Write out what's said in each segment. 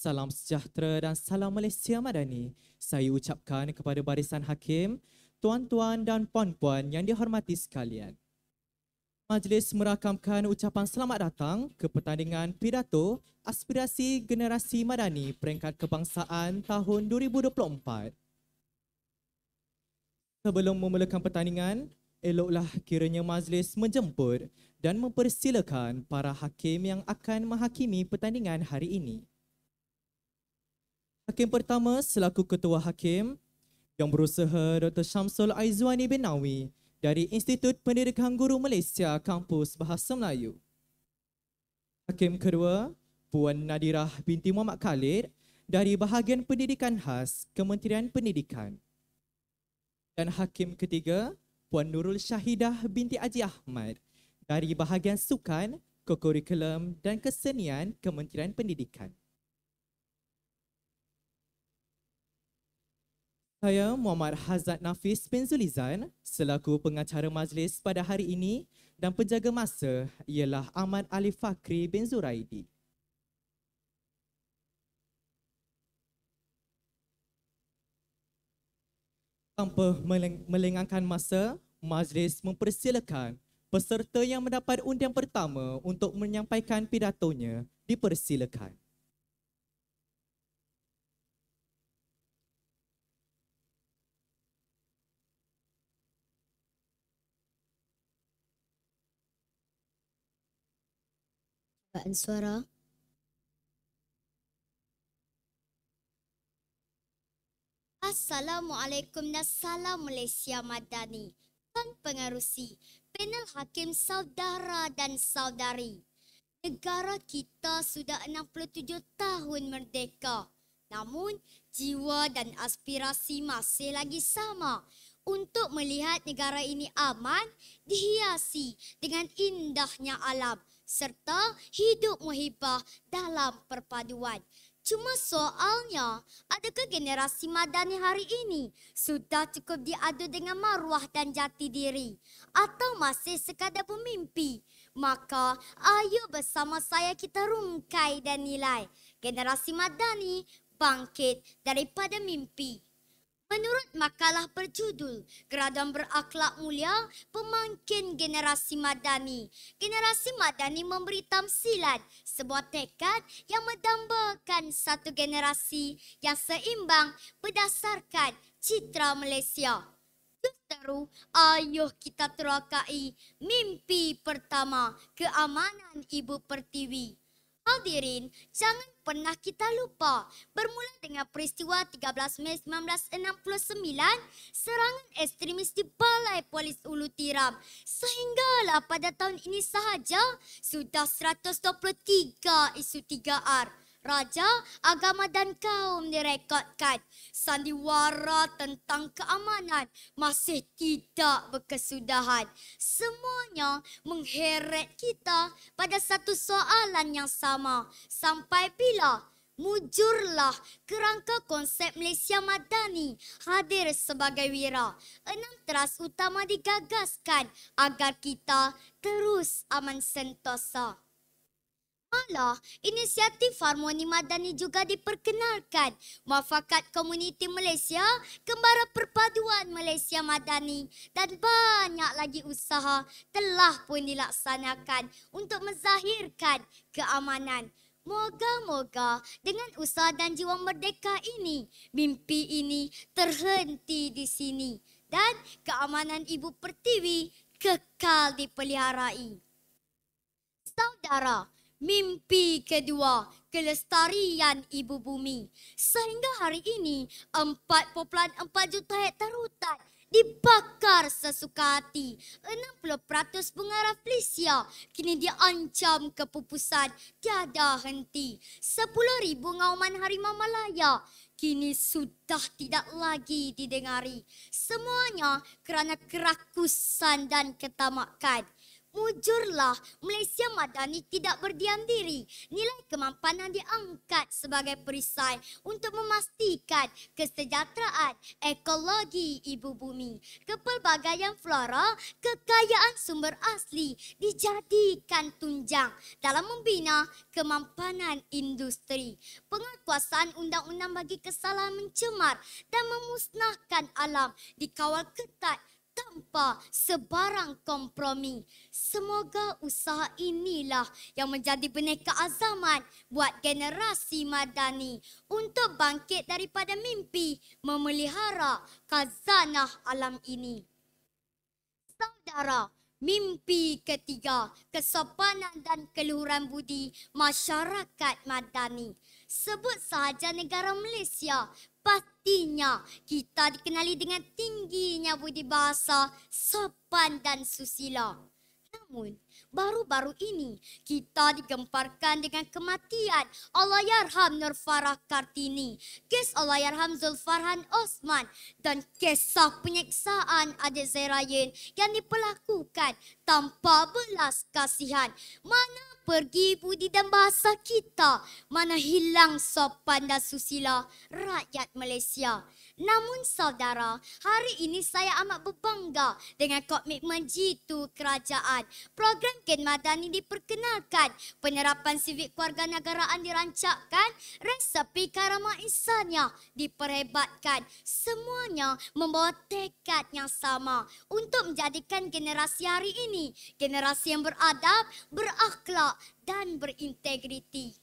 Salam sejahtera dan salam Malaysia Madani. Saya ucapkan kepada barisan hakim, tuan-tuan dan puan-puan yang dihormati sekalian. Majlis merakamkan ucapan selamat datang ke pertandingan pidato aspirasi generasi Madani peringkat kebangsaan tahun 2024. Sebelum memulakan pertandingan, eloklah kiranya majlis menjemput dan mempersilakan para hakim yang akan menghakimi pertandingan hari ini. Hakim pertama selaku Ketua Hakim yang berusaha Dr. Syamsul Aizwani bin Nawi dari Institut Pendidikan Guru Malaysia Kampus Bahasa Melayu. Hakim kedua, Puan Nadirah binti Muhammad Khalid dari Bahagian Pendidikan Khas Kementerian Pendidikan. Dan Hakim ketiga, Puan Nurul Syahidah binti Haji Ahmad dari Bahagian Sukan, Kokurikulum dan Kesenian Kementerian Pendidikan. Saya Muhammad Hazad Nafis bin Zulizan, selaku pengacara majlis pada hari ini dan penjaga masa ialah Ahmad Ali Fakri bin Zuraidi. Tanpa melengangkan masa, majlis mempersilakan peserta yang mendapat undian pertama untuk menyampaikan pidatonya dipersilakan. paan suara. Assalamualaikum dan salam Malaysia Madani. Tuan Pengarusi, Panel Hakim Saudara dan Saudari. Negara kita sudah 67 tahun merdeka. Namun, jiwa dan aspirasi masih lagi sama untuk melihat negara ini aman, dihiasi dengan indahnya alam serta hidup muhibah dalam perpaduan. Cuma soalnya, adakah generasi madani hari ini sudah cukup diadu dengan maruah dan jati diri atau masih sekadar pemimpi? Maka ayo bersama saya kita rungkai dan nilai generasi madani bangkit daripada mimpi. Menurut makalah berjudul Geradam Berakhlak Mulia Pemangkin Generasi Madani, Generasi Madani memberi tamsilan sebuah tekad yang mendambakan satu generasi yang seimbang berdasarkan citra Malaysia. Justeru, ayuh kita terakai mimpi pertama keamanan Ibu Pertiwi. Hadirin, jangan pernah kita lupa bermula dengan peristiwa 13 Mei 1969 serangan ekstremis di Balai Polis Ulu Tiram sehinggalah pada tahun ini sahaja sudah 123 isu 3R raja, agama dan kaum direkodkan. Sandiwara tentang keamanan masih tidak berkesudahan. Semuanya mengheret kita pada satu soalan yang sama. Sampai bila mujurlah kerangka konsep Malaysia Madani hadir sebagai wira. Enam teras utama digagaskan agar kita terus aman sentosa. Malah, inisiatif Harmoni Madani juga diperkenalkan. Mafakat Komuniti Malaysia, Kembara Perpaduan Malaysia Madani dan banyak lagi usaha telah pun dilaksanakan untuk menzahirkan keamanan. Moga-moga dengan usaha dan jiwa merdeka ini, mimpi ini terhenti di sini dan keamanan Ibu Pertiwi kekal dipeliharai. Saudara, mimpi kedua kelestarian ibu bumi. Sehingga hari ini 4.4 juta hektar hutan dibakar sesuka hati. 60% bunga raflesia kini diancam kepupusan tiada henti. 10,000 ngauman harimau Malaya kini sudah tidak lagi didengari. Semuanya kerana kerakusan dan ketamakan. Mujurlah Malaysia Madani tidak berdiam diri. Nilai kemampanan diangkat sebagai perisai untuk memastikan kesejahteraan ekologi ibu bumi. Kepelbagaian flora, kekayaan sumber asli dijadikan tunjang dalam membina kemampanan industri. Penguatkuasaan undang-undang bagi kesalahan mencemar dan memusnahkan alam dikawal ketat tanpa sebarang kompromi. Semoga usaha inilah yang menjadi benih keazaman buat generasi madani untuk bangkit daripada mimpi memelihara khazanah alam ini. Saudara, mimpi ketiga, kesopanan dan keluhuran budi masyarakat madani. Sebut sahaja negara Malaysia pastinya kita dikenali dengan tingginya budi bahasa, sopan dan susila. Namun, baru-baru ini kita digemparkan dengan kematian Allah Yarham Nur Farah Kartini, kes Allah Zulfarhan Osman dan kisah penyeksaan adik Zerayin yang diperlakukan tanpa belas kasihan. Mana pergi budi dan bahasa kita mana hilang sopan dan susila rakyat Malaysia. Namun saudara, hari ini saya amat berbangga dengan komitmen jitu kerajaan. Program Ken Madani diperkenalkan, penerapan sivik keluarga negaraan dirancakkan, resepi karama insannya diperhebatkan. Semuanya membawa tekad yang sama untuk menjadikan generasi hari ini, generasi yang beradab, berakhlak dan berintegriti.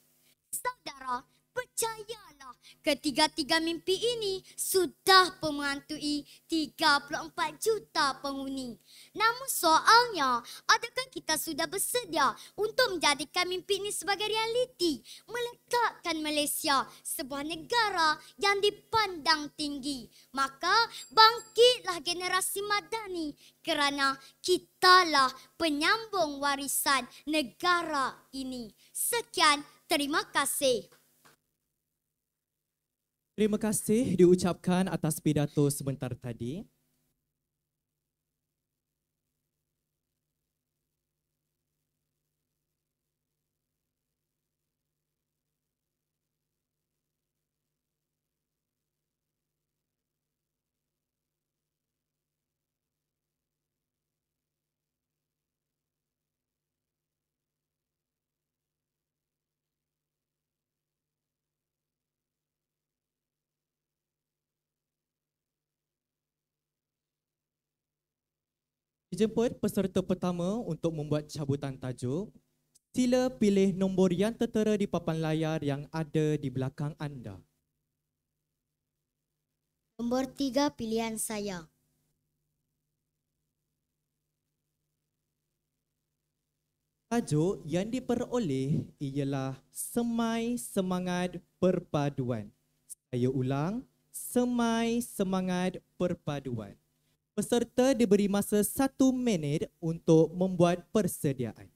Saudara, percayalah ketiga-tiga mimpi ini sudah pemantui 34 juta penghuni. Namun soalnya, adakah kita sudah bersedia untuk menjadikan mimpi ini sebagai realiti? Meletakkan Malaysia sebuah negara yang dipandang tinggi. Maka bangkitlah generasi madani kerana kitalah penyambung warisan negara ini. Sekian, terima kasih. Terima kasih diucapkan atas pidato sebentar tadi. jemput peserta pertama untuk membuat cabutan tajuk. Sila pilih nombor yang tertera di papan layar yang ada di belakang anda. Nombor tiga pilihan saya. Tajuk yang diperoleh ialah Semai Semangat Perpaduan. Saya ulang, Semai Semangat Perpaduan peserta diberi masa satu minit untuk membuat persediaan.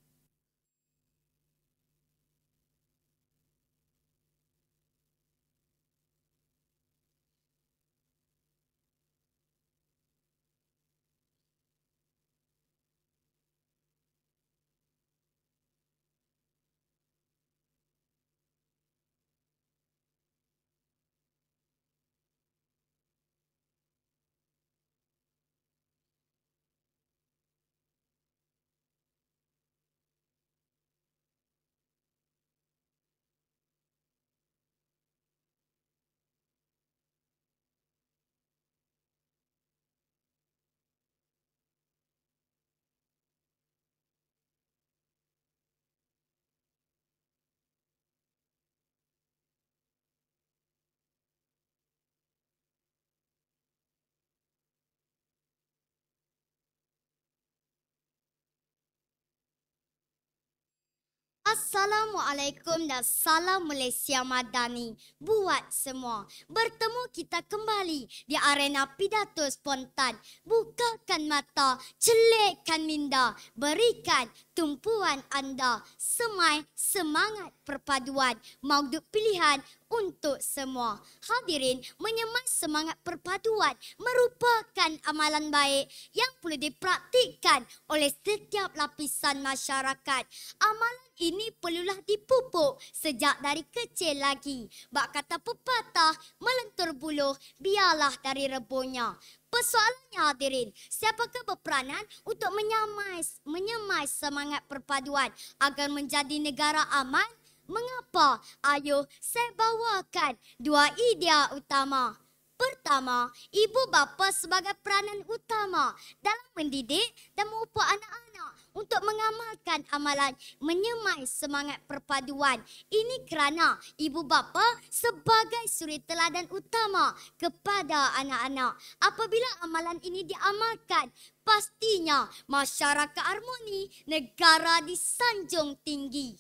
Assalamualaikum dan salam Malaysia Madani buat semua. Bertemu kita kembali di arena pidato spontan. Bukakan mata, celikkan minda, berikan tumpuan anda. Semai semangat perpaduan, maudud pilihan untuk semua. Hadirin menyemas semangat perpaduan merupakan amalan baik yang perlu dipraktikkan oleh setiap lapisan masyarakat. Amalan ini perlulah dipupuk sejak dari kecil lagi. Bak kata pepatah, melentur buluh, biarlah dari rebonya. Persoalannya hadirin, siapakah berperanan untuk menyemai, menyemai semangat perpaduan agar menjadi negara aman Mengapa? Ayuh saya bawakan dua idea utama. Pertama, ibu bapa sebagai peranan utama dalam mendidik dan mengupah anak-anak untuk mengamalkan amalan menyemai semangat perpaduan. Ini kerana ibu bapa sebagai suri teladan utama kepada anak-anak. Apabila amalan ini diamalkan, pastinya masyarakat harmoni negara disanjung tinggi.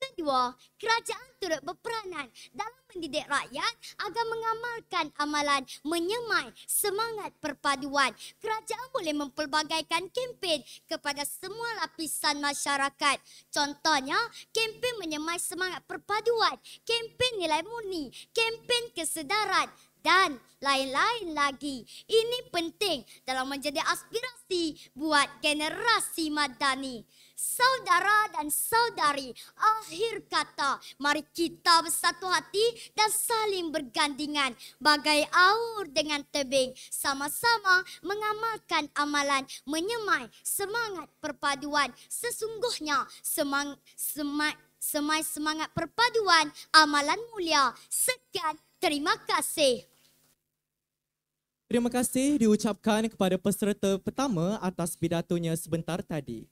Kedua, kerajaan turut berperanan dalam mendidik rakyat agar mengamalkan amalan menyemai semangat perpaduan. Kerajaan boleh mempelbagaikan kempen kepada semua lapisan masyarakat. Contohnya, kempen menyemai semangat perpaduan, kempen nilai murni, kempen kesedaran dan lain-lain lagi. Ini penting dalam menjadi aspirasi buat generasi madani. Saudara dan saudari, akhir kata, mari kita bersatu hati dan saling bergandingan bagai aur dengan tebing, sama-sama mengamalkan amalan menyemai semangat perpaduan. Sesungguhnya semang, semai, semai semangat perpaduan amalan mulia. Sekian, terima kasih. Terima kasih diucapkan kepada peserta pertama atas pidatonya sebentar tadi.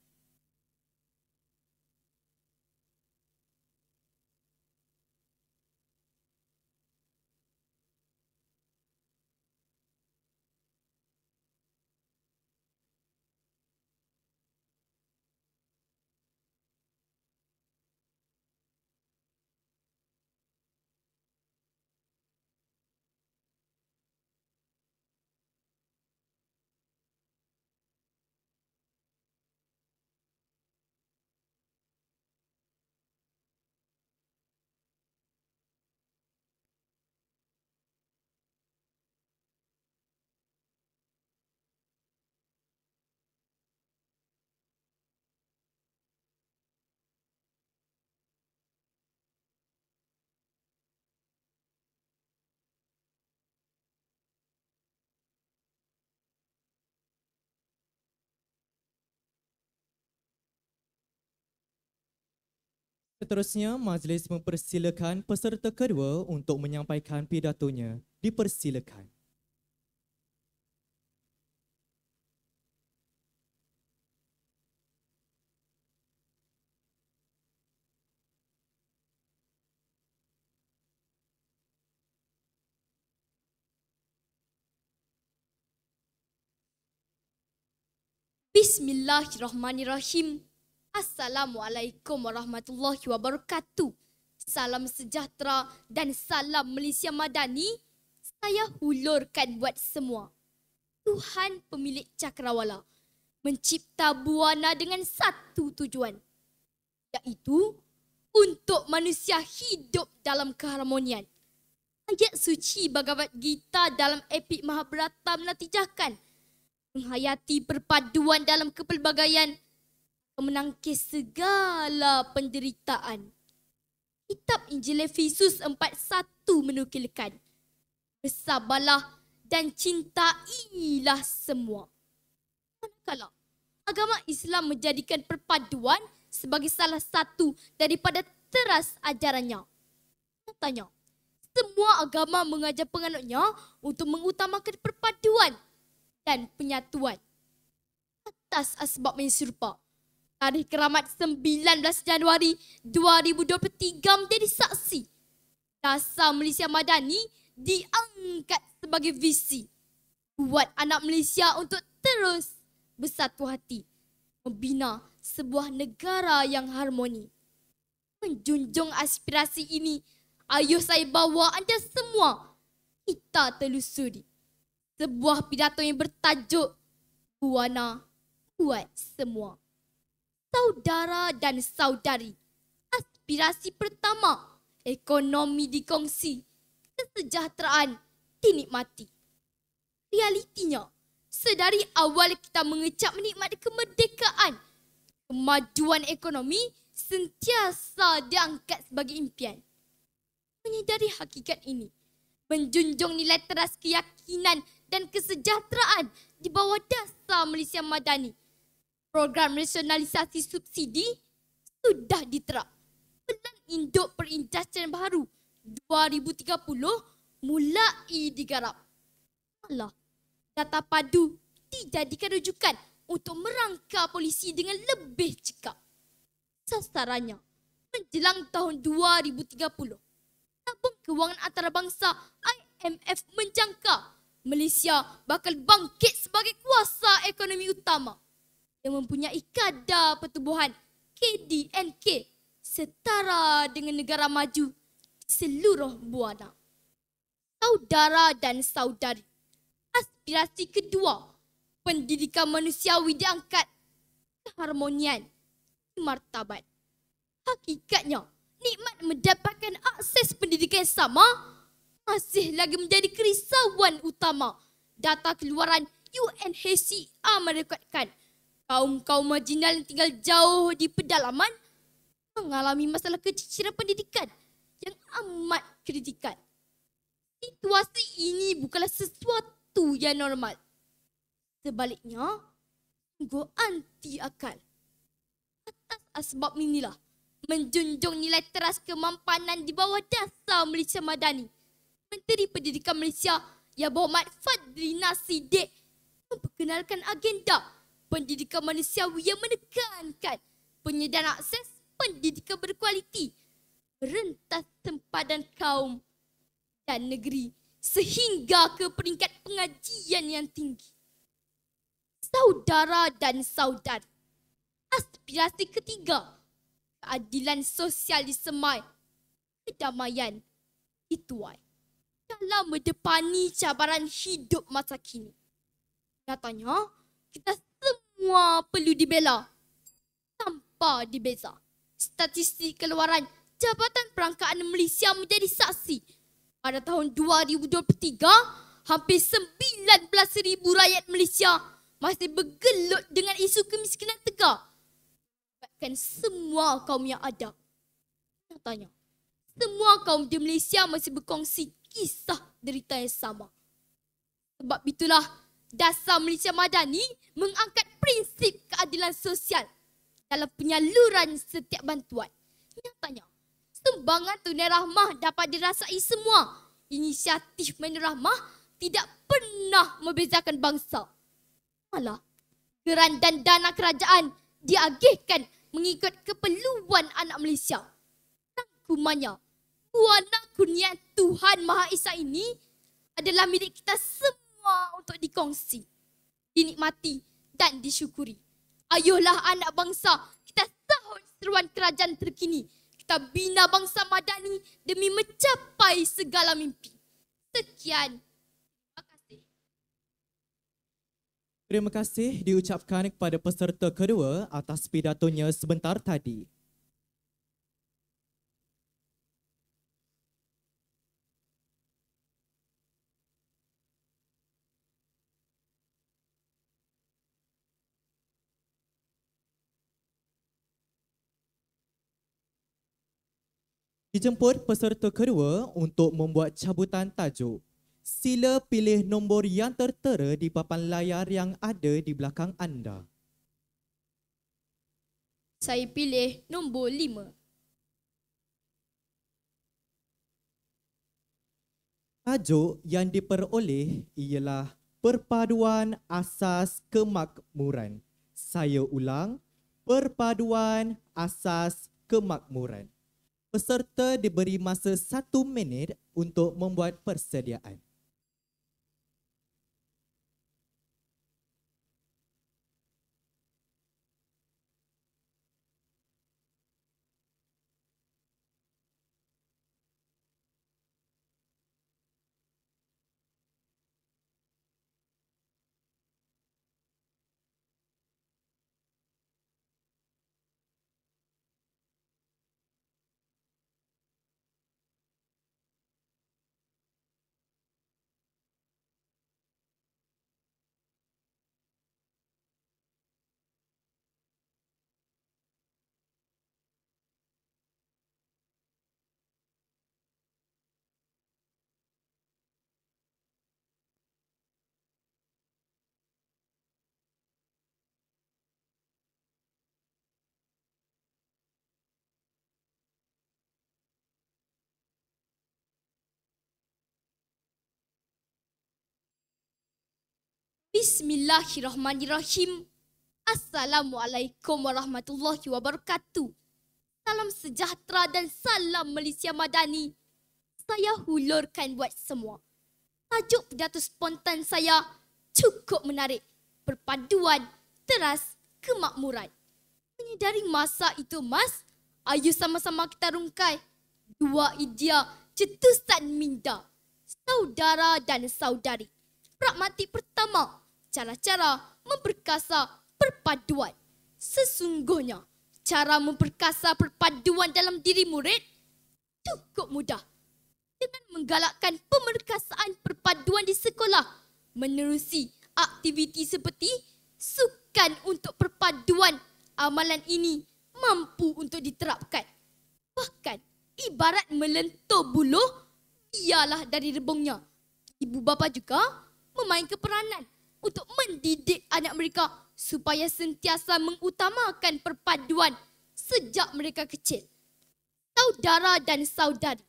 Seterusnya, majlis mempersilakan peserta kedua untuk menyampaikan pidatonya. Dipersilakan. Bismillahirrahmanirrahim. Assalamualaikum warahmatullahi wabarakatuh. Salam sejahtera dan salam Malaysia Madani. Saya hulurkan buat semua. Tuhan pemilik cakrawala mencipta buana dengan satu tujuan iaitu untuk manusia hidup dalam keharmonian. Ayat suci Bhagavad Gita dalam epik Mahabharata menatijahkan menghayati perpaduan dalam kepelbagaian menangkis segala penderitaan. Kitab Injil Efesus 4.1 menukilkan, Bersabarlah dan cintailah semua. kalau agama Islam menjadikan perpaduan sebagai salah satu daripada teras ajarannya. Katanya, semua agama mengajar penganutnya untuk mengutamakan perpaduan dan penyatuan. Atas asbab yang serupa, tarikh keramat 19 Januari 2023 menjadi saksi dasar Malaysia Madani diangkat sebagai visi buat anak Malaysia untuk terus bersatu hati membina sebuah negara yang harmoni. Menjunjung aspirasi ini, ayuh saya bawa anda semua kita telusuri sebuah pidato yang bertajuk Buana Buat Semua saudara dan saudari. Aspirasi pertama, ekonomi dikongsi, kesejahteraan dinikmati. Realitinya, sedari awal kita mengecap menikmati kemerdekaan, kemajuan ekonomi sentiasa diangkat sebagai impian. Menyedari hakikat ini, menjunjung nilai teras keyakinan dan kesejahteraan di bawah dasar Malaysia Madani program rasionalisasi subsidi sudah diterap. Pelan induk perindustrian baru 2030 mulai digarap. Allah, data padu dijadikan rujukan untuk merangka polisi dengan lebih cekap. Sasarannya menjelang tahun 2030. Tabung kewangan antarabangsa IMF menjangka Malaysia bakal bangkit sebagai kuasa ekonomi utama yang mempunyai kadar pertumbuhan KDNK setara dengan negara maju seluruh buana. Saudara dan saudari, aspirasi kedua pendidikan manusiawi diangkat keharmonian martabat. Hakikatnya, nikmat mendapatkan akses pendidikan yang sama masih lagi menjadi kerisauan utama. Data keluaran UNHCR merekodkan kaum-kaum marginal yang tinggal jauh di pedalaman mengalami masalah keciciran pendidikan yang amat kritikal. Situasi ini bukanlah sesuatu yang normal. Sebaliknya, sungguh anti akal. Atas asbab inilah menjunjung nilai teras kemampanan di bawah dasar Malaysia Madani. Menteri Pendidikan Malaysia Yang Berhormat Fadli Nasidik memperkenalkan agenda pendidikan manusia yang menekankan penyediaan akses pendidikan berkualiti rentas tempadan kaum dan negeri sehingga ke peringkat pengajian yang tinggi. Saudara dan saudari, aspirasi ketiga, keadilan sosial disemai, kedamaian dituai. Dalam mendepani cabaran hidup masa kini, nyatanya kita semua perlu dibela tanpa dibeza. Statistik keluaran Jabatan Perangkaan Malaysia menjadi saksi. Pada tahun 2023, hampir 19,000 rakyat Malaysia masih bergelut dengan isu kemiskinan tegak. Bukan semua kaum yang ada. Katanya, semua kaum di Malaysia masih berkongsi kisah derita yang sama. Sebab itulah dasar Malaysia Madani mengangkat prinsip keadilan sosial dalam penyaluran setiap bantuan. Nyatanya, sumbangan tunai rahmah dapat dirasai semua. Inisiatif menerima rahmah tidak pernah membezakan bangsa. Malah, geran dan dana kerajaan diagihkan mengikut keperluan anak Malaysia. Rangkumannya, buana kurnia Tuhan Maha Esa ini adalah milik kita semua semua untuk dikongsi, dinikmati dan disyukuri. Ayolah anak bangsa, kita sahut seruan kerajaan terkini. Kita bina bangsa madani demi mencapai segala mimpi. Sekian. Terima kasih. Terima kasih diucapkan kepada peserta kedua atas pidatonya sebentar tadi. dijemput peserta kedua untuk membuat cabutan tajuk. Sila pilih nombor yang tertera di papan layar yang ada di belakang anda. Saya pilih nombor lima. Tajuk yang diperoleh ialah Perpaduan Asas Kemakmuran. Saya ulang, Perpaduan Asas Kemakmuran peserta diberi masa satu minit untuk membuat persediaan. Bismillahirrahmanirrahim. Assalamualaikum warahmatullahi wabarakatuh. Salam sejahtera dan salam Malaysia Madani. Saya hulurkan buat semua. Tajuk pidato spontan saya cukup menarik. Perpaduan teras kemakmuran. Menyedari masa itu mas, ayuh sama-sama kita rungkai. Dua idea cetusan minda. Saudara dan saudari pragmatik pertama, cara-cara memperkasa perpaduan. Sesungguhnya, cara memperkasa perpaduan dalam diri murid cukup mudah. Dengan menggalakkan pemerkasaan perpaduan di sekolah, menerusi aktiviti seperti sukan untuk perpaduan amalan ini mampu untuk diterapkan. Bahkan ibarat melentur buluh ialah dari rebungnya. Ibu bapa juga memainkan peranan untuk mendidik anak mereka supaya sentiasa mengutamakan perpaduan sejak mereka kecil. Saudara dan saudari,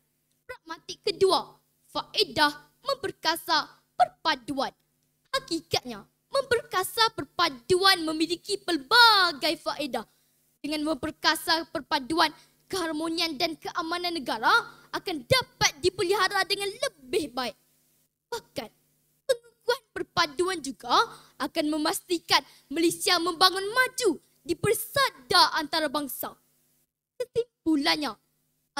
pragmatik kedua, faedah memperkasa perpaduan. Hakikatnya, memperkasa perpaduan memiliki pelbagai faedah. Dengan memperkasa perpaduan, keharmonian dan keamanan negara akan dapat dipelihara dengan lebih baik. Bahkan, kuat perpaduan juga akan memastikan Malaysia membangun maju di persada antarabangsa. Kesimpulannya,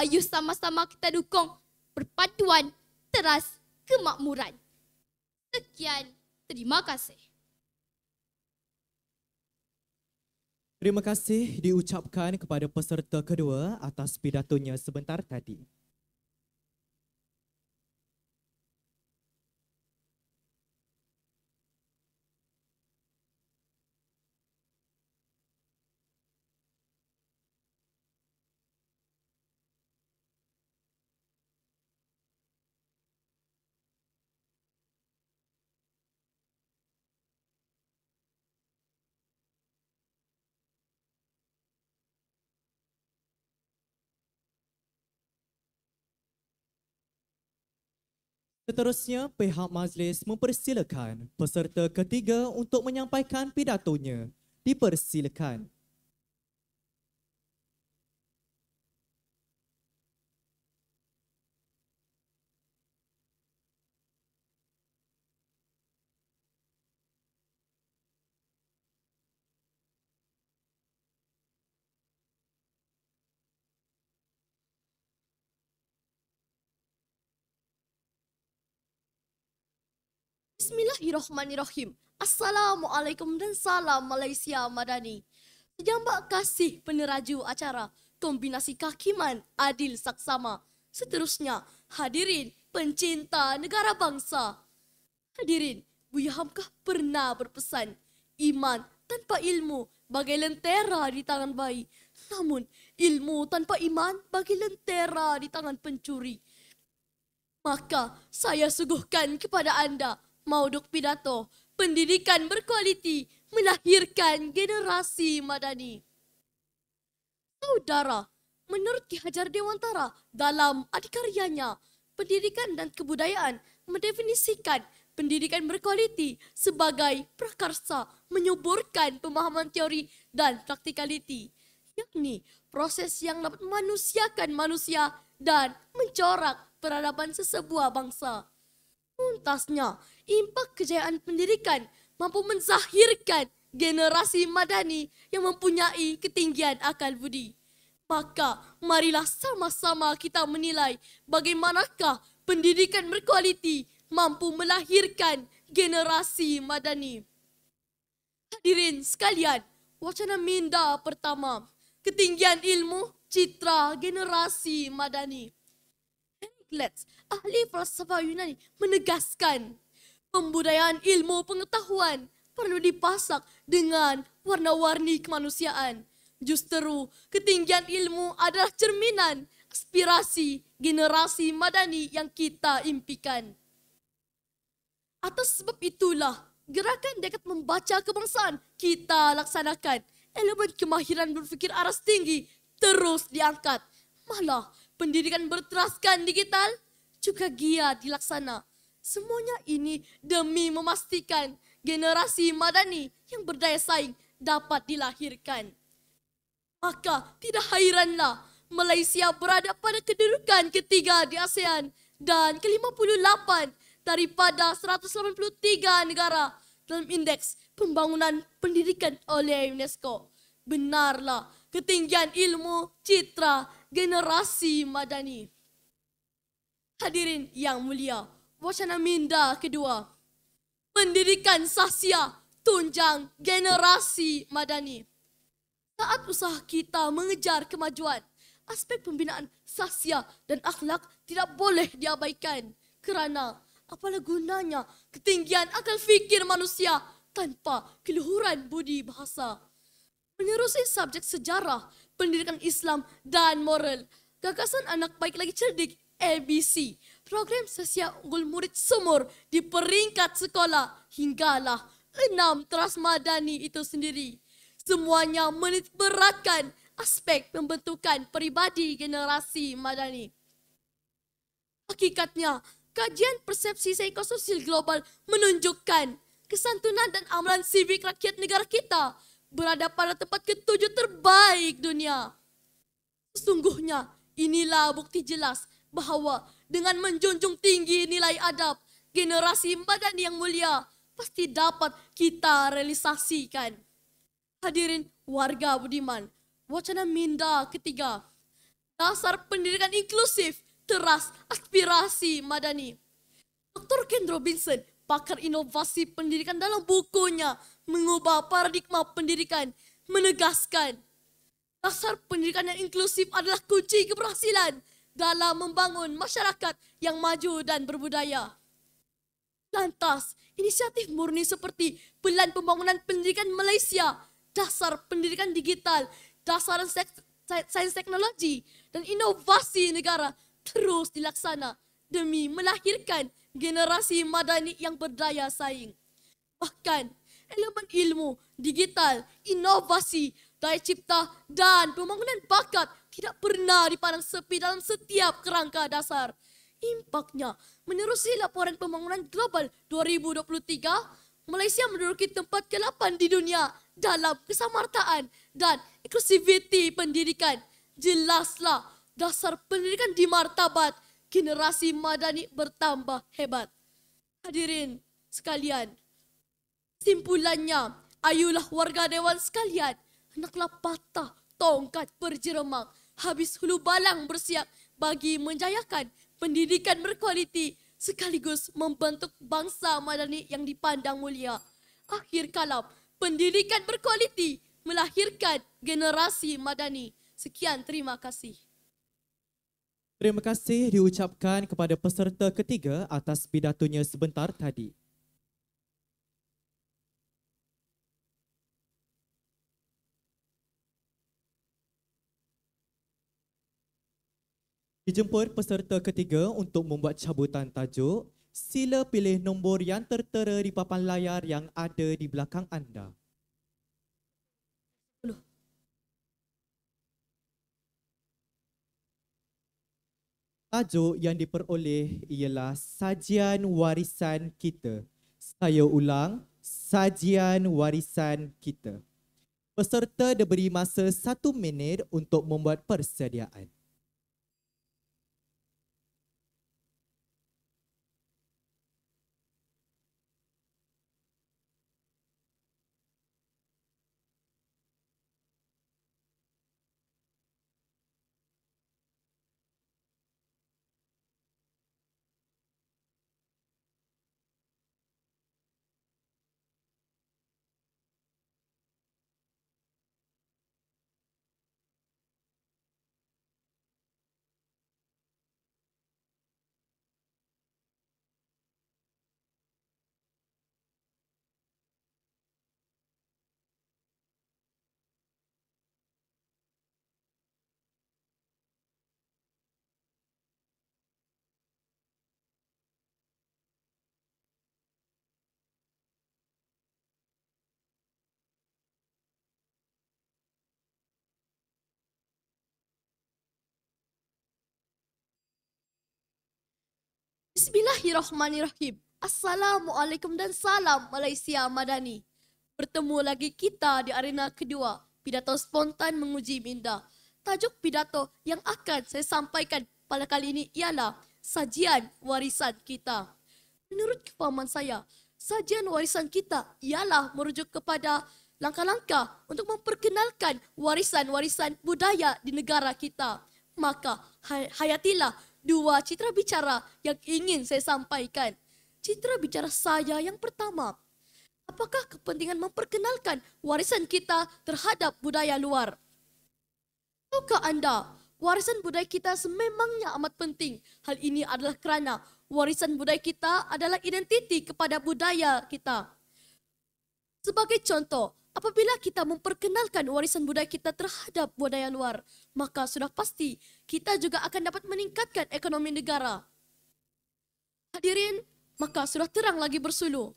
ayo sama-sama kita dukung perpaduan teras kemakmuran. Sekian, terima kasih. Terima kasih diucapkan kepada peserta kedua atas pidatonya sebentar tadi. Seterusnya, pihak majlis mempersilakan peserta ketiga untuk menyampaikan pidatonya. Dipersilakan. Bismillahirrahmanirrahim. Assalamualaikum dan salam Malaysia Madani. Sejambak kasih peneraju acara kombinasi kakiman adil saksama. Seterusnya, hadirin pencinta negara bangsa. Hadirin, Buya Hamka pernah berpesan, iman tanpa ilmu bagai lentera di tangan bayi. Namun, ilmu tanpa iman bagai lentera di tangan pencuri. Maka saya suguhkan kepada anda Mauduk pidato, pendidikan berkualiti melahirkan generasi madani. Saudara, menurut Ki Hajar Dewantara dalam adikaryanya, pendidikan dan kebudayaan mendefinisikan pendidikan berkualiti sebagai prakarsa menyuburkan pemahaman teori dan praktikaliti, yakni proses yang dapat manusiakan manusia dan mencorak peradaban sesebuah bangsa. Tuntasnya, impak kejayaan pendidikan mampu menzahirkan generasi madani yang mempunyai ketinggian akal budi. Maka marilah sama-sama kita menilai bagaimanakah pendidikan berkualiti mampu melahirkan generasi madani. Hadirin sekalian, wacana minda pertama, ketinggian ilmu citra generasi madani. Euclid, ahli falsafah Yunani, menegaskan pembudayaan ilmu pengetahuan perlu dipasak dengan warna-warni kemanusiaan. Justeru ketinggian ilmu adalah cerminan aspirasi generasi madani yang kita impikan. Atas sebab itulah gerakan dekat membaca kebangsaan kita laksanakan. Elemen kemahiran berfikir aras tinggi terus diangkat. Malah pendidikan berteraskan digital juga giat dilaksana. Semuanya ini demi memastikan generasi madani yang berdaya saing dapat dilahirkan. Maka tidak hairanlah Malaysia berada pada kedudukan ketiga di ASEAN dan ke-58 daripada 183 negara dalam indeks pembangunan pendidikan oleh UNESCO. Benarlah ketinggian ilmu, citra, generasi madani. Hadirin yang mulia, wacana minda kedua, pendidikan sahsia tunjang generasi madani. Saat usaha kita mengejar kemajuan, aspek pembinaan sahsia dan akhlak tidak boleh diabaikan kerana apalah gunanya ketinggian akal fikir manusia tanpa keluhuran budi bahasa. Menerusi subjek sejarah pendidikan Islam dan moral. Gagasan anak baik lagi cerdik ABC. Program sesia unggul murid semur di peringkat sekolah hinggalah enam teras madani itu sendiri. Semuanya menit beratkan aspek pembentukan peribadi generasi madani. Hakikatnya, kajian persepsi psikososial global menunjukkan kesantunan dan amalan sivik rakyat negara kita berada pada tempat ketujuh terbaik dunia. Sungguhnya, inilah bukti jelas bahawa dengan menjunjung tinggi nilai adab, generasi madani yang mulia pasti dapat kita realisasikan. Hadirin warga budiman, wacana minda ketiga, dasar pendidikan inklusif teras aspirasi madani. Dr. Kendro Robinson, pakar inovasi pendidikan dalam bukunya mengubah paradigma pendidikan, menegaskan dasar pendidikan yang inklusif adalah kunci keberhasilan dalam membangun masyarakat yang maju dan berbudaya. Lantas, inisiatif murni seperti Pelan Pembangunan Pendidikan Malaysia, Dasar Pendidikan Digital, Dasar Sains Teknologi dan Inovasi Negara terus dilaksana demi melahirkan generasi madani yang berdaya saing. Bahkan elemen ilmu, digital, inovasi, daya cipta dan pembangunan bakat tidak pernah dipandang sepi dalam setiap kerangka dasar. Impaknya, menerusi laporan pembangunan global 2023, Malaysia menduduki tempat ke-8 di dunia dalam kesamartaan dan inklusiviti pendidikan. Jelaslah dasar pendidikan di martabat generasi madani bertambah hebat. Hadirin sekalian, Simpulannya, ayolah warga dewan sekalian. Hendaklah patah tongkat berjeremang, Habis hulu balang bersiap bagi menjayakan pendidikan berkualiti sekaligus membentuk bangsa madani yang dipandang mulia. Akhir kalam, pendidikan berkualiti melahirkan generasi madani. Sekian, terima kasih. Terima kasih diucapkan kepada peserta ketiga atas pidatonya sebentar tadi. Dijemput peserta ketiga untuk membuat cabutan tajuk, sila pilih nombor yang tertera di papan layar yang ada di belakang anda. Tajuk yang diperoleh ialah Sajian Warisan Kita. Saya ulang, Sajian Warisan Kita. Peserta diberi masa satu minit untuk membuat persediaan. Bismillahirrahmanirrahim. Assalamualaikum dan salam Malaysia Madani. Bertemu lagi kita di arena kedua, pidato spontan menguji minda. Tajuk pidato yang akan saya sampaikan pada kali ini ialah sajian warisan kita. Menurut kefahaman saya, sajian warisan kita ialah merujuk kepada langkah-langkah untuk memperkenalkan warisan-warisan budaya di negara kita. Maka hayatilah dua citra bicara yang ingin saya sampaikan. Citra bicara saya yang pertama. Apakah kepentingan memperkenalkan warisan kita terhadap budaya luar? Tahukah anda, warisan budaya kita sememangnya amat penting. Hal ini adalah kerana warisan budaya kita adalah identiti kepada budaya kita. Sebagai contoh, Apabila kita memperkenalkan warisan budaya kita terhadap budaya luar, maka sudah pasti kita juga akan dapat meningkatkan ekonomi negara. Hadirin, maka sudah terang lagi bersuluh,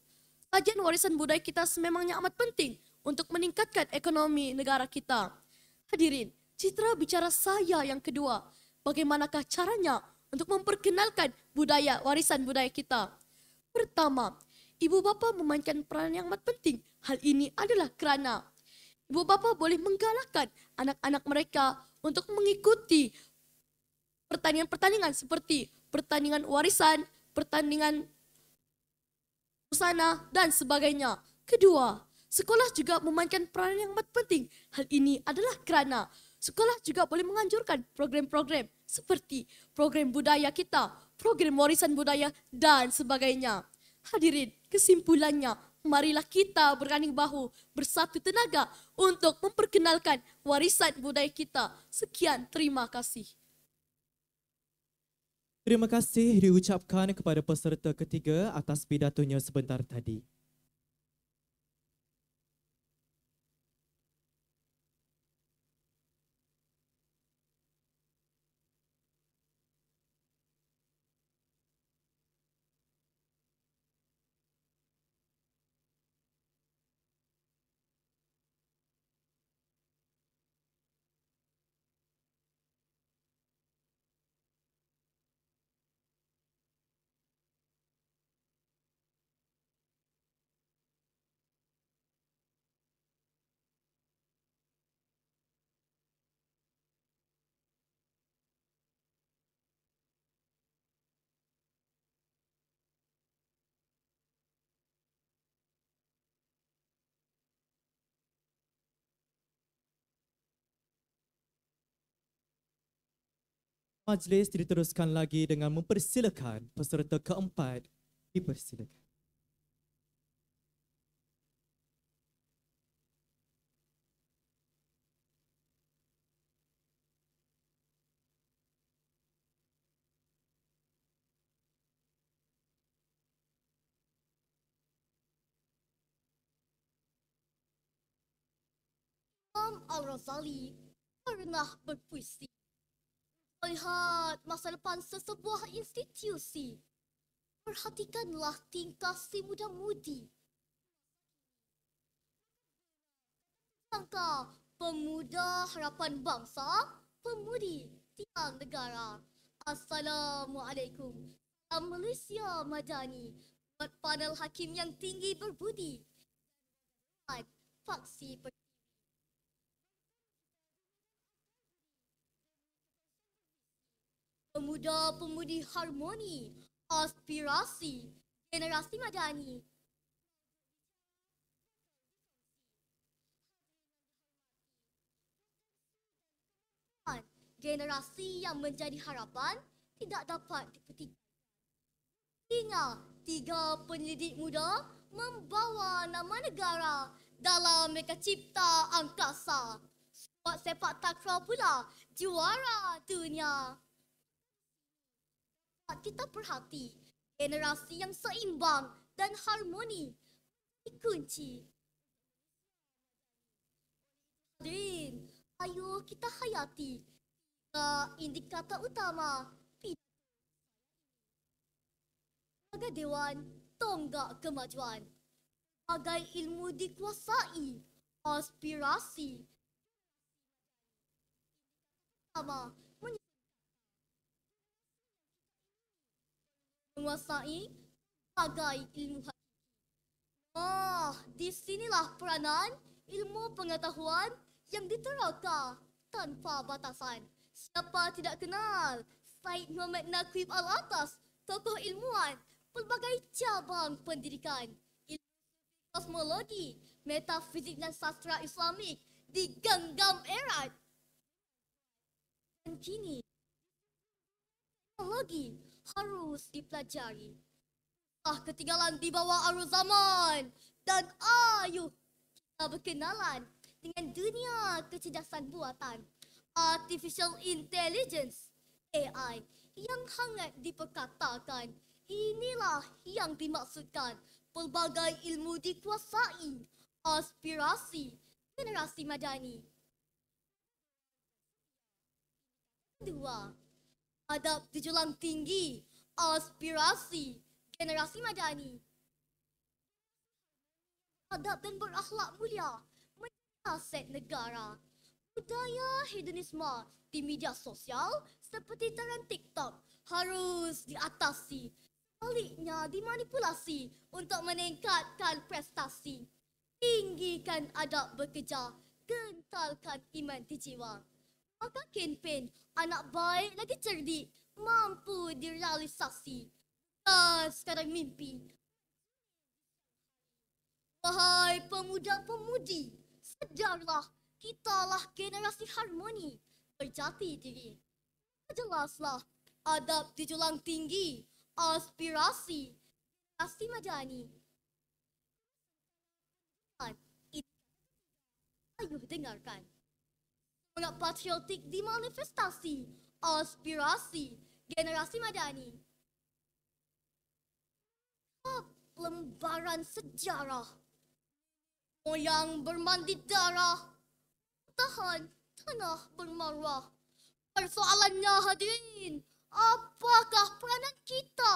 Sajian warisan budaya kita sememangnya amat penting untuk meningkatkan ekonomi negara kita. Hadirin, citra bicara saya yang kedua, bagaimanakah caranya untuk memperkenalkan budaya warisan budaya kita? Pertama, ibu bapa memainkan peranan yang amat penting Hal ini adalah kerana ibu bapa boleh menggalakkan anak-anak mereka untuk mengikuti pertandingan-pertandingan seperti pertandingan warisan, pertandingan busana dan sebagainya. Kedua, sekolah juga memainkan peranan yang amat penting. Hal ini adalah kerana sekolah juga boleh menganjurkan program-program seperti program budaya kita, program warisan budaya dan sebagainya. Hadirin, kesimpulannya marilah kita berganding bahu bersatu tenaga untuk memperkenalkan warisan budaya kita. Sekian, terima kasih. Terima kasih diucapkan kepada peserta ketiga atas pidatonya sebentar tadi. Majlis diteruskan lagi dengan mempersilakan peserta keempat dipersilakan. Al-Razali pernah berpuisi Lihat masa depan sesebuah institusi. Perhatikanlah tingkah si muda-mudi. Sangka pemuda harapan bangsa, pemudi tiang negara. Assalamualaikum. Salam Malaysia Madani. Buat panel hakim yang tinggi berbudi. Faksi perjalanan. pemuda-pemudi harmoni, aspirasi, generasi madani. Generasi yang menjadi harapan tidak dapat dipertikaikan. Ingat, tiga penyelidik muda membawa nama negara dalam mereka cipta angkasa. Sport sepak takraw pula juara dunia kita perhati generasi yang seimbang dan harmoni dikunci. Hadirin, ayo kita hayati tiga indikator utama Agar Dewan Tonggak Kemajuan. Sebagai ilmu dikuasai, aspirasi. Pertama, menguasai sebagai ilmu hakiki. Ah, di sinilah peranan ilmu pengetahuan yang diteroka tanpa batasan. Siapa tidak kenal Said Muhammad Naqib Al-Atas, tokoh ilmuan pelbagai cabang pendidikan. Ilmu kosmologi, metafizik dan sastra islamik digenggam erat. Dan kini, teknologi harus dipelajari. Ah ketinggalan di bawah arus zaman dan ayuh kita berkenalan dengan dunia kecerdasan buatan artificial intelligence AI yang hangat diperkatakan inilah yang dimaksudkan pelbagai ilmu dikuasai aspirasi generasi madani. Dua adab dijulang tinggi, aspirasi generasi madani. Adab dan berakhlak mulia menjadi aset negara. Budaya hedonisme di media sosial seperti taran TikTok harus diatasi. Sebaliknya dimanipulasi untuk meningkatkan prestasi. Tinggikan adab bekerja, kentalkan iman di jiwa. Maka kempen anak baik lagi cerdik, mampu direalisasi. Ah, sekarang mimpi. Wahai pemuda-pemudi, sedarlah kitalah generasi harmoni, berjati diri. Jelaslah adab dijulang tinggi, aspirasi, majani. madani. Ayuh dengarkan. Semangat patriotik dimanifestasi aspirasi generasi madani. lembaran sejarah. Moyang bermandi darah. Tahan tanah bermarwah. Persoalannya hadirin. Apakah peranan kita?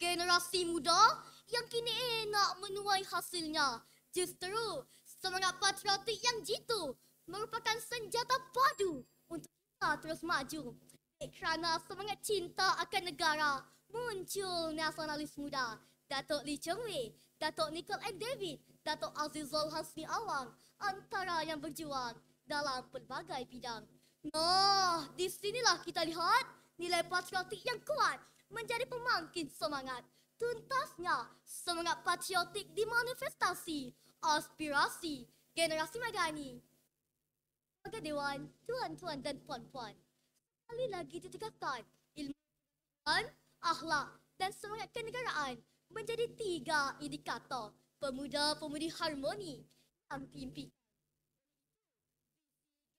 Generasi muda yang kini enak menuai hasilnya. Justeru semangat patriotik yang jitu merupakan senjata padu untuk kita terus maju. Kerana semangat cinta akan negara muncul nasionalis muda. Datuk Lee Cheng Wei, Datuk Nicole and David, Datuk Azizul Hasmi Awang antara yang berjuang dalam pelbagai bidang. Nah, di sinilah kita lihat nilai patriotik yang kuat menjadi pemangkin semangat. Tuntasnya, semangat patriotik dimanifestasi aspirasi generasi madani Maka Dewan, Tuan-Tuan dan Puan-Puan. Sekali lagi ditegakkan ilmu Tuan, akhlak dan semangat kenegaraan menjadi tiga indikator pemuda-pemudi harmoni yang diimpikan.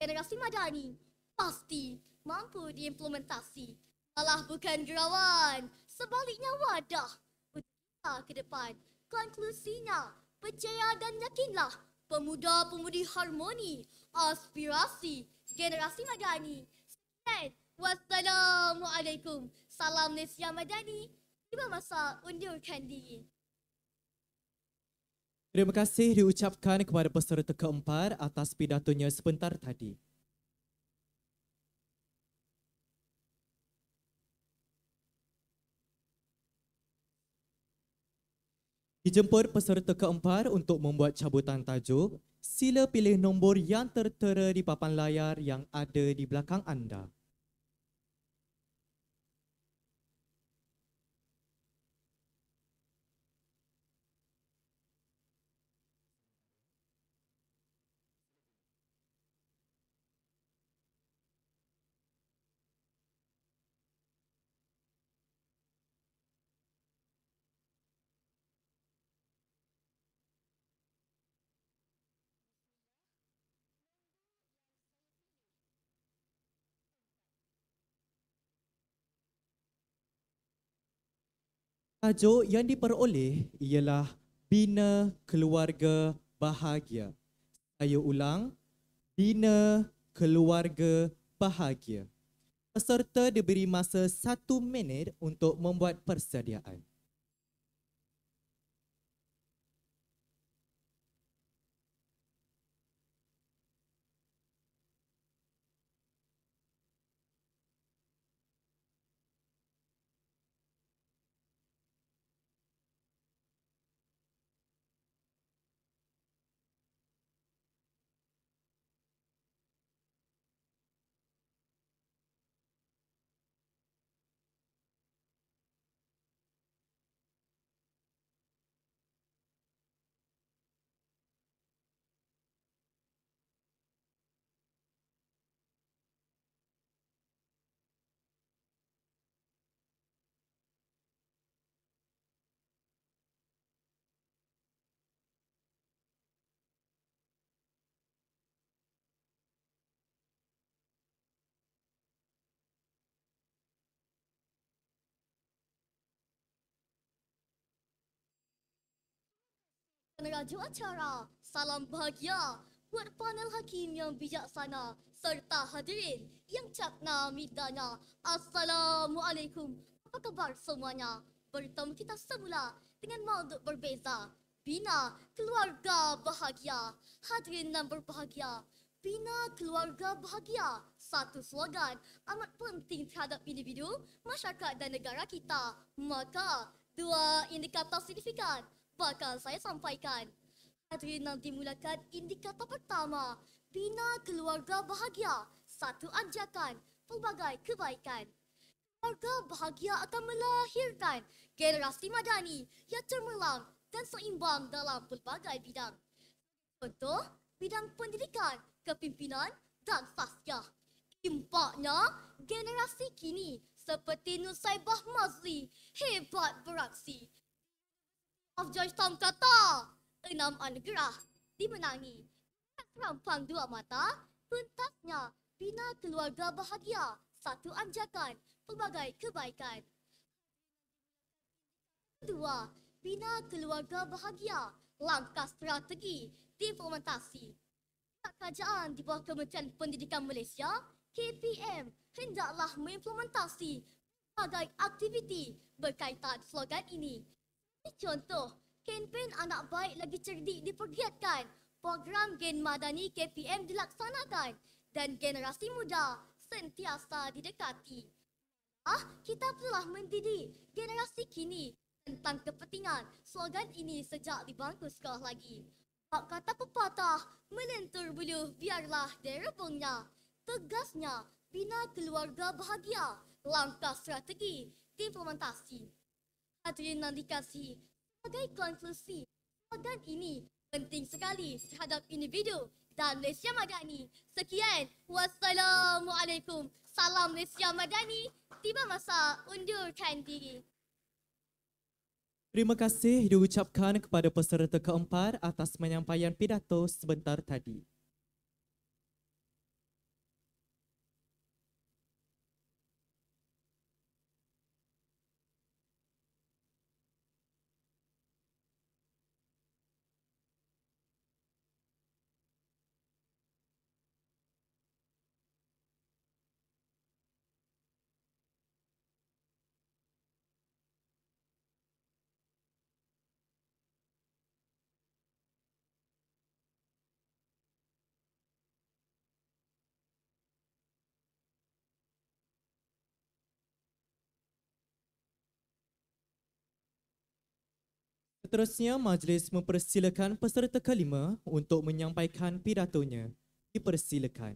Generasi ini pasti mampu diimplementasi. Malah bukan gerawan, sebaliknya wadah untuk kita ke depan. Konklusinya, percaya dan yakinlah pemuda-pemudi harmoni aspirasi generasi madani. Sekian, wassalamualaikum. Salam Malaysia Madani. Tiba masa undurkan diri. Terima kasih diucapkan kepada peserta keempat atas pidatonya sebentar tadi. Dijemput peserta keempat untuk membuat cabutan tajuk sila pilih nombor yang tertera di papan layar yang ada di belakang anda. Tajuk yang diperoleh ialah Bina Keluarga Bahagia. Saya ulang, Bina Keluarga Bahagia. Peserta diberi masa satu minit untuk membuat persediaan. pengaju acara. Salam bahagia buat panel hakim yang bijaksana serta hadirin yang cakna midana. Assalamualaikum. Apa khabar semuanya? Bertemu kita semula dengan maudud berbeza. Bina keluarga bahagia. Hadirin yang berbahagia. Bina keluarga bahagia. Satu slogan amat penting terhadap individu, masyarakat dan negara kita. Maka, dua indikator signifikan bakal saya sampaikan. Hadirin nanti mulakan indikator pertama, bina keluarga bahagia, satu anjakan, pelbagai kebaikan. Keluarga bahagia akan melahirkan generasi madani yang cermelang dan seimbang dalam pelbagai bidang. Contoh, bidang pendidikan, kepimpinan dan fasiah. Impaknya, generasi kini seperti Nusaibah Mazli hebat beraksi of Georgetown kata, enam anugerah dimenangi. pang dua mata, hentaknya bina keluarga bahagia, satu anjakan pelbagai kebaikan. Dua bina keluarga bahagia, langkah strategi diplomatasi. Kerajaan di bawah Kementerian Pendidikan Malaysia, KPM, hendaklah mengimplementasi pelbagai aktiviti berkaitan slogan ini. Contoh, kempen anak baik lagi cerdik dipergiatkan. Program Gen Madani KPM dilaksanakan dan generasi muda sentiasa didekati. Ah, kita telah mendidik generasi kini tentang kepentingan slogan ini sejak di bangku sekolah lagi. Pak kata pepatah, menentur buluh biarlah derebongnya. Tegasnya, bina keluarga bahagia, langkah strategi, implementasi adrenalin dikasi sebagai konklusi dan ini penting sekali terhadap individu dan Malaysia Madani. Sekian. Wassalamualaikum. Salam Malaysia Madani. Tiba masa undurkan diri. Terima kasih diucapkan kepada peserta keempat atas penyampaian pidato sebentar tadi. Seterusnya, majlis mempersilakan peserta kelima untuk menyampaikan pidatonya. Dipersilakan.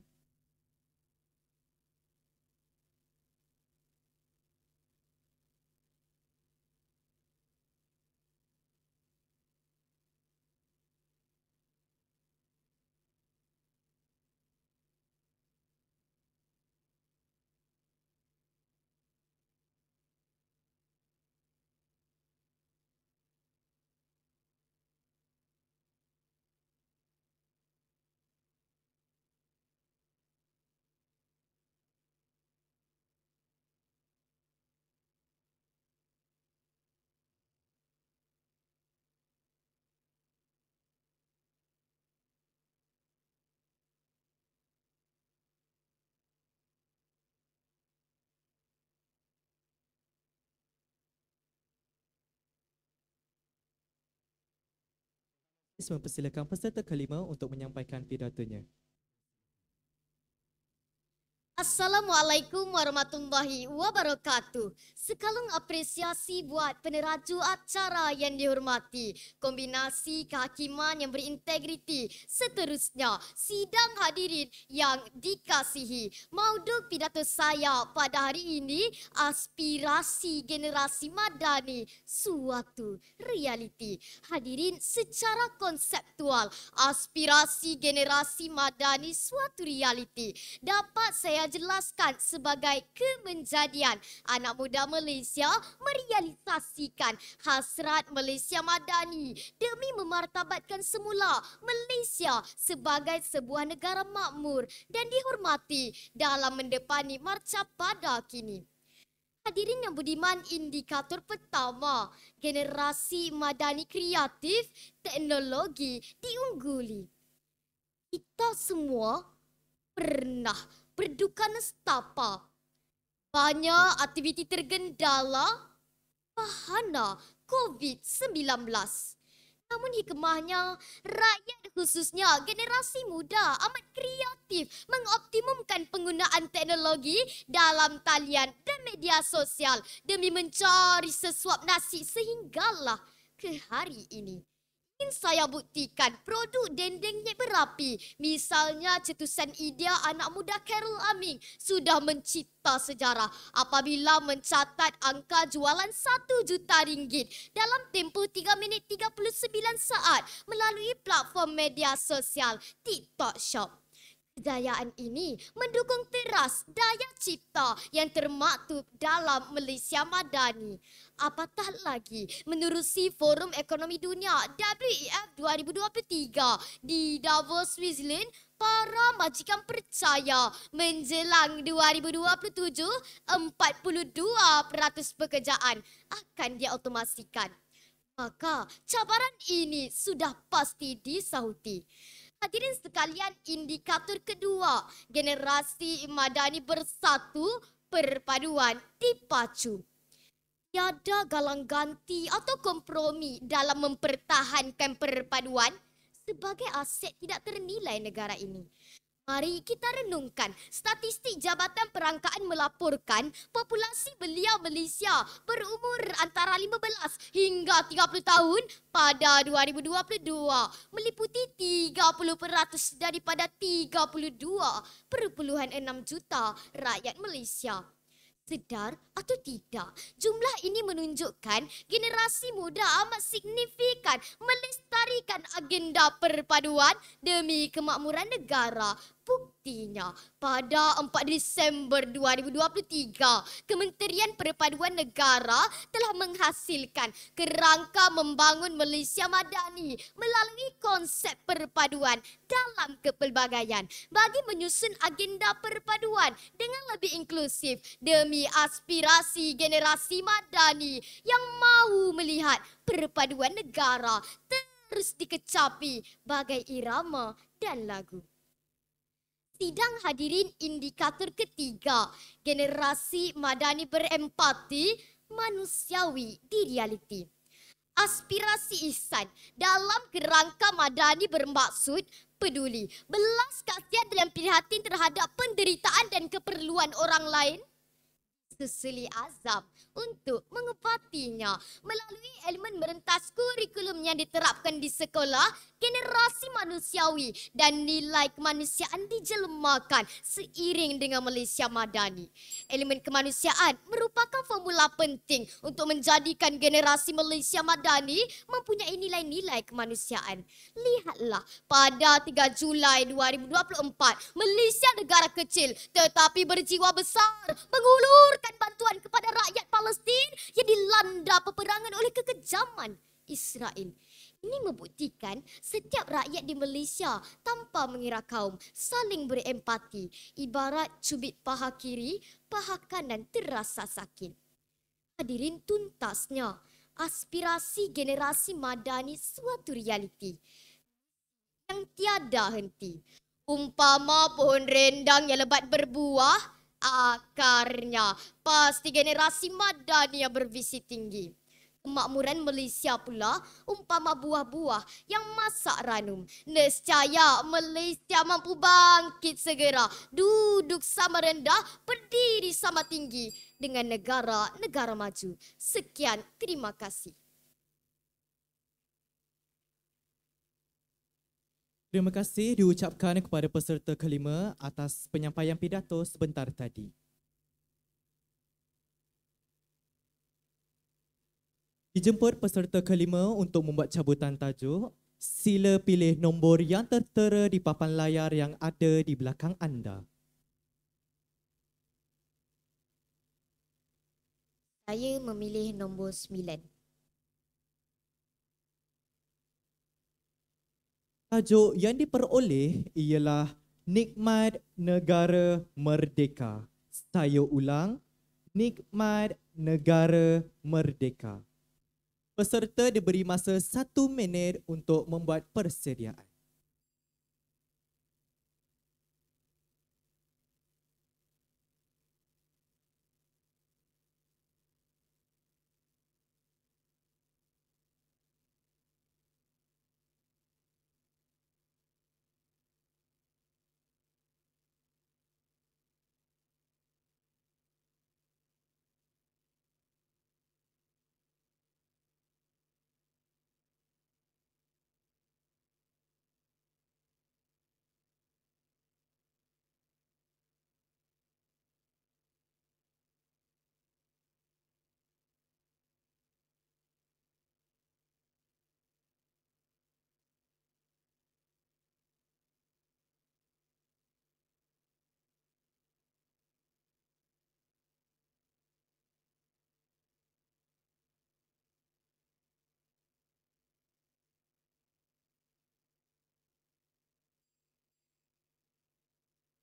Mempersilakan peserta kelima untuk menyampaikan pidatonya. Assalamualaikum warahmatullahi wabarakatuh. Sekalung apresiasi buat peneraju acara yang dihormati. Kombinasi kehakiman yang berintegriti. Seterusnya, sidang hadirin yang dikasihi. Mauduk pidato saya pada hari ini, aspirasi generasi madani suatu realiti. Hadirin secara konseptual, aspirasi generasi madani suatu realiti. Dapat saya Jelaskan sebagai kemenjadian. Anak muda Malaysia merealisasikan hasrat Malaysia Madani demi memartabatkan semula Malaysia sebagai sebuah negara makmur dan dihormati dalam mendepani marca pada kini. Hadirin yang budiman indikator pertama, generasi madani kreatif teknologi diungguli. Kita semua pernah berduka nestapa. Banyak aktiviti tergendala bahana COVID-19. Namun hikmahnya, rakyat khususnya generasi muda amat kreatif mengoptimumkan penggunaan teknologi dalam talian dan media sosial demi mencari sesuap nasi sehinggalah ke hari ini ingin saya buktikan produk dendengnya berapi. Misalnya cetusan idea anak muda Carol Aming sudah mencipta sejarah apabila mencatat angka jualan satu juta ringgit dalam tempoh tiga minit tiga puluh sembilan saat melalui platform media sosial TikTok Shop. Kedayaan ini mendukung teras daya cipta yang termaktub dalam Malaysia Madani apatah lagi menerusi Forum Ekonomi Dunia WEF 2023 di Davos, Switzerland para majikan percaya menjelang 2027, 42% pekerjaan akan diautomasikan. Maka cabaran ini sudah pasti disahuti. Hadirin sekalian indikator kedua, generasi madani bersatu perpaduan dipacu tiada galang ganti atau kompromi dalam mempertahankan perpaduan sebagai aset tidak ternilai negara ini. Mari kita renungkan. Statistik Jabatan Perangkaan melaporkan populasi belia Malaysia berumur antara 15 hingga 30 tahun pada 2022 meliputi 30% daripada 32.6 juta rakyat Malaysia sedar atau tidak. Jumlah ini menunjukkan generasi muda amat signifikan melestarikan memberikan agenda perpaduan demi kemakmuran negara. Buktinya, pada 4 Disember 2023, Kementerian Perpaduan Negara telah menghasilkan kerangka membangun Malaysia Madani melalui konsep perpaduan dalam kepelbagaian bagi menyusun agenda perpaduan dengan lebih inklusif demi aspirasi generasi Madani yang mahu melihat perpaduan negara ter- terus dikecapi bagai irama dan lagu. Sidang hadirin indikator ketiga, generasi madani berempati, manusiawi di realiti. Aspirasi ihsan dalam kerangka madani bermaksud peduli, belas kasihan dan pilih terhadap penderitaan dan keperluan orang lain disusuli azab untuk mengepatinya. Melalui elemen merentas kurikulum yang diterapkan di sekolah, generasi manusiawi dan nilai kemanusiaan dijelmakan seiring dengan Malaysia Madani. Elemen kemanusiaan merupakan formula penting untuk menjadikan generasi Malaysia Madani mempunyai nilai-nilai kemanusiaan. Lihatlah, pada 3 Julai 2024, Malaysia negara kecil tetapi berjiwa besar mengulurkan memberikan bantuan kepada rakyat Palestin yang dilanda peperangan oleh kekejaman Israel. Ini membuktikan setiap rakyat di Malaysia tanpa mengira kaum saling berempati. Ibarat cubit paha kiri, paha kanan terasa sakit. Hadirin tuntasnya, aspirasi generasi madani suatu realiti yang tiada henti. Umpama pohon rendang yang lebat berbuah, akarnya. Pasti generasi madani yang bervisi tinggi. Kemakmuran Malaysia pula, umpama buah-buah yang masak ranum. Nescaya Malaysia mampu bangkit segera. Duduk sama rendah, berdiri sama tinggi dengan negara-negara maju. Sekian, terima kasih. Terima kasih diucapkan kepada peserta kelima atas penyampaian pidato sebentar tadi. Dijemput peserta kelima untuk membuat cabutan tajuk. Sila pilih nombor yang tertera di papan layar yang ada di belakang anda. Saya memilih nombor sembilan. Tajuk yang diperoleh ialah Nikmat Negara Merdeka. Saya ulang, Nikmat Negara Merdeka. Peserta diberi masa satu minit untuk membuat persediaan.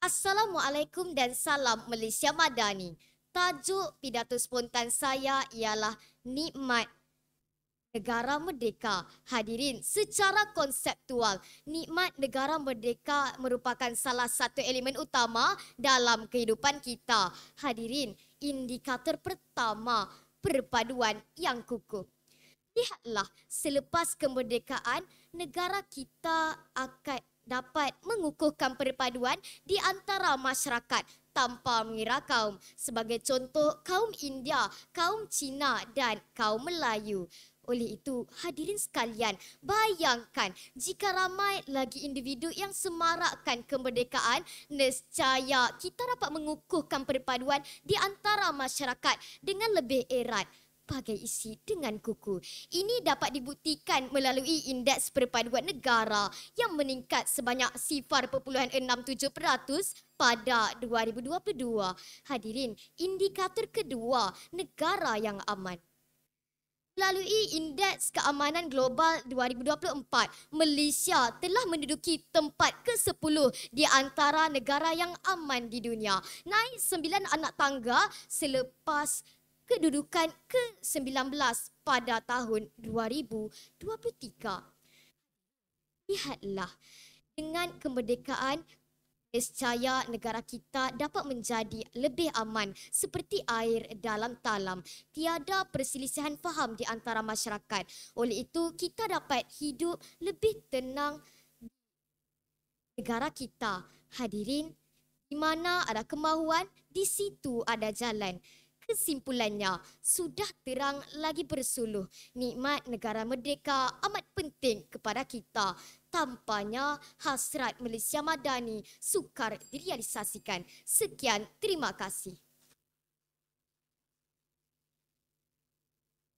Assalamualaikum dan salam Malaysia Madani. Tajuk pidato spontan saya ialah Nikmat Negara Merdeka. Hadirin, secara konseptual, nikmat negara merdeka merupakan salah satu elemen utama dalam kehidupan kita. Hadirin, indikator pertama perpaduan yang kukuh. Lihatlah, selepas kemerdekaan, negara kita akan dapat mengukuhkan perpaduan di antara masyarakat tanpa mengira kaum. Sebagai contoh, kaum India, kaum Cina dan kaum Melayu. Oleh itu, hadirin sekalian, bayangkan jika ramai lagi individu yang semarakkan kemerdekaan, nescaya kita dapat mengukuhkan perpaduan di antara masyarakat dengan lebih erat pelbagai isi dengan kuku. Ini dapat dibuktikan melalui indeks perpaduan negara yang meningkat sebanyak 0.67% pada 2022. Hadirin, indikator kedua negara yang aman. Melalui Indeks Keamanan Global 2024, Malaysia telah menduduki tempat ke-10 di antara negara yang aman di dunia. Naik sembilan anak tangga selepas kedudukan ke-19 pada tahun 2023. Lihatlah, dengan kemerdekaan, nescaya negara kita dapat menjadi lebih aman seperti air dalam talam. Tiada perselisihan faham di antara masyarakat. Oleh itu, kita dapat hidup lebih tenang negara kita. Hadirin, di mana ada kemahuan, di situ ada jalan. Kesimpulannya, sudah terang lagi bersuluh. Nikmat negara merdeka amat penting kepada kita. Tampaknya hasrat Malaysia Madani sukar direalisasikan. Sekian, terima kasih.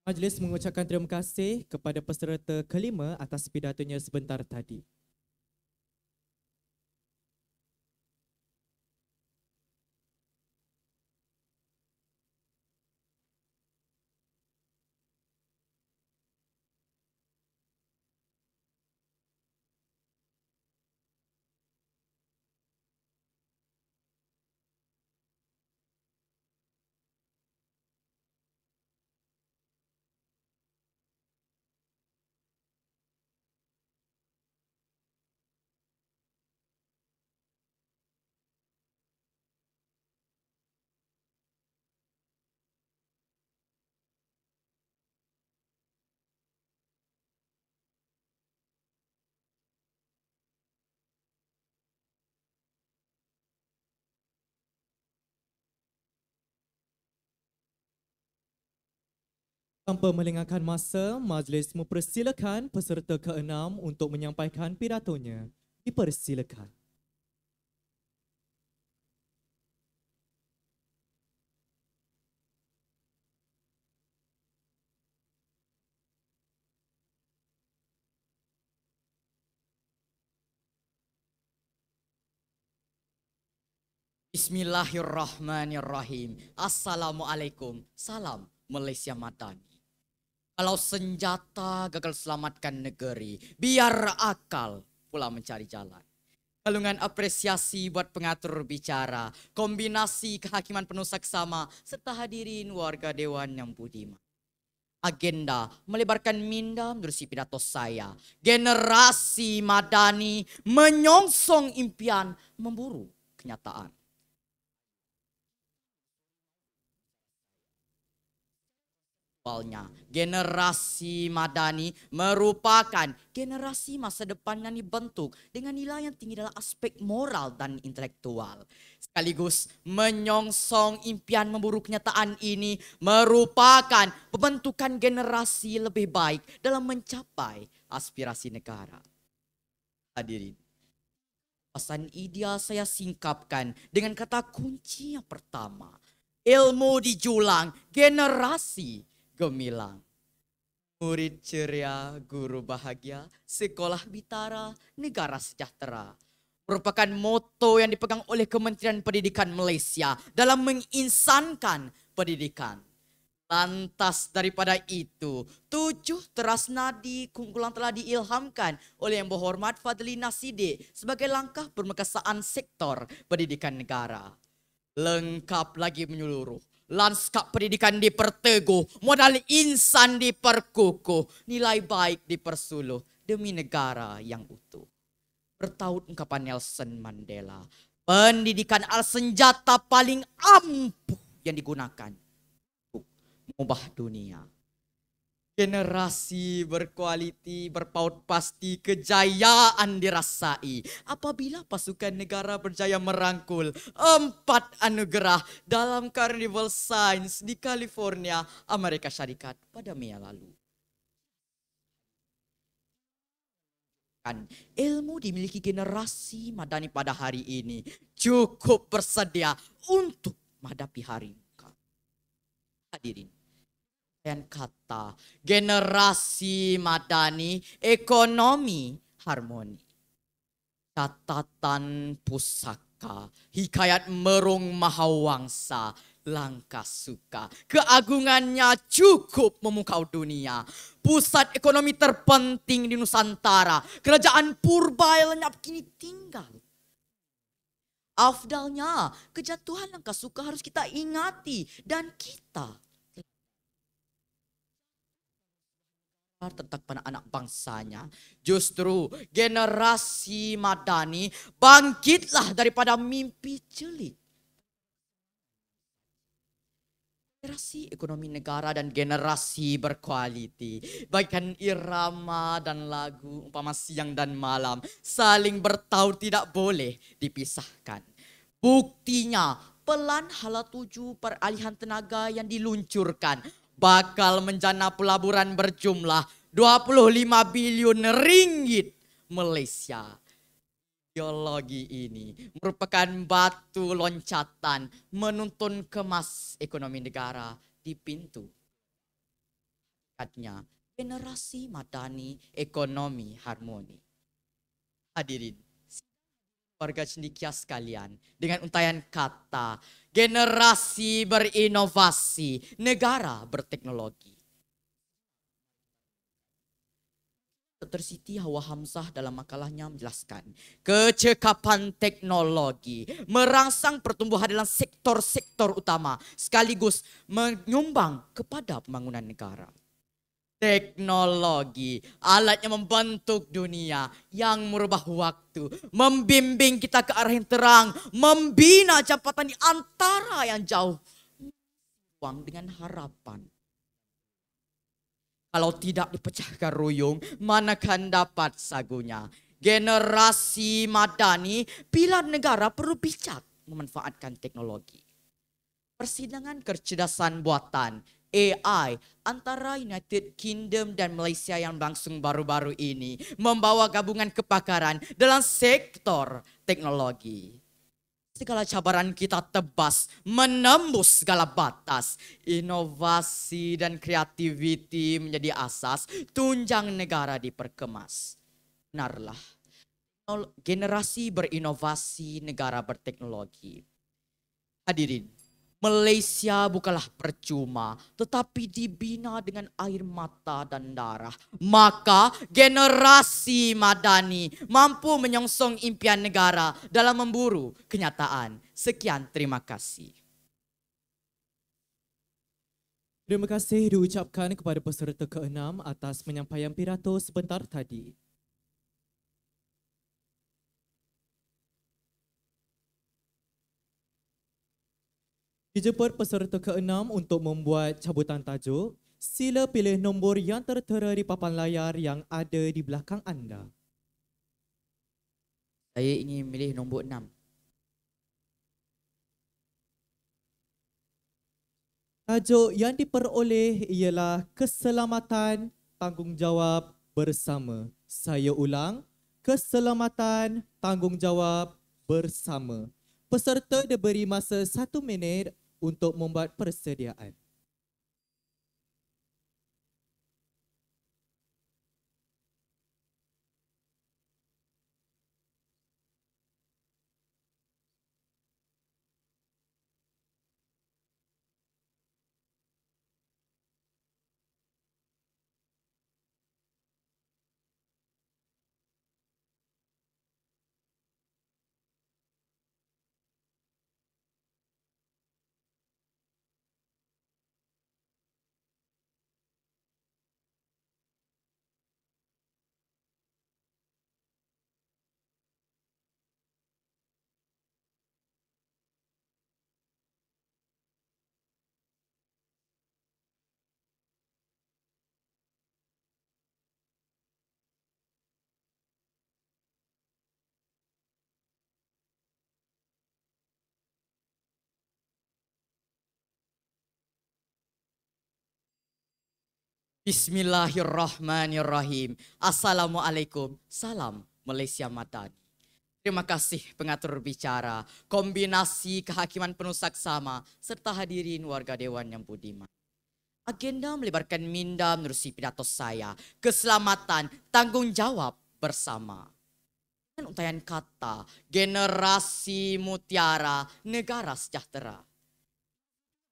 Majlis mengucapkan terima kasih kepada peserta kelima atas pidatonya sebentar tadi. Tanpa melengahkan masa, majlis mempersilakan peserta keenam untuk menyampaikan pidatonya. Dipersilakan. Bismillahirrahmanirrahim. Assalamualaikum. Salam Malaysia Madani. Kalau senjata gagal selamatkan negeri, biar akal pula mencari jalan. Kalungan apresiasi buat pengatur bicara, kombinasi kehakiman penuh saksama, serta hadirin warga dewan yang budiman. Agenda melebarkan minda menerusi pidato saya. Generasi madani menyongsong impian, memburu kenyataan. kapalnya. Generasi madani merupakan generasi masa depan yang dibentuk dengan nilai yang tinggi dalam aspek moral dan intelektual. Sekaligus menyongsong impian memburu kenyataan ini merupakan pembentukan generasi lebih baik dalam mencapai aspirasi negara. Hadirin, pesan ideal saya singkapkan dengan kata kunci yang pertama. Ilmu dijulang generasi gemilang. Murid ceria, guru bahagia, sekolah bitara, negara sejahtera merupakan moto yang dipegang oleh Kementerian Pendidikan Malaysia dalam menginsankan pendidikan. Lantas daripada itu, tujuh teras nadi kumpulan telah diilhamkan oleh Yang Berhormat Fadli Nasidik sebagai langkah permekasaan sektor pendidikan negara. Lengkap lagi menyeluruh, lanskap pendidikan diperteguh, modal insan diperkukuh, nilai baik dipersuluh demi negara yang utuh. Bertaut ungkapan Nelson Mandela, pendidikan al senjata paling ampuh yang digunakan untuk mengubah dunia generasi berkualiti berpaut pasti kejayaan dirasai apabila pasukan negara berjaya merangkul empat anugerah dalam Carnival Science di California, Amerika Syarikat pada Mei lalu. Kan, ilmu dimiliki generasi madani pada hari ini cukup bersedia untuk menghadapi hari muka. Hadirin, dan kata, generasi madani, ekonomi harmoni. Catatan pusaka, hikayat merung mahawangsa, langkah suka. Keagungannya cukup memukau dunia. Pusat ekonomi terpenting di Nusantara. Kerajaan purba yang lenyap kini tinggal. Afdalnya, kejatuhan langkah suka harus kita ingati dan kita besar tentang kepada anak bangsanya. Justru generasi madani bangkitlah daripada mimpi celik. Generasi ekonomi negara dan generasi berkualiti. Bagikan irama dan lagu umpama siang dan malam. Saling bertaut tidak boleh dipisahkan. Buktinya pelan halatuju peralihan tenaga yang diluncurkan bakal menjana pelaburan berjumlah 25 bilion ringgit Malaysia. Ideologi ini merupakan batu loncatan menuntun kemas ekonomi negara di pintu. Katanya, generasi madani ekonomi harmoni. Hadirin, warga cendikia sekalian dengan untayan kata generasi berinovasi, negara berteknologi. Dr. Siti Hawa Hamzah dalam makalahnya menjelaskan kecekapan teknologi merangsang pertumbuhan dalam sektor-sektor utama sekaligus menyumbang kepada pembangunan negara teknologi, alat yang membentuk dunia, yang merubah waktu, membimbing kita ke arah yang terang, membina jabatan di antara yang jauh. Uang dengan harapan. Kalau tidak dipecahkan ruyung, manakan dapat sagunya. Generasi madani, pilar negara perlu bijak memanfaatkan teknologi. Persidangan kecerdasan buatan, AI antara United Kingdom dan Malaysia yang langsung baru-baru ini membawa gabungan kepakaran dalam sektor teknologi. Segala cabaran kita tebas, menembus segala batas. Inovasi dan kreativiti menjadi asas tunjang negara diperkemas. Benarlah, generasi berinovasi negara berteknologi. Hadirin, Malaysia bukanlah percuma tetapi dibina dengan air mata dan darah. Maka generasi madani mampu menyongsong impian negara dalam memburu kenyataan. Sekian terima kasih. Terima kasih diucapkan kepada peserta keenam atas penyampaian pidato sebentar tadi. Dijemput peserta ke-6 untuk membuat cabutan tajuk. Sila pilih nombor yang tertera di papan layar yang ada di belakang anda. Saya ingin memilih nombor 6. Tajuk yang diperoleh ialah keselamatan tanggungjawab bersama. Saya ulang, keselamatan tanggungjawab bersama peserta diberi masa satu minit untuk membuat persediaan. Bismillahirrahmanirrahim. Assalamualaikum. Salam Malaysia Madani. Terima kasih pengatur bicara, kombinasi kehakiman penuh saksama serta hadirin warga Dewan yang budiman. Agenda melibarkan minda menerusi pidato saya, keselamatan, tanggungjawab bersama. Dan untayan kata, generasi mutiara negara sejahtera.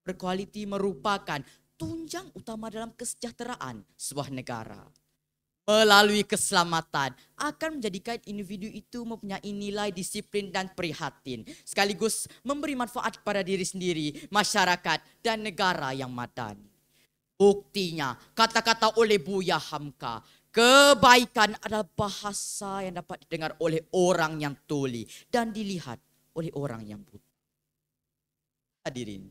Berkualiti merupakan tunjang utama dalam kesejahteraan sebuah negara. Melalui keselamatan akan menjadikan individu itu mempunyai nilai disiplin dan prihatin sekaligus memberi manfaat pada diri sendiri, masyarakat dan negara yang madani. Buktinya, kata-kata oleh Buya Hamka, kebaikan adalah bahasa yang dapat didengar oleh orang yang tuli dan dilihat oleh orang yang buta. Hadirin,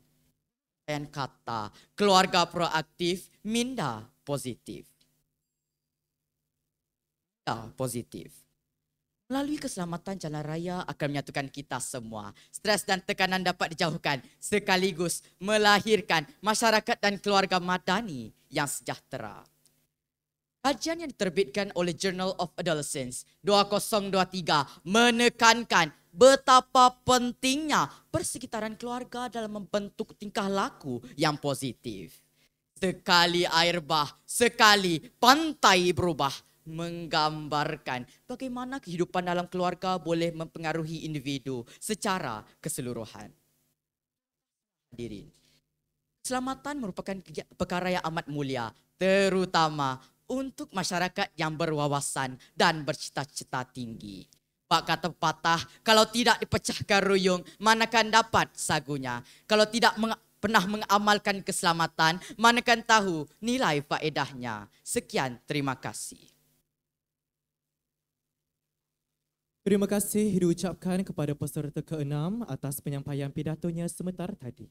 dan kata keluarga proaktif minda positif. Minda positif. Melalui keselamatan jalan raya akan menyatukan kita semua. Stres dan tekanan dapat dijauhkan sekaligus melahirkan masyarakat dan keluarga madani yang sejahtera. Kajian yang diterbitkan oleh Journal of Adolescence 2023 menekankan betapa pentingnya persekitaran keluarga dalam membentuk tingkah laku yang positif. Sekali air bah, sekali pantai berubah menggambarkan bagaimana kehidupan dalam keluarga boleh mempengaruhi individu secara keseluruhan. Hadirin, keselamatan merupakan perkara yang amat mulia terutama untuk masyarakat yang berwawasan dan bercita-cita tinggi. Pak kata patah, kalau tidak dipecahkan ruyung, manakan dapat sagunya. Kalau tidak meng- pernah mengamalkan keselamatan, manakan tahu nilai faedahnya. Sekian, terima kasih. Terima kasih diucapkan kepada peserta keenam atas penyampaian pidatonya sementara tadi.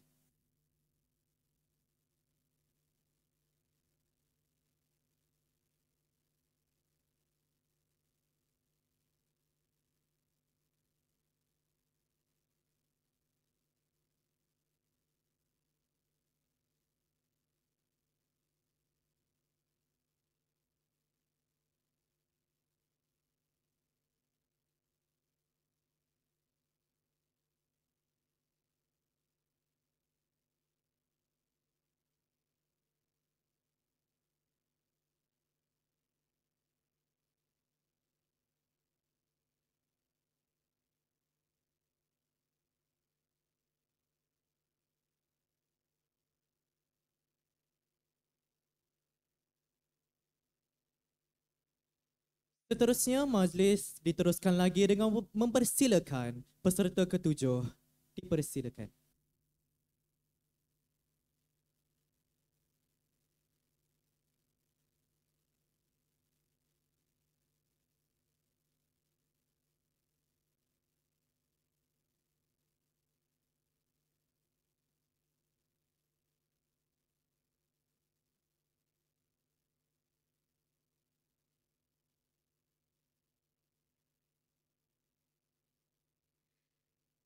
Seterusnya, majlis diteruskan lagi dengan mempersilakan peserta ketujuh dipersilakan.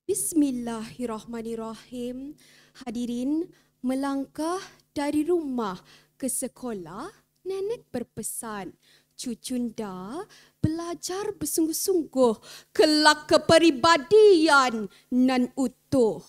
Bismillahirrahmanirrahim. Hadirin, melangkah dari rumah ke sekolah, nenek berpesan, cucunda belajar bersungguh-sungguh kelak kepribadian nan utuh.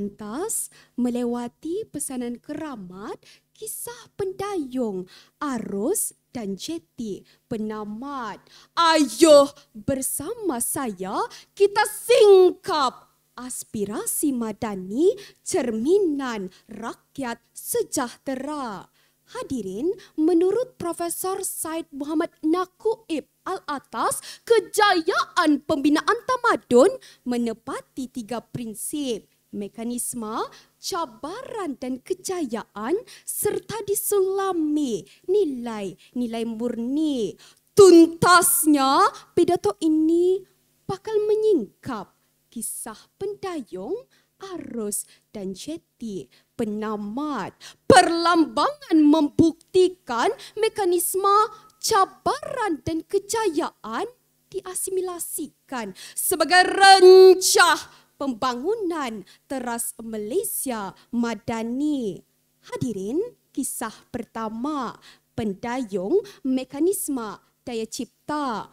Lantas, melewati pesanan keramat kisah pendayung, arus dan jeti, penamat. Ayuh bersama saya kita singkap aspirasi madani cerminan rakyat sejahtera. Hadirin, menurut Profesor Said Muhammad Nakuib Al-Atas, kejayaan pembinaan tamadun menepati tiga prinsip mekanisma cabaran dan kecayaan serta diselami nilai, nilai murni. Tuntasnya, pidato ini bakal menyingkap kisah pendayung, arus dan jeti penamat. Perlambangan membuktikan mekanisma cabaran dan kecayaan diasimilasikan sebagai rencah pembangunan teras Malaysia Madani. Hadirin, kisah pertama pendayung mekanisma daya cipta.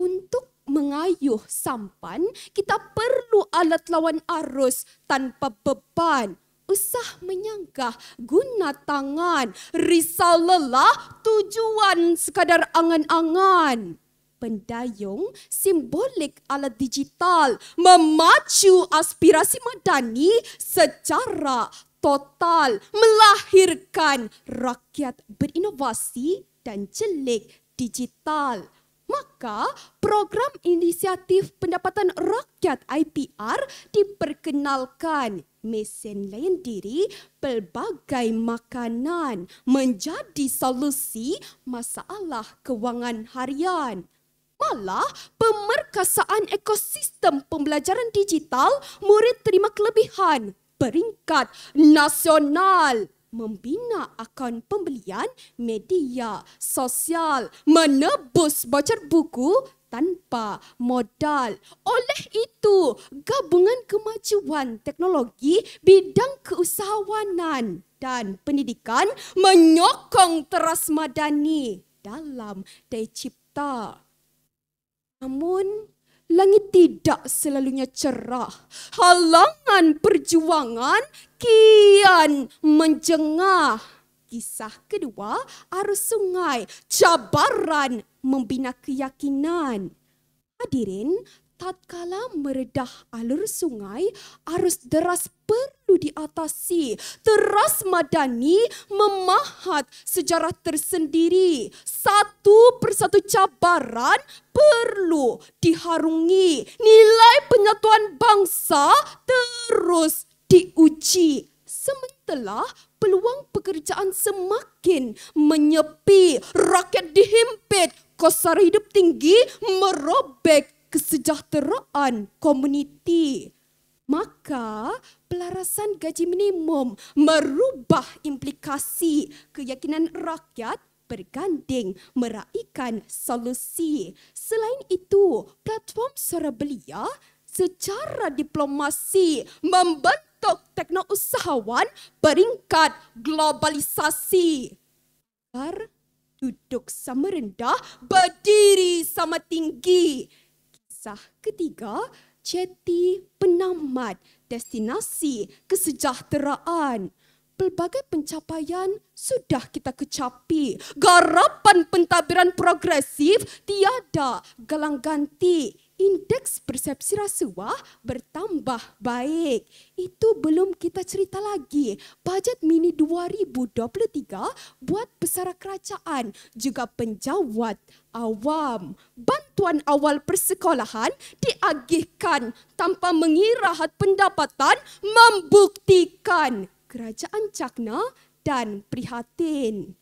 Untuk mengayuh sampan, kita perlu alat lawan arus tanpa beban. Usah menyanggah guna tangan, risau lelah, tujuan sekadar angan-angan pendayung simbolik ala digital memacu aspirasi madani secara total melahirkan rakyat berinovasi dan celik digital. Maka program inisiatif pendapatan rakyat IPR diperkenalkan mesin lain diri pelbagai makanan menjadi solusi masalah kewangan harian malah pemerkasaan ekosistem pembelajaran digital murid terima kelebihan peringkat nasional membina akaun pembelian media sosial menebus bocor buku tanpa modal. Oleh itu, gabungan kemajuan teknologi bidang keusahawanan dan pendidikan menyokong teras madani dalam daya cipta. Namun, langit tidak selalunya cerah. Halangan perjuangan kian menjengah. Kisah kedua, arus sungai, cabaran membina keyakinan. Hadirin, tatkala meredah alur sungai, arus deras perlu diatasi. Teras madani memahat sejarah tersendiri. Satu persatu cabaran perlu diharungi. Nilai penyatuan bangsa terus diuji. Sementelah peluang pekerjaan semakin menyepi. Rakyat dihimpit. Kosar hidup tinggi merobek kesejahteraan komuniti. Maka pelarasan gaji minimum merubah implikasi keyakinan rakyat berganding meraihkan solusi. Selain itu, platform suara belia secara diplomasi membentuk teknousahawan peringkat globalisasi. Bar duduk sama rendah, berdiri sama tinggi kisah ketiga, Ceti Penamat, Destinasi Kesejahteraan. Pelbagai pencapaian sudah kita kecapi. Garapan pentadbiran progresif tiada galang ganti indeks persepsi rasa wah bertambah baik. Itu belum kita cerita lagi. Bajet mini 2023 buat pesara kerajaan juga penjawat awam. Bantuan awal persekolahan diagihkan tanpa mengira hat pendapatan membuktikan kerajaan cakna dan prihatin.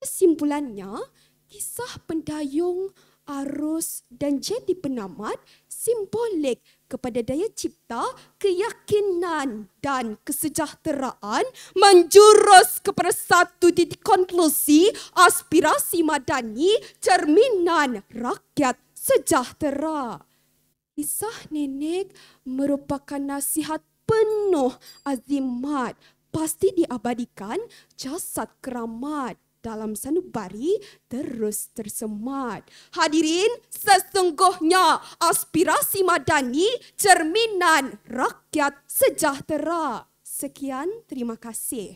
Kesimpulannya, kisah pendayung arus dan jadi penamat simbolik kepada daya cipta, keyakinan dan kesejahteraan menjurus kepada satu titik konklusi aspirasi madani cerminan rakyat sejahtera. Kisah nenek merupakan nasihat penuh azimat pasti diabadikan jasad keramat dalam sanubari terus tersemat. Hadirin, sesungguhnya aspirasi madani cerminan rakyat sejahtera. Sekian, terima kasih.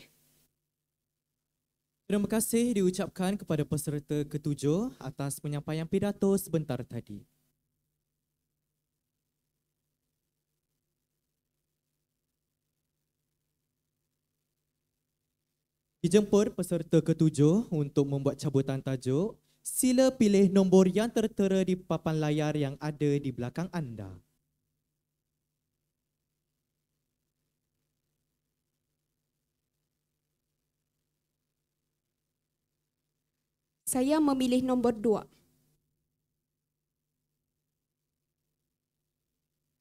Terima kasih diucapkan kepada peserta ketujuh atas penyampaian pidato sebentar tadi. Dijemput peserta ketujuh untuk membuat cabutan tajuk, sila pilih nombor yang tertera di papan layar yang ada di belakang anda. Saya memilih nombor dua.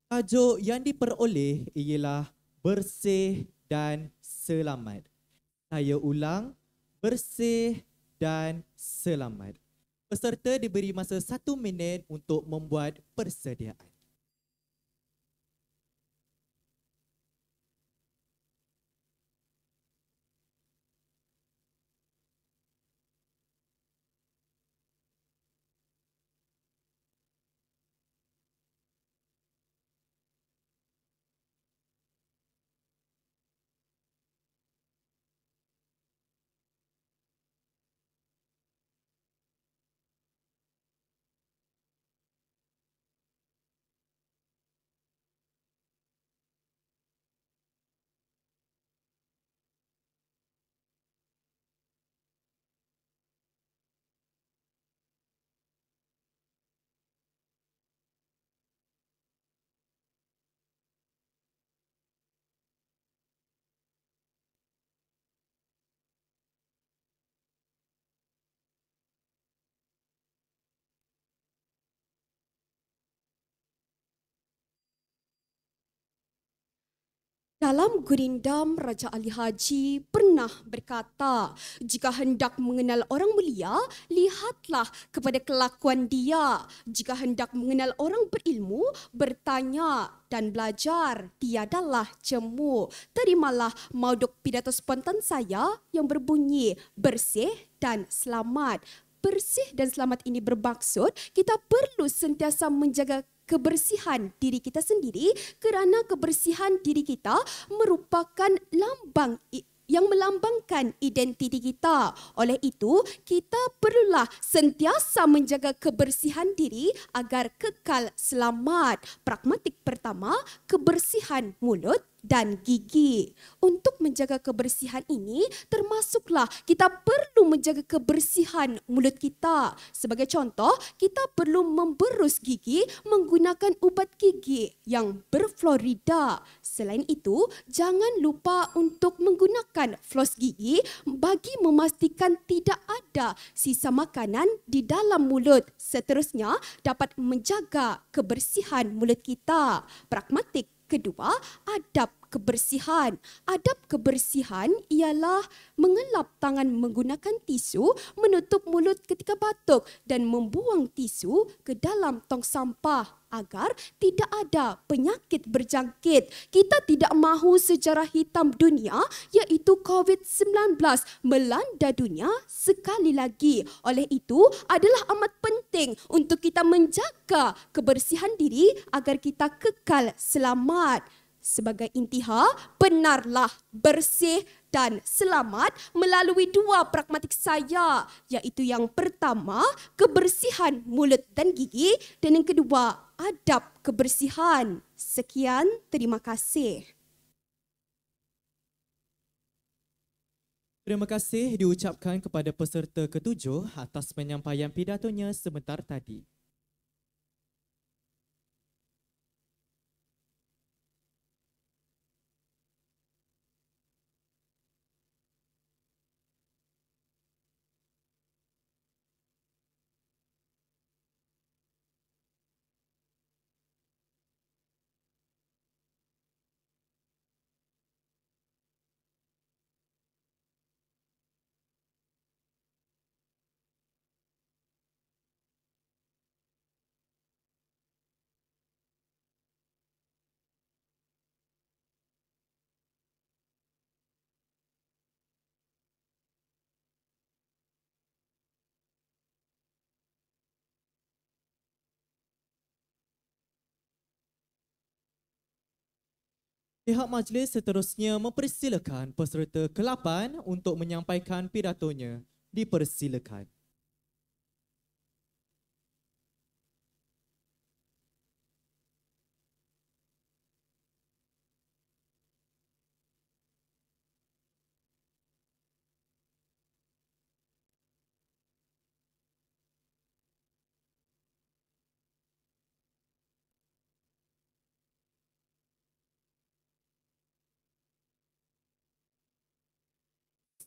Tajuk yang diperoleh ialah bersih dan selamat. Saya ulang, bersih dan selamat. Peserta diberi masa satu minit untuk membuat persediaan. Dalam gurindam, Raja Ali Haji pernah berkata, jika hendak mengenal orang mulia, lihatlah kepada kelakuan dia. Jika hendak mengenal orang berilmu, bertanya dan belajar, tiadalah cemu. Terimalah mauduk pidato spontan saya yang berbunyi bersih dan selamat bersih dan selamat ini bermaksud kita perlu sentiasa menjaga kebersihan diri kita sendiri kerana kebersihan diri kita merupakan lambang yang melambangkan identiti kita. Oleh itu, kita perlulah sentiasa menjaga kebersihan diri agar kekal selamat. Pragmatik pertama, kebersihan mulut dan gigi. Untuk menjaga kebersihan ini, termasuklah kita perlu menjaga kebersihan mulut kita. Sebagai contoh, kita perlu memberus gigi menggunakan ubat gigi yang berflorida. Selain itu, jangan lupa untuk menggunakan floss gigi bagi memastikan tidak ada sisa makanan di dalam mulut. Seterusnya, dapat menjaga kebersihan mulut kita. Pragmatik kedua, adab kebersihan. Adab kebersihan ialah mengelap tangan menggunakan tisu, menutup mulut ketika batuk dan membuang tisu ke dalam tong sampah agar tidak ada penyakit berjangkit. Kita tidak mahu sejarah hitam dunia iaitu COVID-19 melanda dunia sekali lagi. Oleh itu, adalah amat penting untuk kita menjaga kebersihan diri agar kita kekal selamat sebagai intiha benarlah bersih dan selamat melalui dua pragmatik saya iaitu yang pertama kebersihan mulut dan gigi dan yang kedua adab kebersihan sekian terima kasih Terima kasih diucapkan kepada peserta ketujuh atas penyampaian pidatonya sebentar tadi. Pihak majlis seterusnya mempersilakan peserta ke-8 untuk menyampaikan pidatonya. Dipersilakan.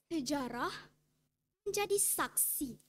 sejarah menjadi saksi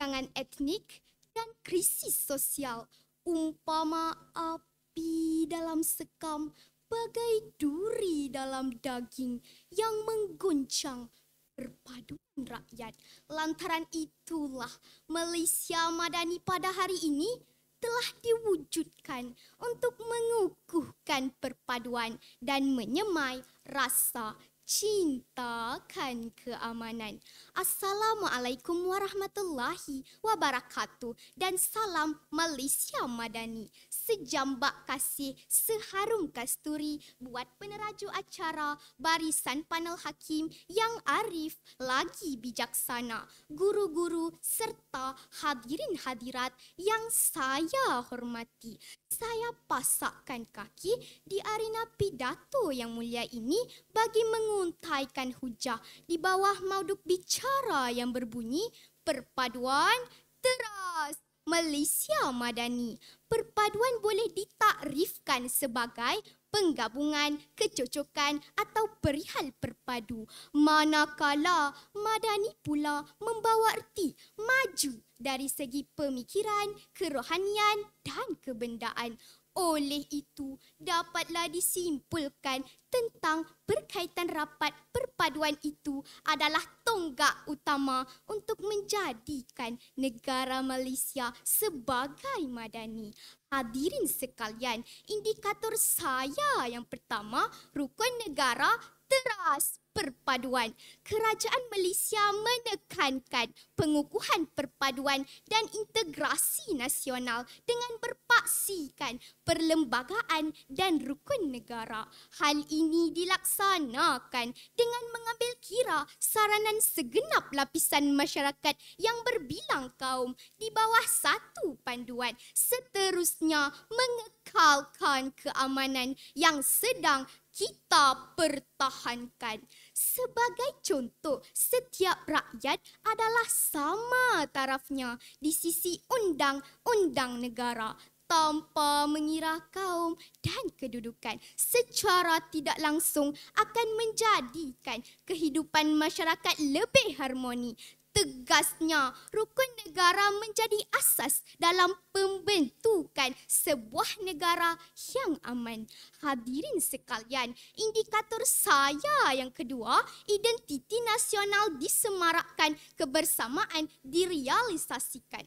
tangan etnik dan krisis sosial umpama api dalam sekam bagai duri dalam daging yang mengguncang perpaduan rakyat. Lantaran itulah Malaysia Madani pada hari ini telah diwujudkan untuk mengukuhkan perpaduan dan menyemai rasa Cinta kan keamanan. Assalamualaikum warahmatullahi wabarakatuh dan salam Malaysia Madani. Sejambak kasih seharum kasturi buat peneraju acara barisan panel hakim yang arif lagi bijaksana. Guru-guru serta hadirin hadirat yang saya hormati. Saya pasakkan kaki di arena pidato yang mulia ini bagi mengu menguntaikan hujah di bawah mauduk bicara yang berbunyi perpaduan teras Malaysia Madani. Perpaduan boleh ditakrifkan sebagai penggabungan, kecocokan atau perihal perpadu. Manakala Madani pula membawa erti maju dari segi pemikiran, kerohanian dan kebendaan. Oleh itu, dapatlah disimpulkan tentang berkaitan rapat perpaduan itu adalah tonggak utama untuk menjadikan negara Malaysia sebagai madani. Hadirin sekalian, indikator saya yang pertama, rukun negara teras perpaduan. Kerajaan Malaysia menekankan pengukuhan perpaduan dan integrasi nasional dengan berpaksikan perlembagaan dan rukun negara. Hal ini dilaksanakan dengan mengambil kira saranan segenap lapisan masyarakat yang berbilang kaum di bawah satu panduan. Seterusnya mengekalkan keamanan yang sedang kita pertahankan. Sebagai contoh, setiap rakyat adalah sama tarafnya di sisi undang-undang negara tanpa mengira kaum dan kedudukan secara tidak langsung akan menjadikan kehidupan masyarakat lebih harmoni tegasnya rukun negara menjadi asas dalam pembentukan sebuah negara yang aman. Hadirin sekalian, indikator saya yang kedua, identiti nasional disemarakkan kebersamaan direalisasikan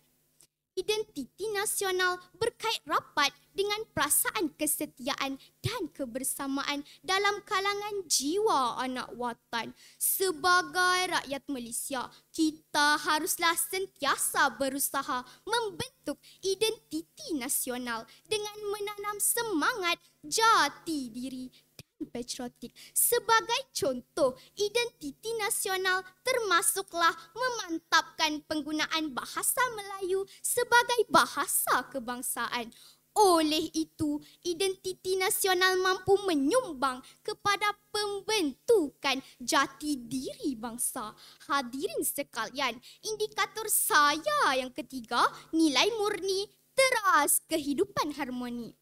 identiti nasional berkait rapat dengan perasaan kesetiaan dan kebersamaan dalam kalangan jiwa anak watan. Sebagai rakyat Malaysia, kita haruslah sentiasa berusaha membentuk identiti nasional dengan menanam semangat jati diri patriotik. Sebagai contoh, identiti nasional termasuklah memantapkan penggunaan bahasa Melayu sebagai bahasa kebangsaan. Oleh itu, identiti nasional mampu menyumbang kepada pembentukan jati diri bangsa. Hadirin sekalian, indikator saya yang ketiga, nilai murni teras kehidupan harmoni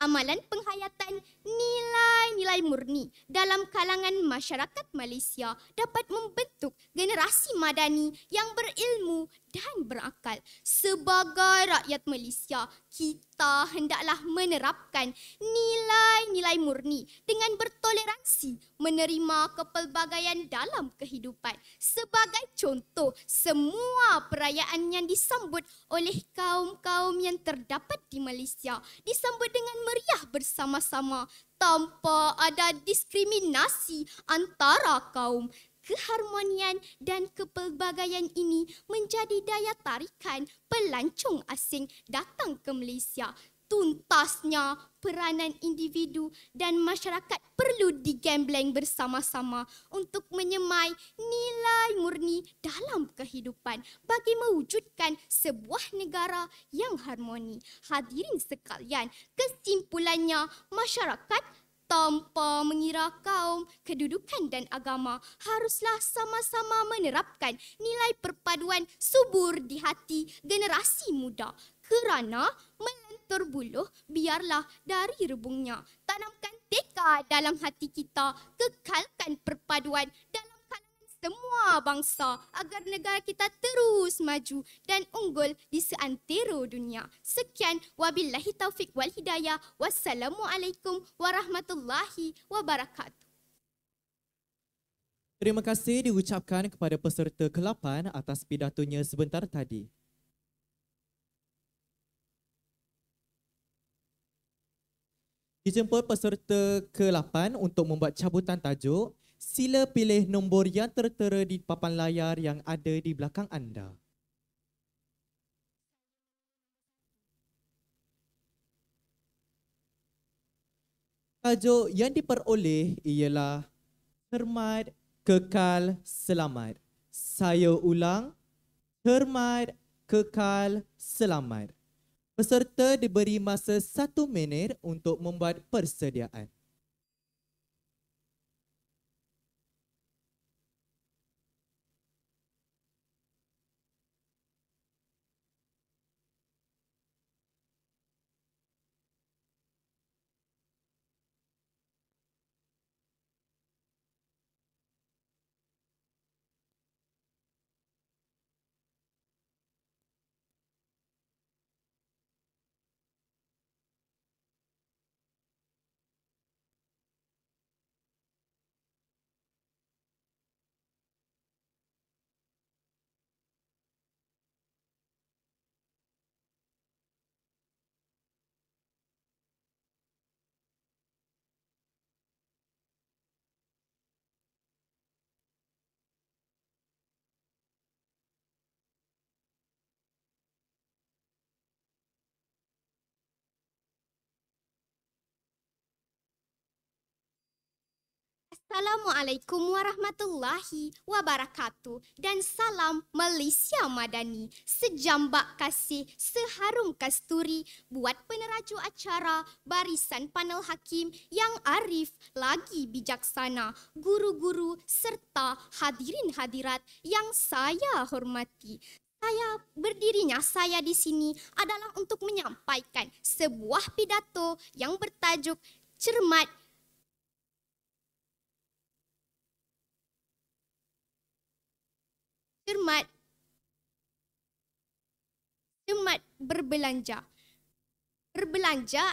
amalan penghayatan nilai-nilai murni dalam kalangan masyarakat Malaysia dapat membentuk generasi madani yang berilmu dan berakal sebagai rakyat Malaysia kita hendaklah menerapkan nilai-nilai murni dengan bertoleransi menerima kepelbagaian dalam kehidupan sebagai contoh semua perayaan yang disambut oleh kaum-kaum yang terdapat di Malaysia disambut dengan meriah bersama-sama tanpa ada diskriminasi antara kaum keharmonian dan kepelbagaian ini menjadi daya tarikan pelancong asing datang ke Malaysia. Tuntasnya peranan individu dan masyarakat perlu digembleng bersama-sama untuk menyemai nilai murni dalam kehidupan bagi mewujudkan sebuah negara yang harmoni. Hadirin sekalian, kesimpulannya masyarakat tanpa mengira kaum, kedudukan dan agama haruslah sama-sama menerapkan nilai perpaduan subur di hati generasi muda kerana melentur buluh biarlah dari rebungnya tanamkan teka dalam hati kita kekalkan perpaduan dan semua bangsa agar negara kita terus maju dan unggul di seantero dunia. Sekian, wabillahi taufik wal hidayah. Wassalamualaikum warahmatullahi wabarakatuh. Terima kasih diucapkan kepada peserta ke-8 atas pidatonya sebentar tadi. Dijemput peserta ke-8 untuk membuat cabutan tajuk sila pilih nombor yang tertera di papan layar yang ada di belakang anda. Tajuk yang diperoleh ialah Cermat, Kekal, Selamat. Saya ulang, Cermat, Kekal, Selamat. Peserta diberi masa satu minit untuk membuat persediaan. Assalamualaikum warahmatullahi wabarakatuh dan salam Malaysia Madani. Sejambak kasih seharum kasturi buat peneraju acara barisan panel hakim yang arif lagi bijaksana, guru-guru serta hadirin hadirat yang saya hormati. Saya berdirinya saya di sini adalah untuk menyampaikan sebuah pidato yang bertajuk Cermat cermat cermat berbelanja berbelanja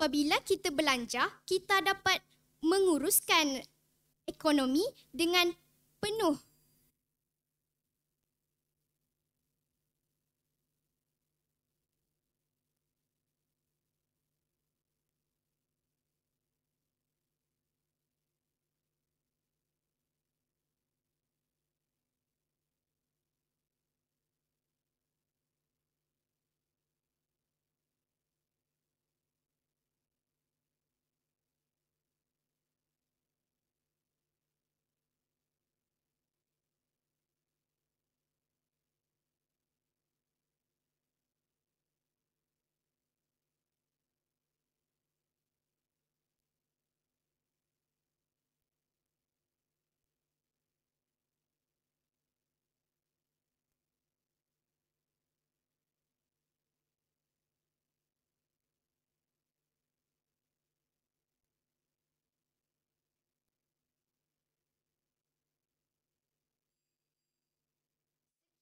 Apabila kita belanja, kita dapat menguruskan ekonomi dengan penuh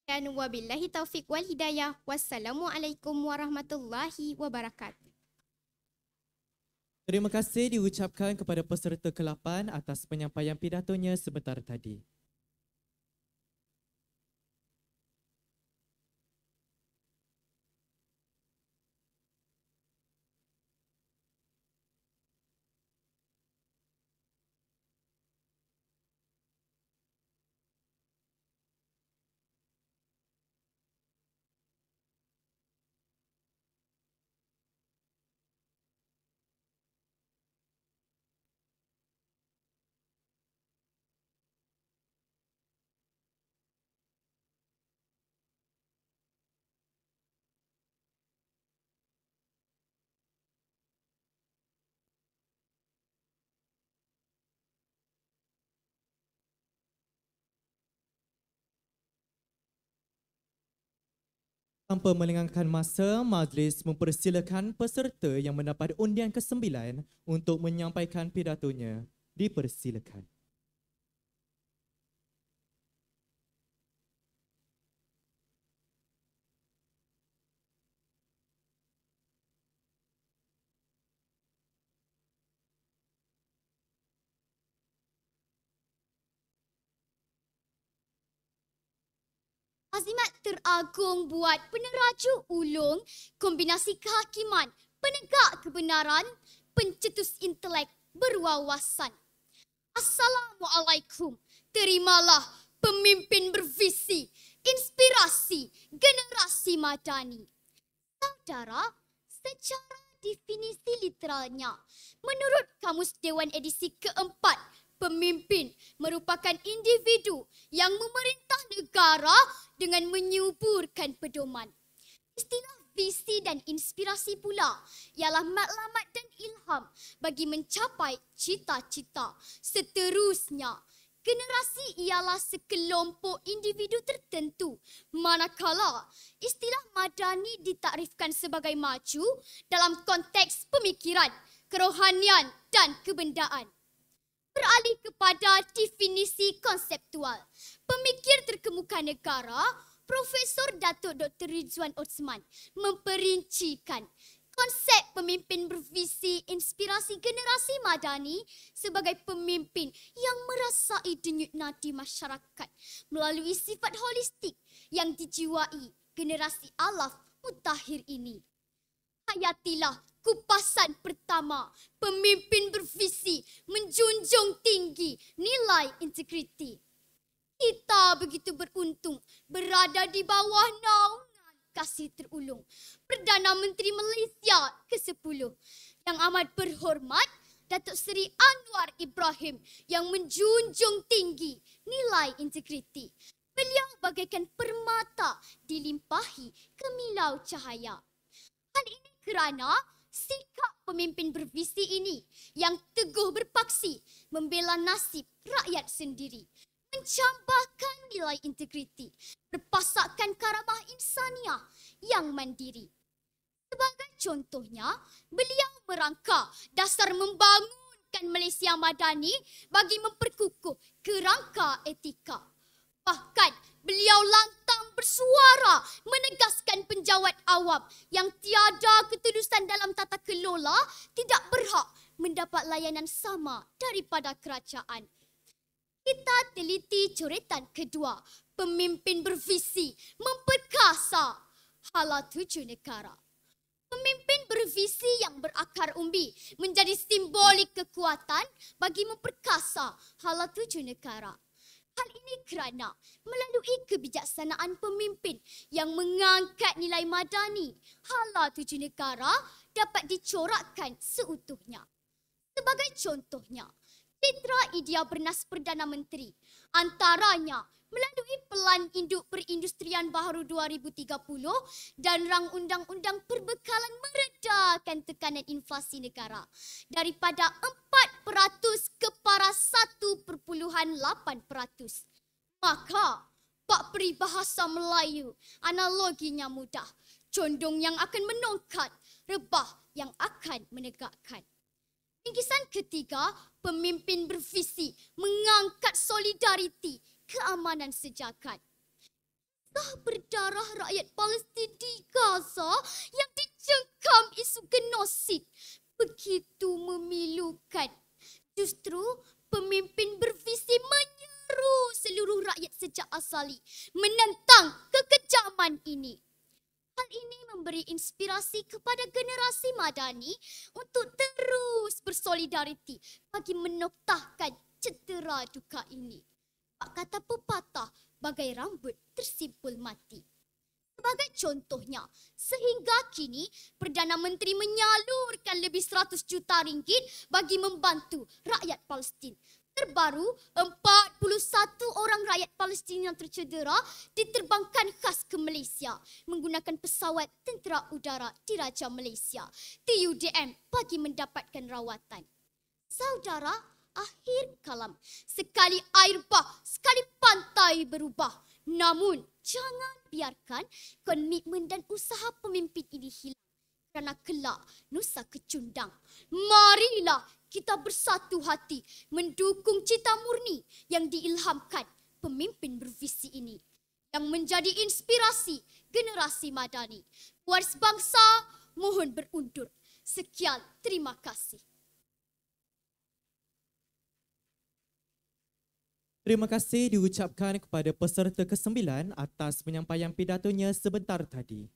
Dan wabillahi taufiq wal hidayah. Wassalamualaikum warahmatullahi wabarakatuh. Terima kasih diucapkan kepada peserta ke-8 atas penyampaian pidatonya sebentar tadi. Tanpa melengahkan masa, majlis mempersilakan peserta yang mendapat undian ke-9 untuk menyampaikan pidatonya. Dipersilakan. azimat teragung buat peneraju ulung, kombinasi kehakiman, penegak kebenaran, pencetus intelek berwawasan. Assalamualaikum. Terimalah pemimpin bervisi, inspirasi generasi madani. Saudara, secara definisi literalnya, menurut Kamus Dewan Edisi keempat, pemimpin merupakan individu yang memerintah negara dengan menyuburkan pedoman. Istilah visi dan inspirasi pula ialah matlamat dan ilham bagi mencapai cita-cita. Seterusnya, generasi ialah sekelompok individu tertentu. Manakala istilah madani ditakrifkan sebagai maju dalam konteks pemikiran, kerohanian dan kebendaan. Beralih kepada definisi konseptual pemikir terkemuka negara, Profesor Datuk Dr. Rizwan Osman memperincikan konsep pemimpin bervisi inspirasi generasi madani sebagai pemimpin yang merasai denyut nadi masyarakat melalui sifat holistik yang dijiwai generasi alaf mutahir ini. Hayatilah kupasan pertama pemimpin bervisi menjunjung tinggi nilai integriti kita begitu beruntung berada di bawah naungan kasih terulung Perdana Menteri Malaysia ke-10 yang amat berhormat Datuk Seri Anwar Ibrahim yang menjunjung tinggi nilai integriti. Beliau bagaikan permata dilimpahi kemilau cahaya. Hal ini kerana sikap pemimpin bervisi ini yang teguh berpaksi membela nasib rakyat sendiri mencambahkan nilai integriti, berpasakkan karamah insania yang mandiri. Sebagai contohnya, beliau berangka dasar membangunkan Malaysia Madani bagi memperkukuh kerangka etika. Bahkan beliau lantang bersuara menegaskan penjawat awam yang tiada ketudusan dalam tata kelola tidak berhak mendapat layanan sama daripada kerajaan. Kita teliti coretan kedua, pemimpin bervisi memperkasa hala tujuh negara. Pemimpin bervisi yang berakar umbi menjadi simbolik kekuatan bagi memperkasa hala tujuh negara. Hal ini kerana melalui kebijaksanaan pemimpin yang mengangkat nilai madani, hala tujuh negara dapat dicorakkan seutuhnya. Sebagai contohnya, tetra idea bernas Perdana Menteri. Antaranya, melalui Pelan Induk Perindustrian Baharu 2030 dan Rang Undang-Undang Perbekalan meredakan tekanan inflasi negara daripada 4% kepada 1.8%. Maka, Pak Peri Bahasa Melayu analoginya mudah. Condong yang akan menongkat, rebah yang akan menegakkan. Bingkisan ketiga, pemimpin bervisi mengangkat solidariti keamanan sejagat. Kisah berdarah rakyat Palestin di Gaza yang dicengkam isu genosid begitu memilukan. Justru pemimpin bervisi menyeru seluruh rakyat sejak asali menentang kekejaman ini. Hal ini memberi inspirasi kepada generasi madani untuk terus bersolidariti bagi menoktahkan cedera duka ini. Pak kata pepatah bagai rambut tersimpul mati. Sebagai contohnya, sehingga kini Perdana Menteri menyalurkan lebih 100 juta ringgit bagi membantu rakyat Palestin terbaru, 41 orang rakyat Palestin yang tercedera diterbangkan khas ke Malaysia menggunakan pesawat tentera udara diraja Malaysia, TUDM, bagi mendapatkan rawatan. Saudara, akhir kalam. Sekali air bah, sekali pantai berubah. Namun, jangan biarkan komitmen dan usaha pemimpin ini hilang. Kerana kelak, Nusa kecundang. Marilah kita bersatu hati mendukung cita murni yang diilhamkan pemimpin bervisi ini yang menjadi inspirasi generasi madani. Puan bangsa mohon berundur. Sekian, terima kasih. Terima kasih diucapkan kepada peserta ke-9 atas penyampaian pidatonya sebentar tadi.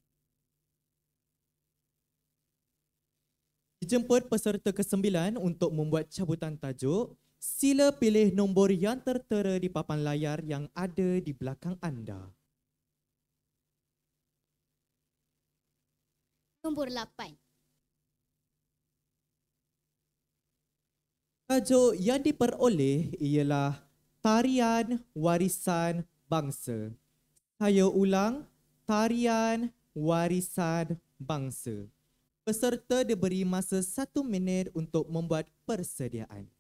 Dijemput peserta ke kesembilan untuk membuat cabutan tajuk, sila pilih nombor yang tertera di papan layar yang ada di belakang anda. Nombor 8. Tajuk yang diperoleh ialah Tarian Warisan Bangsa. Saya ulang, Tarian Warisan Bangsa. Peserta diberi masa satu minit untuk membuat persediaan.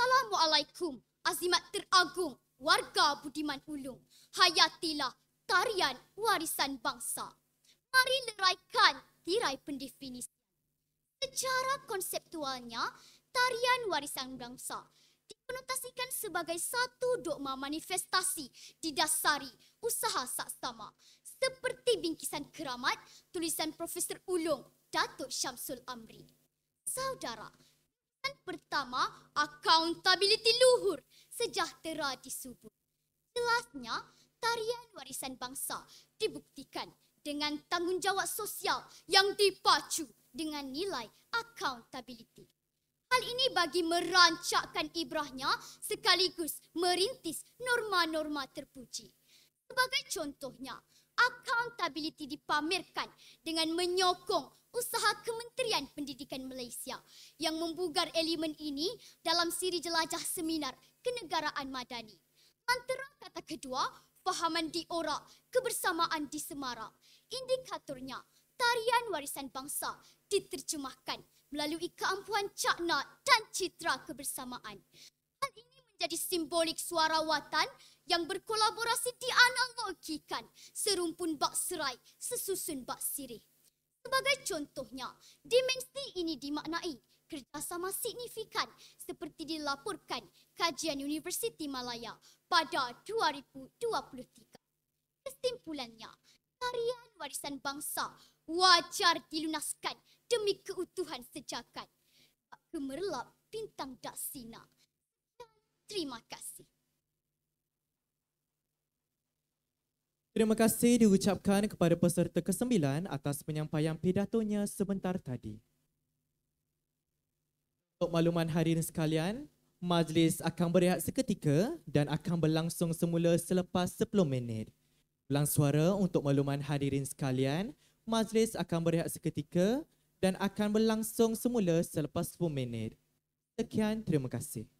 Assalamualaikum azimat teragung warga Budiman Ulung. Hayatilah tarian warisan bangsa. Mari leraikan tirai pendefinisian. Secara konseptualnya, tarian warisan bangsa dipenotasikan sebagai satu dogma manifestasi didasari usaha saksama. Seperti bingkisan keramat tulisan Profesor Ulung Datuk Syamsul Amri. Saudara, dan pertama, akauntabiliti luhur, sejahtera disubur. Jelasnya, tarian warisan bangsa dibuktikan dengan tanggungjawab sosial yang dipacu dengan nilai akauntabiliti. Hal ini bagi merancakkan ibrahnya sekaligus merintis norma-norma terpuji. Sebagai contohnya, akauntabiliti dipamerkan dengan menyokong usaha Kementerian Pendidikan Malaysia yang membugar elemen ini dalam siri jelajah seminar kenegaraan madani. Antara kata kedua, pahaman diorak, kebersamaan di semarak. Indikatornya, tarian warisan bangsa diterjemahkan melalui keampuan cakna dan citra kebersamaan. Hal ini menjadi simbolik suara watan yang berkolaborasi dianalogikan serumpun bak serai sesusun bak sirih. Sebagai contohnya, dimensi ini dimaknai kerjasama signifikan seperti dilaporkan kajian Universiti Malaya pada 2023. Kesimpulannya, tarian warisan bangsa wajar dilunaskan demi keutuhan sejagat. Kemerlap bintang dak Terima kasih. Terima kasih diucapkan kepada peserta ke-9 atas penyampaian pidatonya sebentar tadi. Untuk makluman hari ini sekalian, majlis akan berehat seketika dan akan berlangsung semula selepas 10 minit. Ulang suara untuk makluman hadirin sekalian, majlis akan berehat seketika dan akan berlangsung semula selepas 10 minit. Sekian, terima kasih.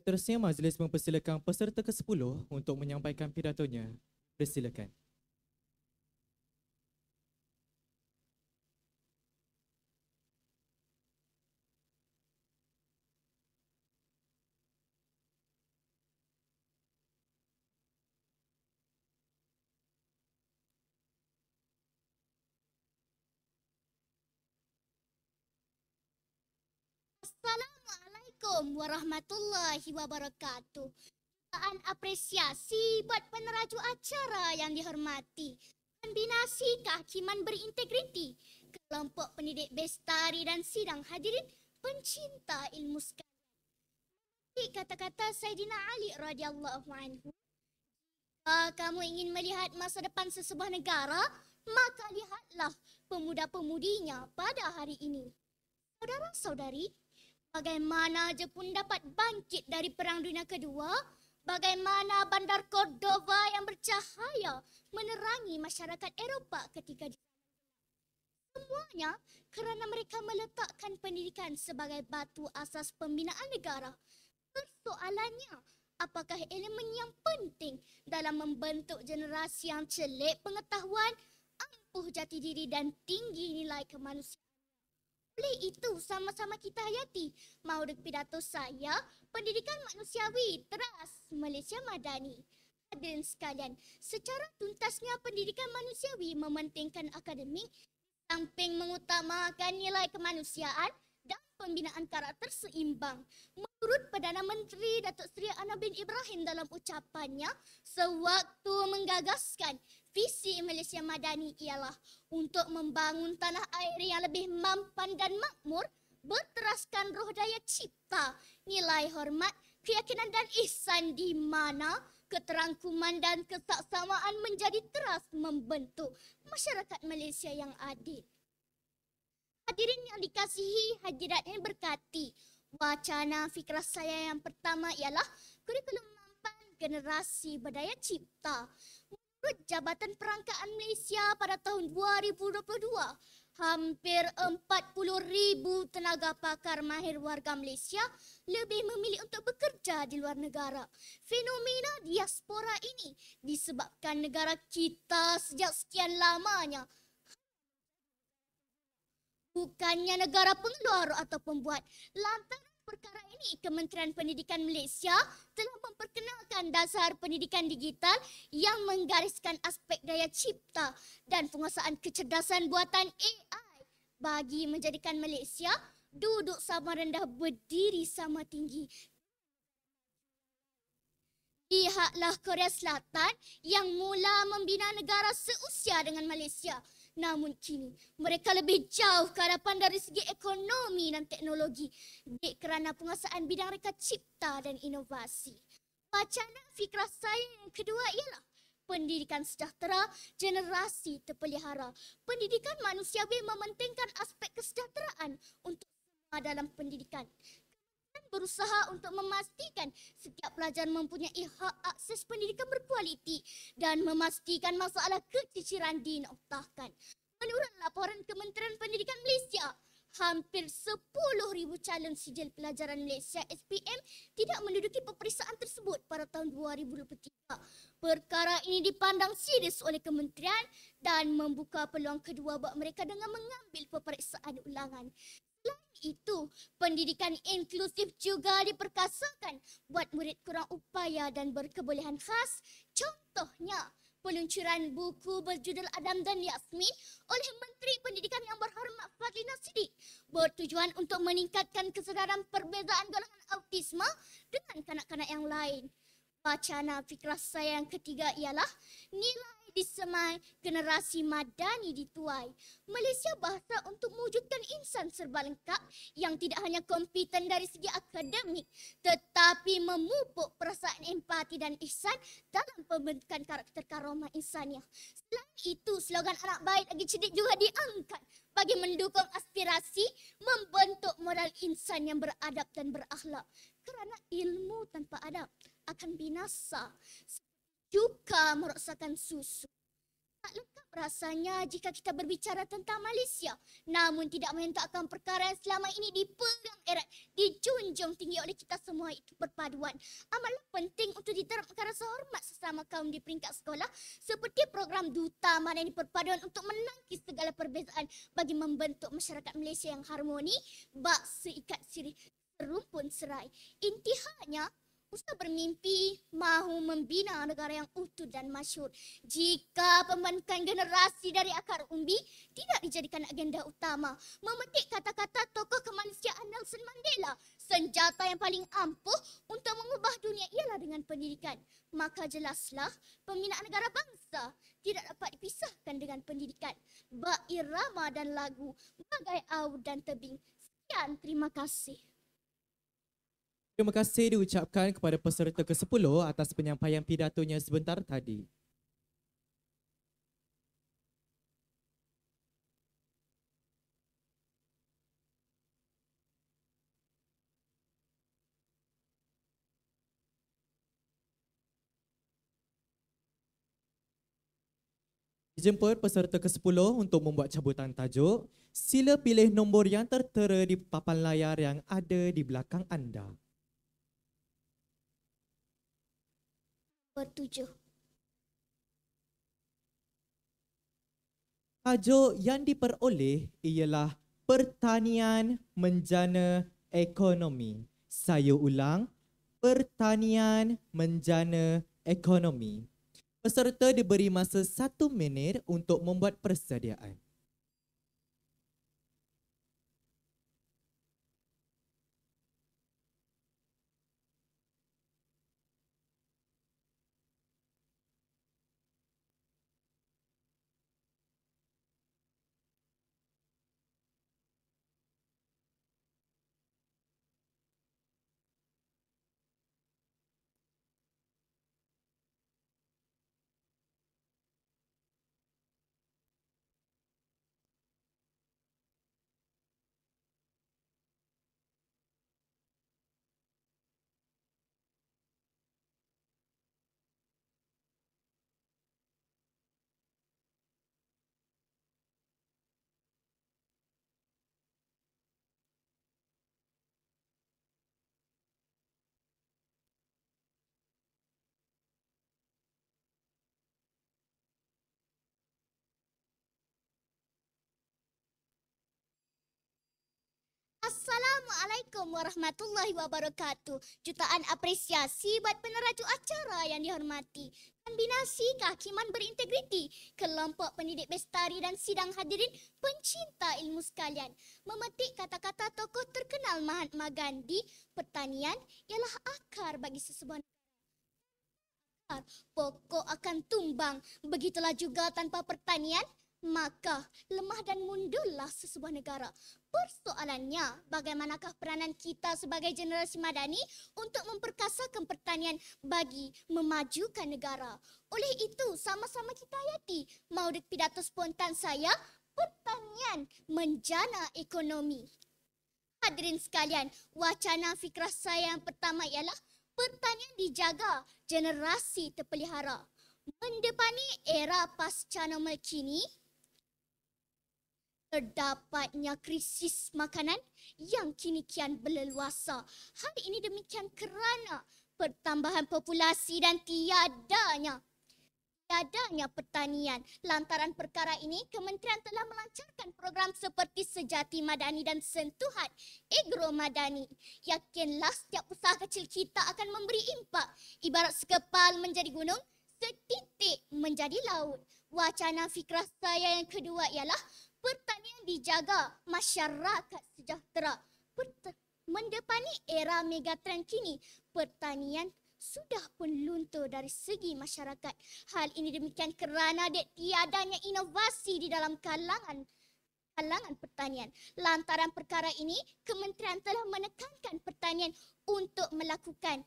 Seterusnya majlis mempersilakan peserta ke-10 untuk menyampaikan pidatonya. Persilakan. Assalamualaikum warahmatullahi wabarakatuh. Dan apresiasi buat peneraju acara yang dihormati. Kombinasi kehakiman berintegriti. Kelompok pendidik bestari dan sidang hadirin pencinta ilmu sekalian. kata-kata Sayyidina Ali radhiyallahu anhu. Jika kamu ingin melihat masa depan sesebuah negara, maka lihatlah pemuda-pemudinya pada hari ini. Saudara-saudari, bagaimana Jepun dapat bangkit dari Perang Dunia Kedua, bagaimana bandar Cordova yang bercahaya menerangi masyarakat Eropah ketika di Semuanya kerana mereka meletakkan pendidikan sebagai batu asas pembinaan negara. Soalannya, apakah elemen yang penting dalam membentuk generasi yang celik pengetahuan, ampuh jati diri dan tinggi nilai kemanusiaan? pelik itu sama-sama kita hayati. Mau dek pidato saya, pendidikan manusiawi teras Malaysia Madani. Hadirin sekalian, secara tuntasnya pendidikan manusiawi mementingkan akademik samping mengutamakan nilai kemanusiaan dan pembinaan karakter seimbang. Menurut Perdana Menteri Datuk Seri Anabin Ibrahim dalam ucapannya, sewaktu menggagaskan Visi Malaysia Madani ialah untuk membangun tanah air yang lebih mampan dan makmur berteraskan roh daya cipta, nilai hormat, keyakinan dan ihsan di mana keterangkuman dan kesaksamaan menjadi teras membentuk masyarakat Malaysia yang adil. Hadirin yang dikasihi, hadirat yang berkati, wacana fikrah saya yang pertama ialah kurikulum mampan generasi berdaya cipta. Jabatan Perangkaan Malaysia pada tahun 2022, hampir 40,000 tenaga pakar mahir warga Malaysia lebih memilih untuk bekerja di luar negara. Fenomena diaspora ini disebabkan negara kita sejak sekian lamanya bukannya negara pengeluar atau pembuat lantaran perkara ini, Kementerian Pendidikan Malaysia telah memperkenalkan dasar pendidikan digital yang menggariskan aspek daya cipta dan penguasaan kecerdasan buatan AI bagi menjadikan Malaysia duduk sama rendah berdiri sama tinggi. Pihaklah Korea Selatan yang mula membina negara seusia dengan Malaysia. Namun kini, mereka lebih jauh ke hadapan dari segi ekonomi dan teknologi dek kerana penguasaan bidang reka cipta dan inovasi. Wacana fikrah saya yang kedua ialah pendidikan sejahtera, generasi terpelihara. Pendidikan manusiawi mementingkan aspek kesejahteraan untuk semua dalam pendidikan dan berusaha untuk memastikan setiap pelajar mempunyai hak akses pendidikan berkualiti dan memastikan masalah keciciran dinoktahkan. Menurut laporan Kementerian Pendidikan Malaysia, hampir 10,000 calon sijil pelajaran Malaysia SPM tidak menduduki peperiksaan tersebut pada tahun 2023. Perkara ini dipandang serius oleh kementerian dan membuka peluang kedua buat mereka dengan mengambil peperiksaan ulangan. Selain itu, pendidikan inklusif juga diperkasakan buat murid kurang upaya dan berkebolehan khas. Contohnya, peluncuran buku berjudul Adam dan Yasmin oleh Menteri Pendidikan yang berhormat Fadlina Siddiq bertujuan untuk meningkatkan kesedaran perbezaan golongan autisme dengan kanak-kanak yang lain. Wacana fikrah saya yang ketiga ialah nilai disemai, generasi madani dituai. Malaysia bahasa untuk mewujudkan insan serba lengkap yang tidak hanya kompeten dari segi akademik tetapi memupuk perasaan empati dan ihsan dalam pembentukan karakter karoma insannya. Selain itu, slogan anak baik lagi cerdik juga diangkat bagi mendukung aspirasi membentuk moral insan yang beradab dan berakhlak. Kerana ilmu tanpa adab akan binasa juga merosakkan susu. Tak lengkap rasanya jika kita berbicara tentang Malaysia. Namun tidak mentakkan perkara yang selama ini dipegang erat. Dijunjung tinggi oleh kita semua itu perpaduan. Amatlah penting untuk diterapkan rasa hormat sesama kaum di peringkat sekolah. Seperti program Duta Mana Ini Perpaduan untuk menangkis segala perbezaan bagi membentuk masyarakat Malaysia yang harmoni. Bak seikat sirih, rumpun serai. Intihanya, Musa bermimpi mahu membina negara yang utuh dan masyur. Jika pembentukan generasi dari akar umbi tidak dijadikan agenda utama. Memetik kata-kata tokoh kemanusiaan Nelson Mandela. Senjata yang paling ampuh untuk mengubah dunia ialah dengan pendidikan. Maka jelaslah pembinaan negara bangsa tidak dapat dipisahkan dengan pendidikan. Bak irama dan lagu bagai aw dan tebing. Sekian, terima kasih. Terima kasih diucapkan kepada peserta ke-10 atas penyampaian pidatonya sebentar tadi. Jemput peserta ke-10 untuk membuat cabutan tajuk. Sila pilih nombor yang tertera di papan layar yang ada di belakang anda. bertujuh. Tajuk yang diperoleh ialah Pertanian Menjana Ekonomi. Saya ulang, Pertanian Menjana Ekonomi. Peserta diberi masa satu minit untuk membuat persediaan. Assalamualaikum warahmatullahi wabarakatuh. Jutaan apresiasi buat peneraju acara yang dihormati. Kombinasi kehakiman berintegriti. Kelompok pendidik bestari dan sidang hadirin pencinta ilmu sekalian. Memetik kata-kata tokoh terkenal Mahatma Gandhi, pertanian ialah akar bagi sesebuah negara. Pokok akan tumbang. Begitulah juga tanpa pertanian, maka lemah dan mundurlah sesebuah negara persoalannya bagaimanakah peranan kita sebagai generasi madani untuk memperkasakan pertanian bagi memajukan negara. Oleh itu, sama-sama kita hayati maudit pidato spontan saya, Pertanian Menjana Ekonomi. Hadirin sekalian, wacana fikrah saya yang pertama ialah pertanian dijaga, generasi terpelihara. Mendepani era pasca normal kini, terdapatnya krisis makanan yang kini kian berleluasa. Hal ini demikian kerana pertambahan populasi dan tiadanya tiadanya pertanian. Lantaran perkara ini, kementerian telah melancarkan program seperti Sejati Madani dan Sentuhan Agro Madani. Yakinlah setiap usaha kecil kita akan memberi impak. Ibarat sekepal menjadi gunung, setitik menjadi laut. Wacana fikrah saya yang kedua ialah pertanian dijaga, masyarakat sejahtera. Pertan- mendepani era megatrend kini, pertanian sudah pun luntur dari segi masyarakat. Hal ini demikian kerana dia tiadanya inovasi di dalam kalangan kalangan pertanian. Lantaran perkara ini, kementerian telah menekankan pertanian untuk melakukan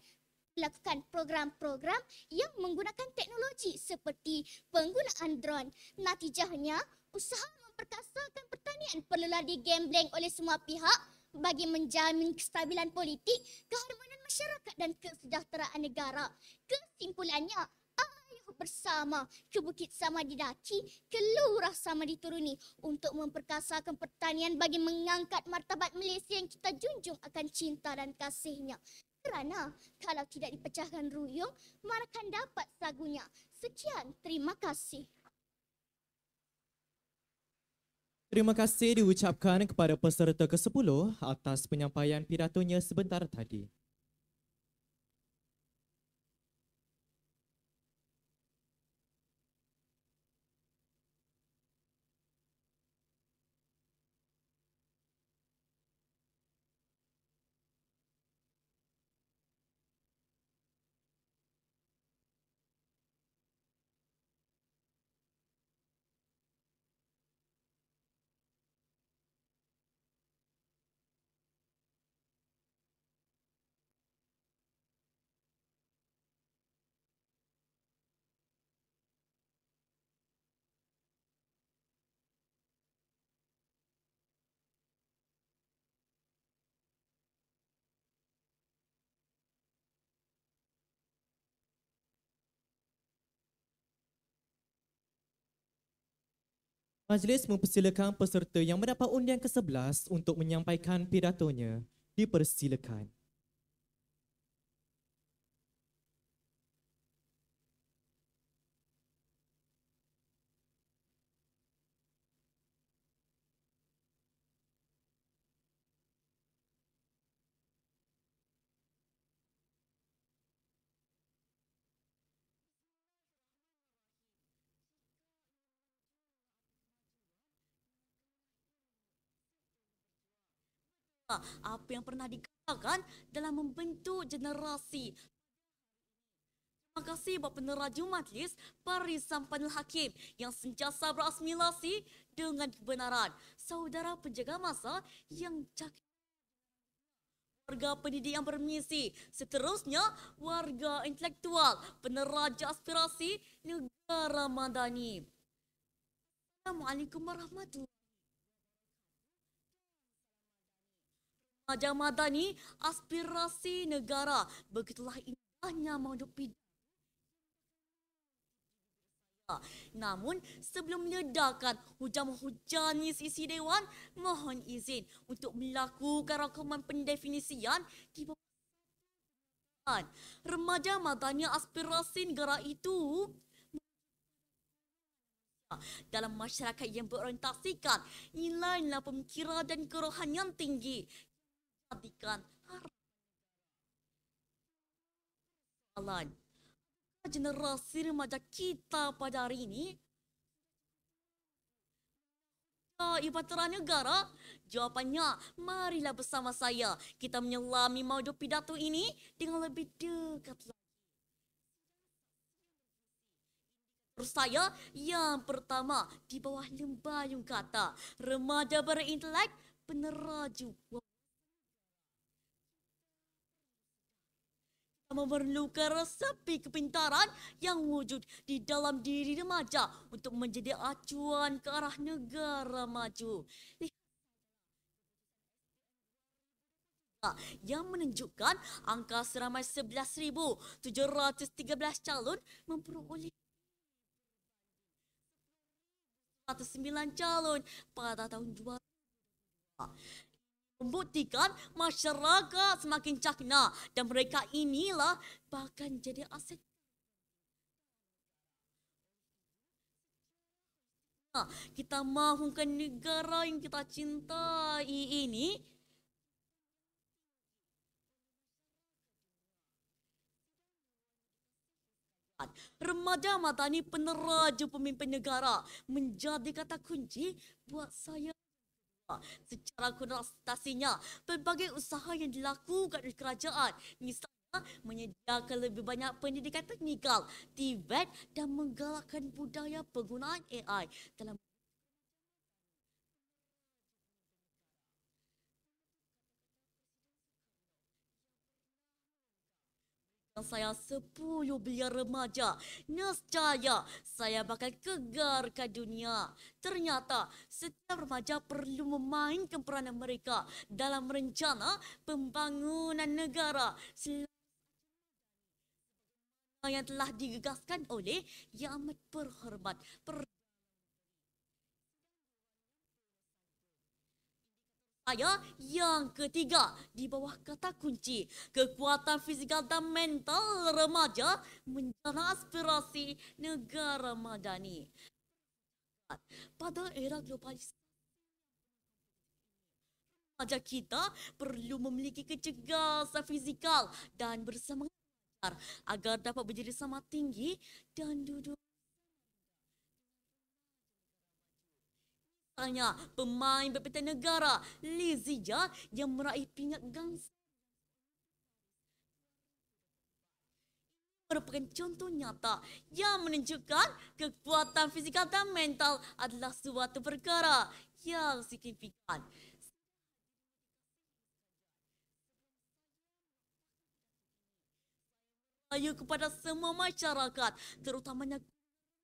melakukan program-program yang menggunakan teknologi seperti penggunaan drone. Natijahnya, usaha memperkasakan pertanian perlulah digembleng oleh semua pihak bagi menjamin kestabilan politik, keharmonian masyarakat dan kesejahteraan negara. Kesimpulannya, ayuh bersama ke bukit sama didaki, ke lurah sama dituruni untuk memperkasakan pertanian bagi mengangkat martabat Malaysia yang kita junjung akan cinta dan kasihnya. Kerana kalau tidak dipecahkan ruyung, mana akan dapat sagunya. Sekian, terima kasih. Terima kasih diucapkan kepada peserta ke-10 atas penyampaian pidatonya sebentar tadi. Majlis mempersilakan peserta yang mendapat undian ke-11 untuk menyampaikan pidatonya dipersilakan. Ah, apa yang pernah dikatakan dalam membentuk generasi. Terima kasih buat peneraju majlis Parisan Panel Hakim yang sentiasa berasimilasi dengan kebenaran. Saudara penjaga masa yang cakap warga pendidik yang bermisi. Seterusnya, warga intelektual, peneraja aspirasi negara madani. Assalamualaikum warahmatullahi Ajang ni aspirasi negara. Begitulah indahnya menghidup pidato. Namun sebelum meledakan hujan-hujan di sisi Dewan, mohon izin untuk melakukan rakaman pendefinisian di Remaja Madani aspirasi negara itu dalam masyarakat yang berorientasikan nilai-nilai pemikiran dan kerohanian tinggi perhatikan harapan generasi remaja kita pada hari ini ibadah negara? jawapannya marilah bersama saya kita menyelami maudah pidato ini dengan lebih dekat lagi. Terus saya, yang pertama di bawah lembayung kata, remaja berintelek, peneraju wawasan. memerlukan resep kepintaran yang wujud di dalam diri remaja untuk menjadi acuan ke arah negara maju. yang menunjukkan angka seramai 11,713 calon memperoleh 109 calon pada tahun 2020 membuktikan masyarakat semakin cakna dan mereka inilah bahkan jadi aset kita mahukan negara yang kita cintai ini Remaja mata ini peneraju pemimpin negara menjadi kata kunci buat saya secara konsultasinya pelbagai usaha yang dilakukan oleh kerajaan misalnya menyediakan lebih banyak pendidikan teknikal, TVET e dan menggalakkan budaya penggunaan AI dalam saya 10 bilion remaja. Nescaya saya bakal ke dunia. Ternyata setiap remaja perlu memainkan peranan mereka dalam rencana pembangunan negara. Yang telah digegaskan oleh Yang Amat Berhormat Perdana Saya yang ketiga di bawah kata kunci kekuatan fizikal dan mental remaja menjana aspirasi negara madani. Pada era globalisasi, remaja kita perlu memiliki kecegasan fizikal dan bersama agar dapat berdiri sama tinggi dan duduk. katanya pemain berpetan negara Lizia yang meraih pingat gangsa. merupakan contoh nyata yang menunjukkan kekuatan fizikal dan mental adalah suatu perkara yang signifikan. Ayu kepada semua masyarakat, terutamanya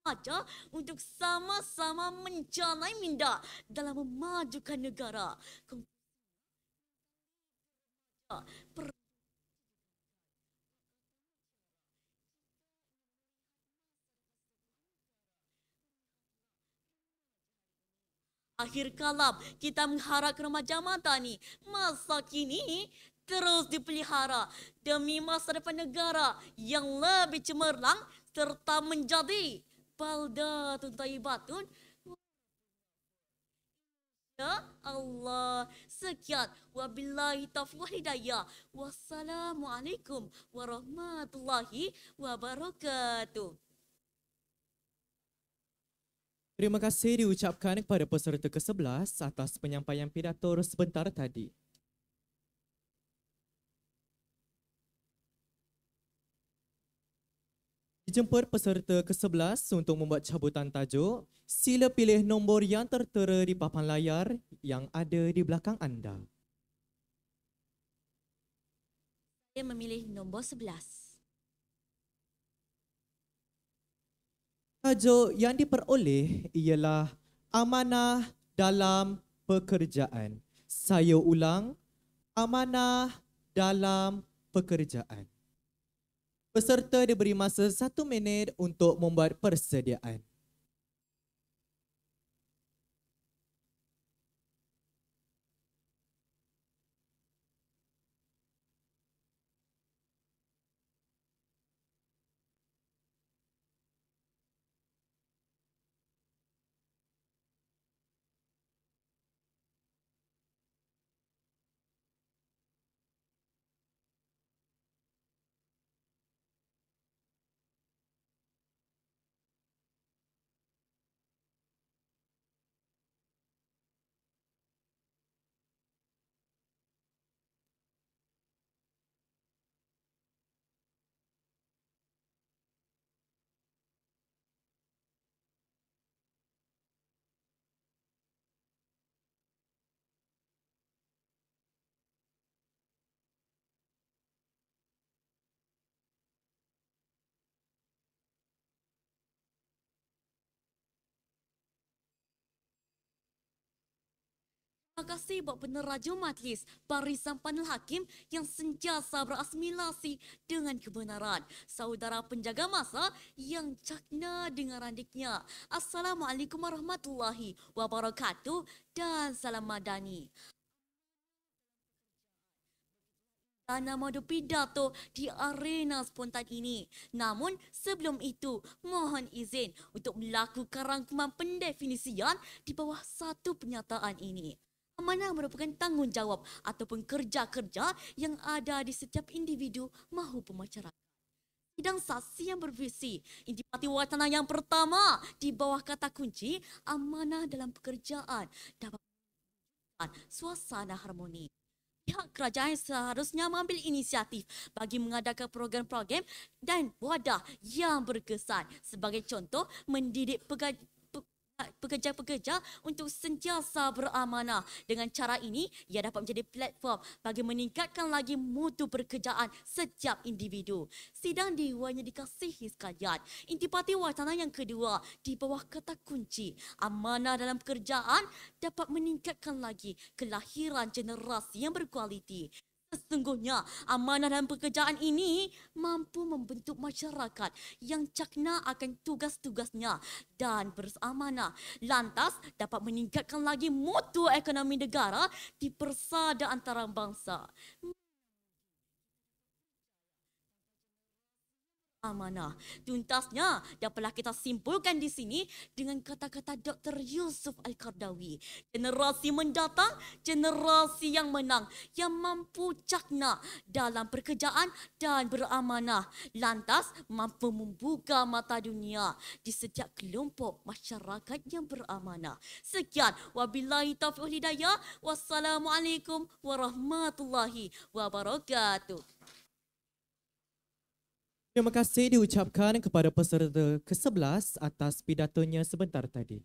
aja untuk sama-sama mencanai minda dalam memajukan negara. Akhir kalam, kita mengharap remaja mata ni masa kini terus dipelihara demi masa depan negara yang lebih cemerlang serta menjadi kapal dah tuan taibat tuan. Ya Allah. Sekian. Wabillahi taufiq wal hidayah. Wassalamualaikum warahmatullahi wabarakatuh. Terima kasih diucapkan kepada peserta ke-11 atas penyampaian pidato sebentar tadi. Jemput peserta ke-11 untuk membuat cabutan tajuk, sila pilih nombor yang tertera di papan layar yang ada di belakang anda. Saya memilih nombor 11. Tajuk yang diperoleh ialah Amanah dalam Pekerjaan. Saya ulang, Amanah dalam Pekerjaan. Peserta diberi masa satu minit untuk membuat persediaan. Terima kasih buat peneraju majlis Parisan Panel Hakim yang senjasa berasimilasi dengan kebenaran. Saudara penjaga masa yang cakna dengan randiknya. Assalamualaikum warahmatullahi wabarakatuh dan salam madani. Tanah madu pidato di arena spontan ini. Namun sebelum itu, mohon izin untuk melakukan rangkuman pendefinisian di bawah satu pernyataan ini mana merupakan tanggungjawab ataupun kerja-kerja yang ada di setiap individu mahu masyarakat. Sidang saksi yang bervisi, intipati wacana yang pertama di bawah kata kunci, amanah dalam pekerjaan dapat menunjukkan suasana harmoni. Pihak kerajaan seharusnya mengambil inisiatif bagi mengadakan program-program dan wadah yang berkesan. Sebagai contoh, mendidik pekerja-pekerja untuk sentiasa beramanah. Dengan cara ini, ia dapat menjadi platform bagi meningkatkan lagi mutu pekerjaan setiap individu. Sidang dewanya dikasihi sekalian. Intipati wacana yang kedua, di bawah kata kunci, amanah dalam pekerjaan dapat meningkatkan lagi kelahiran generasi yang berkualiti. Sesungguhnya amanah dan pekerjaan ini mampu membentuk masyarakat yang cakna akan tugas-tugasnya dan bersamanah. Lantas dapat meningkatkan lagi mutu ekonomi negara di persada antarabangsa. amanah. Tuntasnya dapatlah kita simpulkan di sini dengan kata-kata Dr. Yusuf Al-Kardawi. Generasi mendatang, generasi yang menang, yang mampu cakna dalam pekerjaan dan beramanah. Lantas mampu membuka mata dunia di setiap kelompok masyarakat yang beramanah. Sekian. Wabillahi taufiq hidayah. Wassalamualaikum warahmatullahi wabarakatuh. Terima kasih diucapkan kepada peserta ke-11 atas pidatonya sebentar tadi.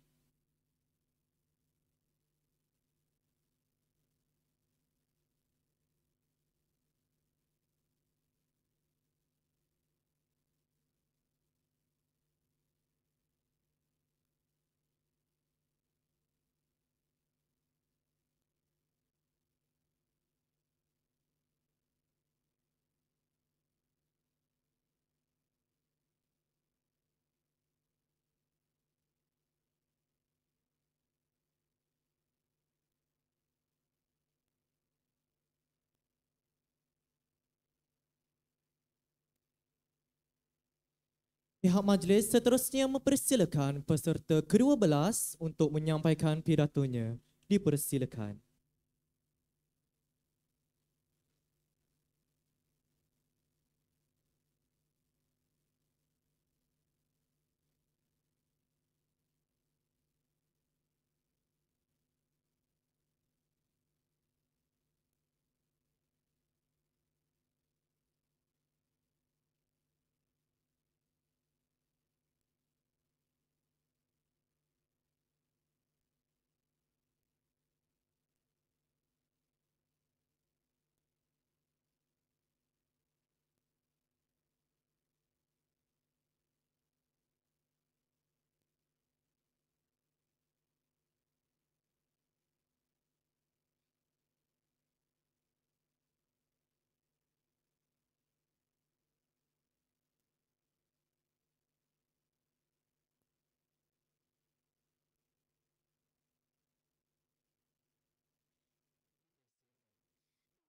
Pihak majlis seterusnya mempersilakan peserta kedua belas untuk menyampaikan pidatonya. Dipersilakan.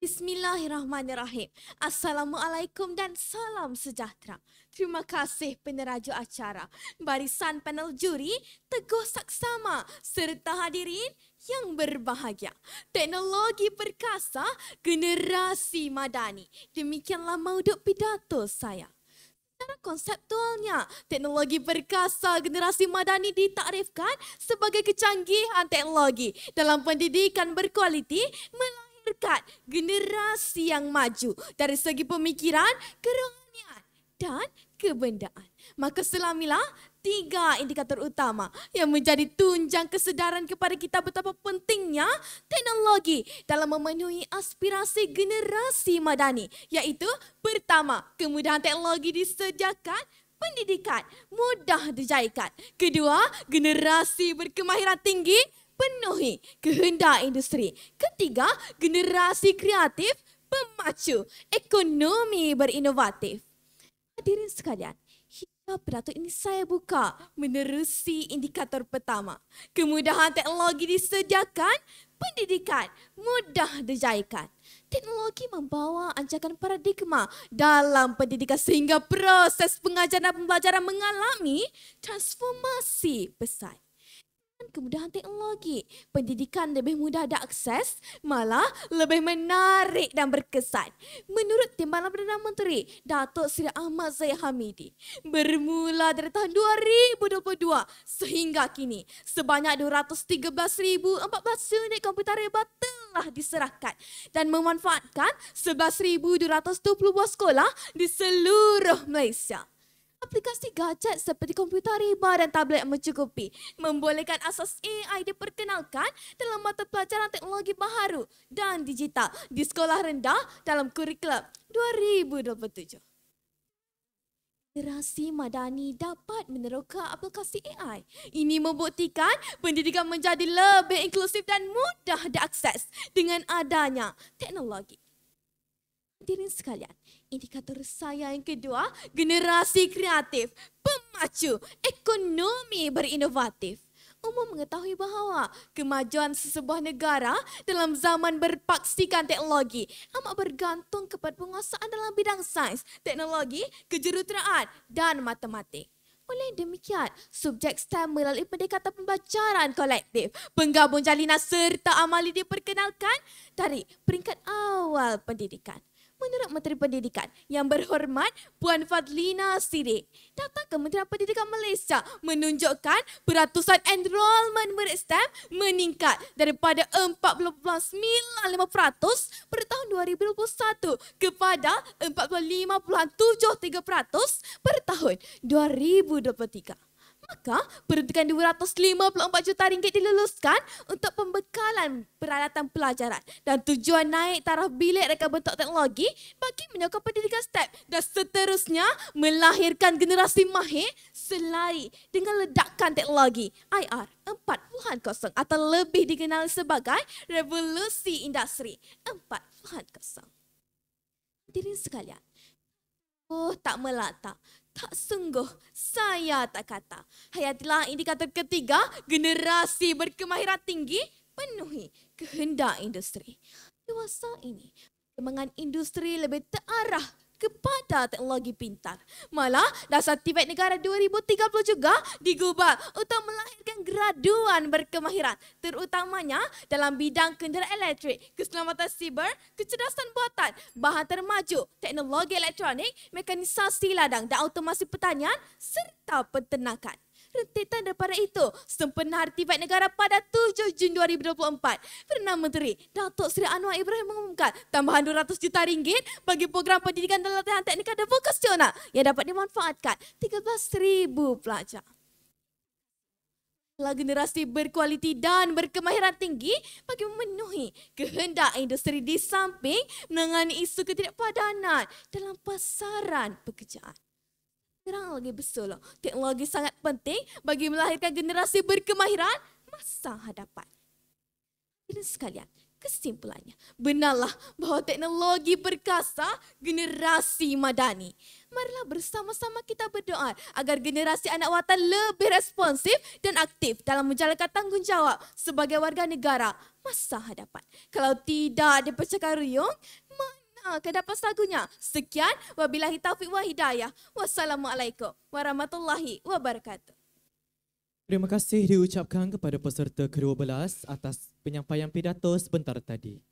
Bismillahirrahmanirrahim. Assalamualaikum dan salam sejahtera. Terima kasih peneraju acara, barisan panel juri, teguh saksama serta hadirin yang berbahagia. Teknologi perkasa, generasi madani. Demikianlah maudup pidato saya. Secara konseptualnya, teknologi berkasa generasi madani ditakrifkan sebagai kecanggihan teknologi dalam pendidikan berkualiti melalui berkat generasi yang maju dari segi pemikiran, kerohanian dan kebendaan. Maka selamilah tiga indikator utama yang menjadi tunjang kesedaran kepada kita betapa pentingnya teknologi dalam memenuhi aspirasi generasi madani iaitu pertama kemudahan teknologi disediakan pendidikan mudah dijaikan kedua generasi berkemahiran tinggi penuhi kehendak industri. Ketiga, generasi kreatif pemacu ekonomi berinovatif. Hadirin sekalian, hijab peratus ini saya buka menerusi indikator pertama. Kemudahan teknologi disediakan, pendidikan mudah dijayakan. Teknologi membawa anjakan paradigma dalam pendidikan sehingga proses pengajaran dan pembelajaran mengalami transformasi besar dan kemudahan teknologi. Pendidikan lebih mudah ada akses, malah lebih menarik dan berkesan. Menurut Timbalan Perdana Menteri, Datuk Seri Ahmad Zahid Hamidi, bermula dari tahun 2022 sehingga kini, sebanyak 213,014 unit komputer hebat telah diserahkan dan memanfaatkan 11,220 buah sekolah di seluruh Malaysia aplikasi gadget seperti komputer riba dan tablet mencukupi membolehkan asas AI diperkenalkan dalam mata pelajaran teknologi baharu dan digital di sekolah rendah dalam kurikulum 2027. Generasi Madani dapat meneroka aplikasi AI. Ini membuktikan pendidikan menjadi lebih inklusif dan mudah diakses dengan adanya teknologi. Hadirin sekalian, Indikator saya yang kedua, generasi kreatif, pemacu, ekonomi berinovatif. Umum mengetahui bahawa kemajuan sesebuah negara dalam zaman berpaksikan teknologi amat bergantung kepada penguasaan dalam bidang sains, teknologi, kejuruteraan dan matematik. Oleh demikian, subjek STEM melalui pendekatan pembacaran kolektif, penggabung jalinan serta amali diperkenalkan dari peringkat awal pendidikan menurut Menteri Pendidikan yang berhormat Puan Fadlina Sidik. data Kementerian Pendidikan Malaysia menunjukkan peratusan enrolment murid STEM meningkat daripada 14.95% pada tahun 2021 kepada 45.73% pada tahun 2023. Maka peruntukan 254 juta ringgit diluluskan untuk pembekalan peralatan pelajaran dan tujuan naik taraf bilik rekan bentuk teknologi bagi menyokong pendidikan STEP dan seterusnya melahirkan generasi mahir selari dengan ledakan teknologi IR 4.0 atau lebih dikenal sebagai revolusi industri 4.0. Diri sekalian, Oh tak melata tak sungguh saya tak kata. Hayatilah indikator ketiga, generasi berkemahiran tinggi penuhi kehendak industri. Dewasa ini, kembangan industri lebih terarah kepada teknologi pintar. Malah, dasar Tibet Negara 2030 juga digubal untuk melahirkan graduan berkemahiran, terutamanya dalam bidang kendaraan elektrik, keselamatan siber, kecerdasan buatan, bahan termaju, teknologi elektronik, mekanisasi ladang dan automasi pertanian serta peternakan rentetan daripada itu sempena artifak negara pada 7 Jun 2024. Perdana Menteri Datuk Seri Anwar Ibrahim mengumumkan tambahan 200 juta ringgit bagi program pendidikan dan latihan teknika dan vokasional yang dapat dimanfaatkan 13,000 pelajar. Lagi generasi berkualiti dan berkemahiran tinggi bagi memenuhi kehendak industri di samping menangani isu ketidakpadanan dalam pasaran pekerjaan. Teknologi betul. Lah. Teknologi sangat penting bagi melahirkan generasi berkemahiran masa hadapan. Jadi sekalian, kesimpulannya. Benarlah bahawa teknologi perkasa generasi madani. Marilah bersama-sama kita berdoa agar generasi anak watan lebih responsif dan aktif dalam menjalankan tanggungjawab sebagai warga negara masa hadapan. Kalau tidak dipercayai ruyung, mana Ha, ah, kenapa lagunya? Sekian, wabillahi taufiq wa hidayah. Wassalamualaikum warahmatullahi wabarakatuh. Terima kasih diucapkan kepada peserta ke-12 atas penyampaian pidato sebentar tadi.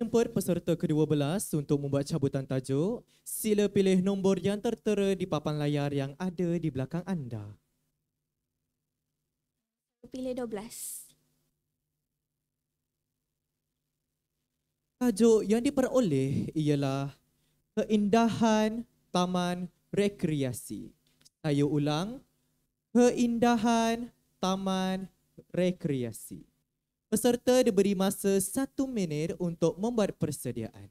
Jemput peserta ke-12 untuk membuat cabutan tajuk, sila pilih nombor yang tertera di papan layar yang ada di belakang anda pilih 12. Tajuk yang diperoleh ialah keindahan taman rekreasi. Saya ulang, keindahan taman rekreasi. Peserta diberi masa satu minit untuk membuat persediaan.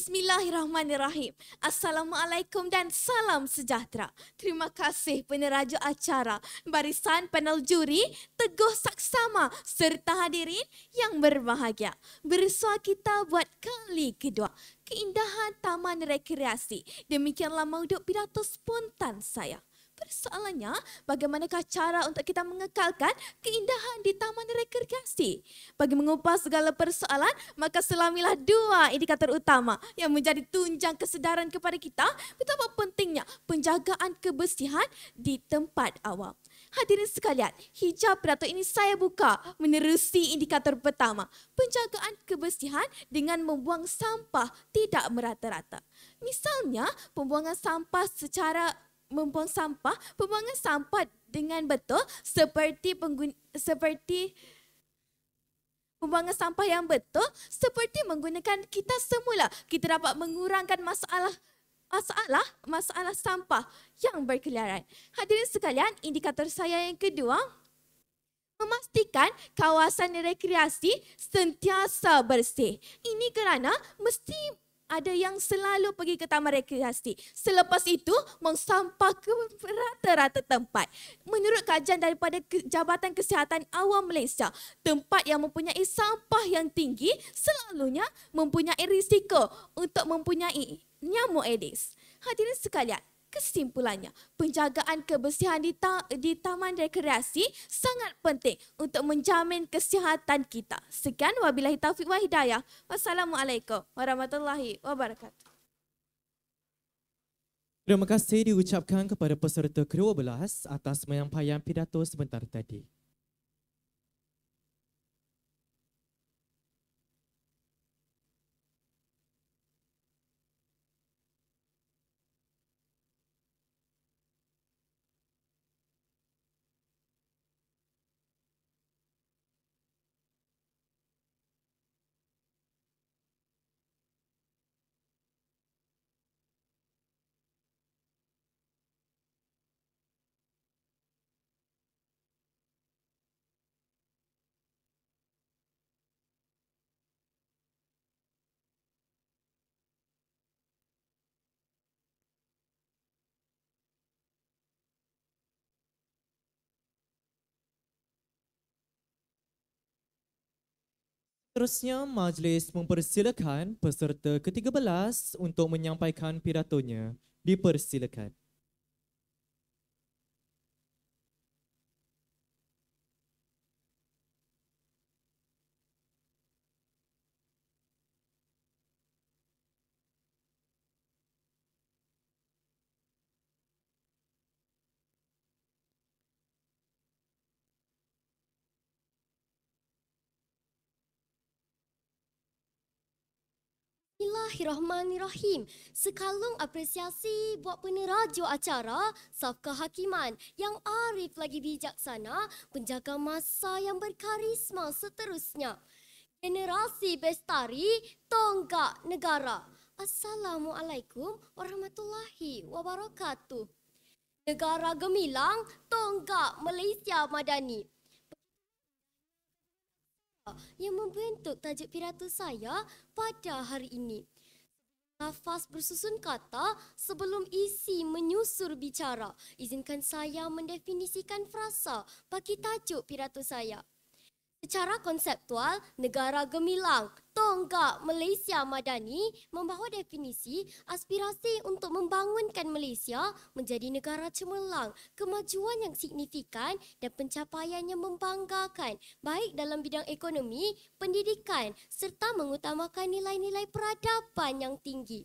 Bismillahirrahmanirrahim. Assalamualaikum dan salam sejahtera. Terima kasih peneraju acara, barisan panel juri, teguh saksama serta hadirin yang berbahagia. Bersua kita buat kali kedua. Keindahan Taman Rekreasi. Demikianlah maudup pidato spontan saya persoalannya bagaimanakah cara untuk kita mengekalkan keindahan di taman rekreasi. Bagi mengupas segala persoalan, maka selamilah dua indikator utama yang menjadi tunjang kesedaran kepada kita betapa pentingnya penjagaan kebersihan di tempat awam. Hadirin sekalian, hijab peratur ini saya buka menerusi indikator pertama, penjagaan kebersihan dengan membuang sampah tidak merata-rata. Misalnya, pembuangan sampah secara membuang sampah, pembuangan sampah dengan betul seperti pengguna, seperti pembuangan sampah yang betul seperti menggunakan kita semula. Kita dapat mengurangkan masalah masalah masalah sampah yang berkeliaran. Hadirin sekalian, indikator saya yang kedua memastikan kawasan rekreasi sentiasa bersih. Ini kerana mesti ada yang selalu pergi ke taman rekreasi. Selepas itu, mengsampah ke rata-rata tempat. Menurut kajian daripada Jabatan Kesihatan Awam Malaysia, tempat yang mempunyai sampah yang tinggi selalunya mempunyai risiko untuk mempunyai nyamuk edis. Hadirin sekalian, Kesimpulannya, penjagaan kebersihan di, ta- di taman rekreasi sangat penting untuk menjamin kesihatan kita. Sekian wabillahi taufiq wa hidayah. Wassalamualaikum warahmatullahi wabarakatuh. Terima kasih diucapkan kepada peserta kedua 12 atas penyampaian pidato sebentar tadi. Seterusnya, majlis mempersilakan peserta ke-13 untuk menyampaikan pidatonya. Dipersilakan. Bismillahirrahmanirrahim. Sekalung apresiasi buat peneraju acara Safka Hakiman yang arif lagi bijaksana, penjaga masa yang berkarisma seterusnya. Generasi bestari tonggak negara. Assalamualaikum warahmatullahi wabarakatuh. Negara gemilang tonggak Malaysia madani yang membentuk tajuk pidato saya pada hari ini nafas bersusun kata sebelum isi menyusur bicara. Izinkan saya mendefinisikan frasa bagi tajuk pidato saya. Secara konseptual, negara gemilang, tonggak Malaysia Madani membawa definisi aspirasi untuk membangunkan Malaysia menjadi negara cemerlang, kemajuan yang signifikan dan pencapaian yang membanggakan baik dalam bidang ekonomi, pendidikan serta mengutamakan nilai-nilai peradaban yang tinggi.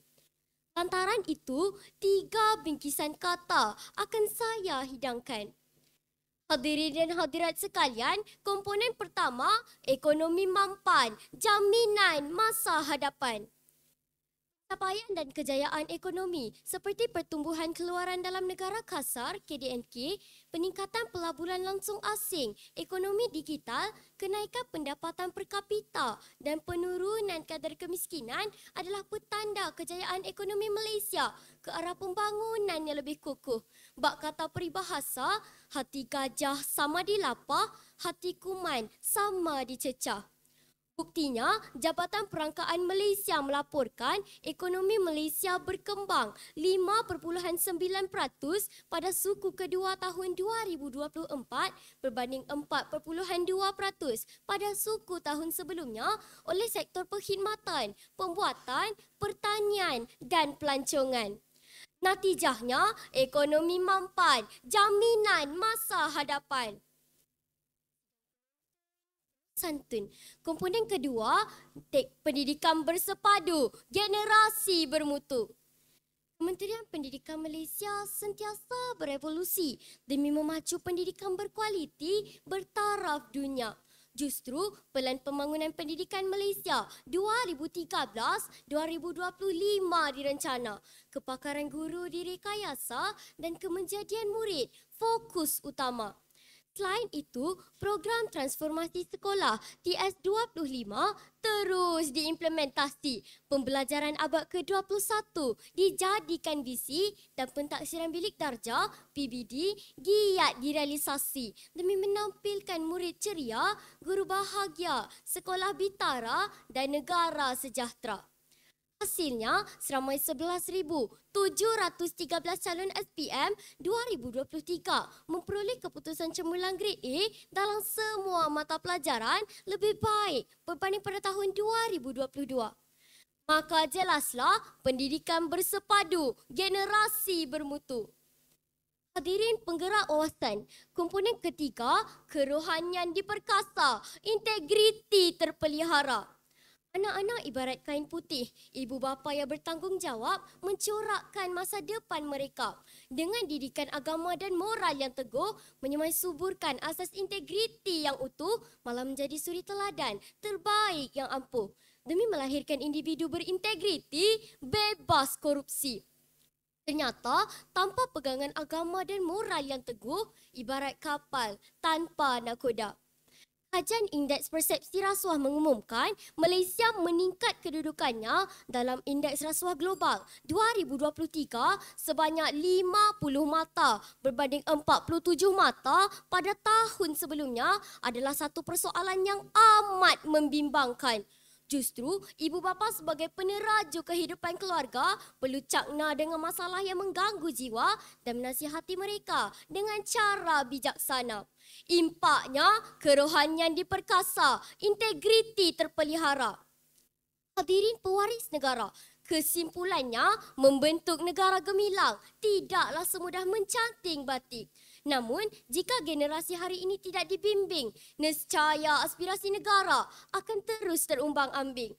Lantaran itu, tiga bingkisan kata akan saya hidangkan. Hadirin dan hadirat sekalian, komponen pertama, ekonomi mampan, jaminan masa hadapan. Capaian dan kejayaan ekonomi seperti pertumbuhan keluaran dalam negara kasar KDNK, peningkatan pelaburan langsung asing, ekonomi digital, kenaikan pendapatan per kapita dan penurunan kadar kemiskinan adalah petanda kejayaan ekonomi Malaysia ke arah pembangunan yang lebih kukuh. Bak kata peribahasa, hati gajah sama dilapah, hati kuman sama dicecah. Buktinya, Jabatan Perangkaan Malaysia melaporkan ekonomi Malaysia berkembang 5.9% pada suku kedua tahun 2024 berbanding 4.2% pada suku tahun sebelumnya oleh sektor perkhidmatan, pembuatan, pertanian dan pelancongan. Natijahnya, ekonomi mampan, jaminan masa hadapan. Santun. Komponen kedua, tek pendidikan bersepadu, generasi bermutu. Kementerian Pendidikan Malaysia sentiasa berevolusi demi memacu pendidikan berkualiti bertaraf dunia. Justru Pelan Pembangunan Pendidikan Malaysia 2013-2025 direncana. Kepakaran guru direkayasa dan kemenjadian murid fokus utama. Selain itu, program transformasi sekolah TS25 terus diimplementasi. Pembelajaran abad ke-21 dijadikan visi dan pentaksiran bilik darjah PBD giat direalisasi demi menampilkan murid ceria, guru bahagia, sekolah bitara dan negara sejahtera. Hasilnya seramai 11,713 calon SPM 2023 memperoleh keputusan cemerlang grade A dalam semua mata pelajaran lebih baik berbanding pada tahun 2022. Maka jelaslah pendidikan bersepadu, generasi bermutu. Hadirin penggerak wawasan, komponen ketiga, kerohanian diperkasa, integriti terpelihara. Anak-anak ibarat kain putih, ibu bapa yang bertanggungjawab mencorakkan masa depan mereka. Dengan didikan agama dan moral yang teguh, menyemai suburkan asas integriti yang utuh, malah menjadi suri teladan terbaik yang ampuh. Demi melahirkan individu berintegriti, bebas korupsi. Ternyata, tanpa pegangan agama dan moral yang teguh, ibarat kapal tanpa nakodak. Kajian indeks persepsi rasuah mengumumkan Malaysia meningkat kedudukannya dalam indeks rasuah global 2023 sebanyak 50 mata berbanding 47 mata pada tahun sebelumnya adalah satu persoalan yang amat membimbangkan. Justru, ibu bapa sebagai peneraju kehidupan keluarga perlu cakna dengan masalah yang mengganggu jiwa dan menasihati mereka dengan cara bijaksana. Impaknya kerohanian diperkasa, integriti terpelihara. Hadirin pewaris negara, kesimpulannya membentuk negara gemilang tidaklah semudah mencanting batik. Namun, jika generasi hari ini tidak dibimbing, nescaya aspirasi negara akan terus terumbang ambing.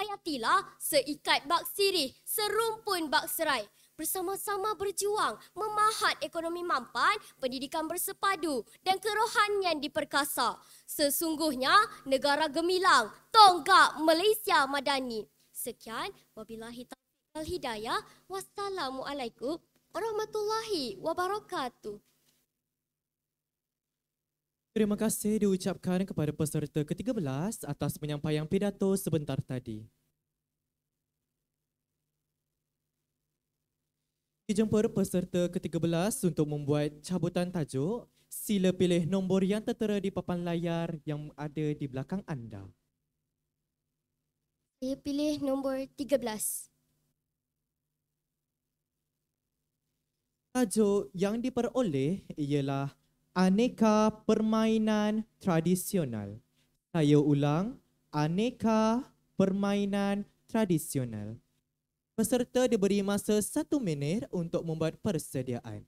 Hayatilah seikat bak sirih, serumpun bak serai bersama-sama berjuang memahat ekonomi mampan, pendidikan bersepadu dan kerohanian diperkasa. Sesungguhnya negara gemilang, tonggak Malaysia madani. Sekian, wabillahi taufiq wal hidayah. Wassalamualaikum warahmatullahi wabarakatuh. Terima kasih diucapkan kepada peserta ke-13 atas penyampaian pidato sebentar tadi. Dijemput peserta ke-13 untuk membuat cabutan tajuk, sila pilih nombor yang tertera di papan layar yang ada di belakang anda. Saya pilih nombor 13. Tajuk yang diperoleh ialah Aneka Permainan Tradisional. Saya ulang, Aneka Permainan Tradisional. Peserta diberi masa satu minit untuk membuat persediaan.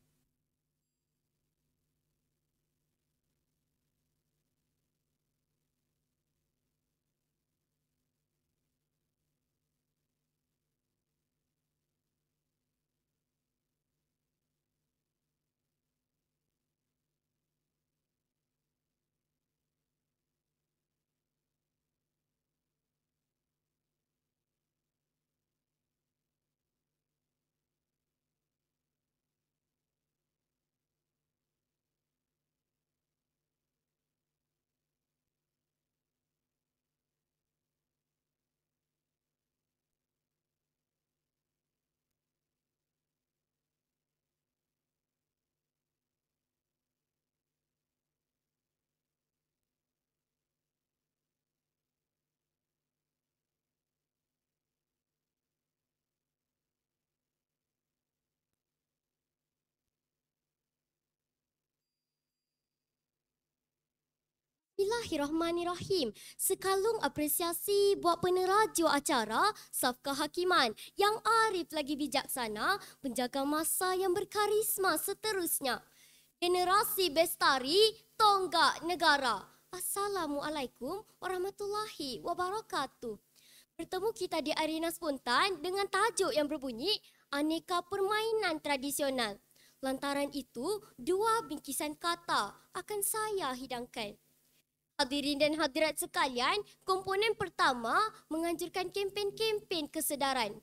Bismillahirrahmanirrahim. Sekalung apresiasi buat peneraju acara Safka Hakiman yang arif lagi bijaksana, penjaga masa yang berkarisma seterusnya. Generasi Bestari Tonggak Negara. Assalamualaikum warahmatullahi wabarakatuh. Bertemu kita di arena spontan dengan tajuk yang berbunyi Aneka Permainan Tradisional. Lantaran itu, dua bingkisan kata akan saya hidangkan. Hadirin dan hadirat sekalian, komponen pertama menganjurkan kempen-kempen kesedaran.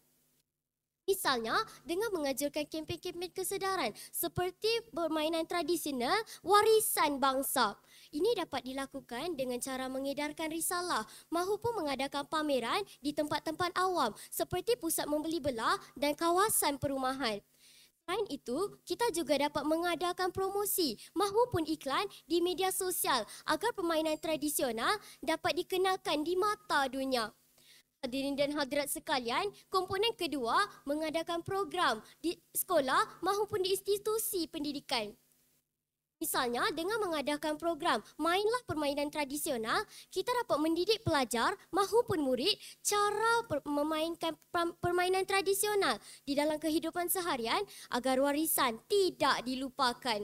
Misalnya, dengan menganjurkan kempen-kempen kesedaran seperti permainan tradisional warisan bangsa. Ini dapat dilakukan dengan cara mengedarkan risalah mahupun mengadakan pameran di tempat-tempat awam seperti pusat membeli belah dan kawasan perumahan. Selain itu, kita juga dapat mengadakan promosi mahupun iklan di media sosial agar permainan tradisional dapat dikenalkan di mata dunia. Hadirin dan hadirat sekalian, komponen kedua mengadakan program di sekolah mahupun di institusi pendidikan. Misalnya dengan mengadakan program mainlah permainan tradisional, kita dapat mendidik pelajar mahupun murid cara memainkan permainan tradisional di dalam kehidupan seharian agar warisan tidak dilupakan.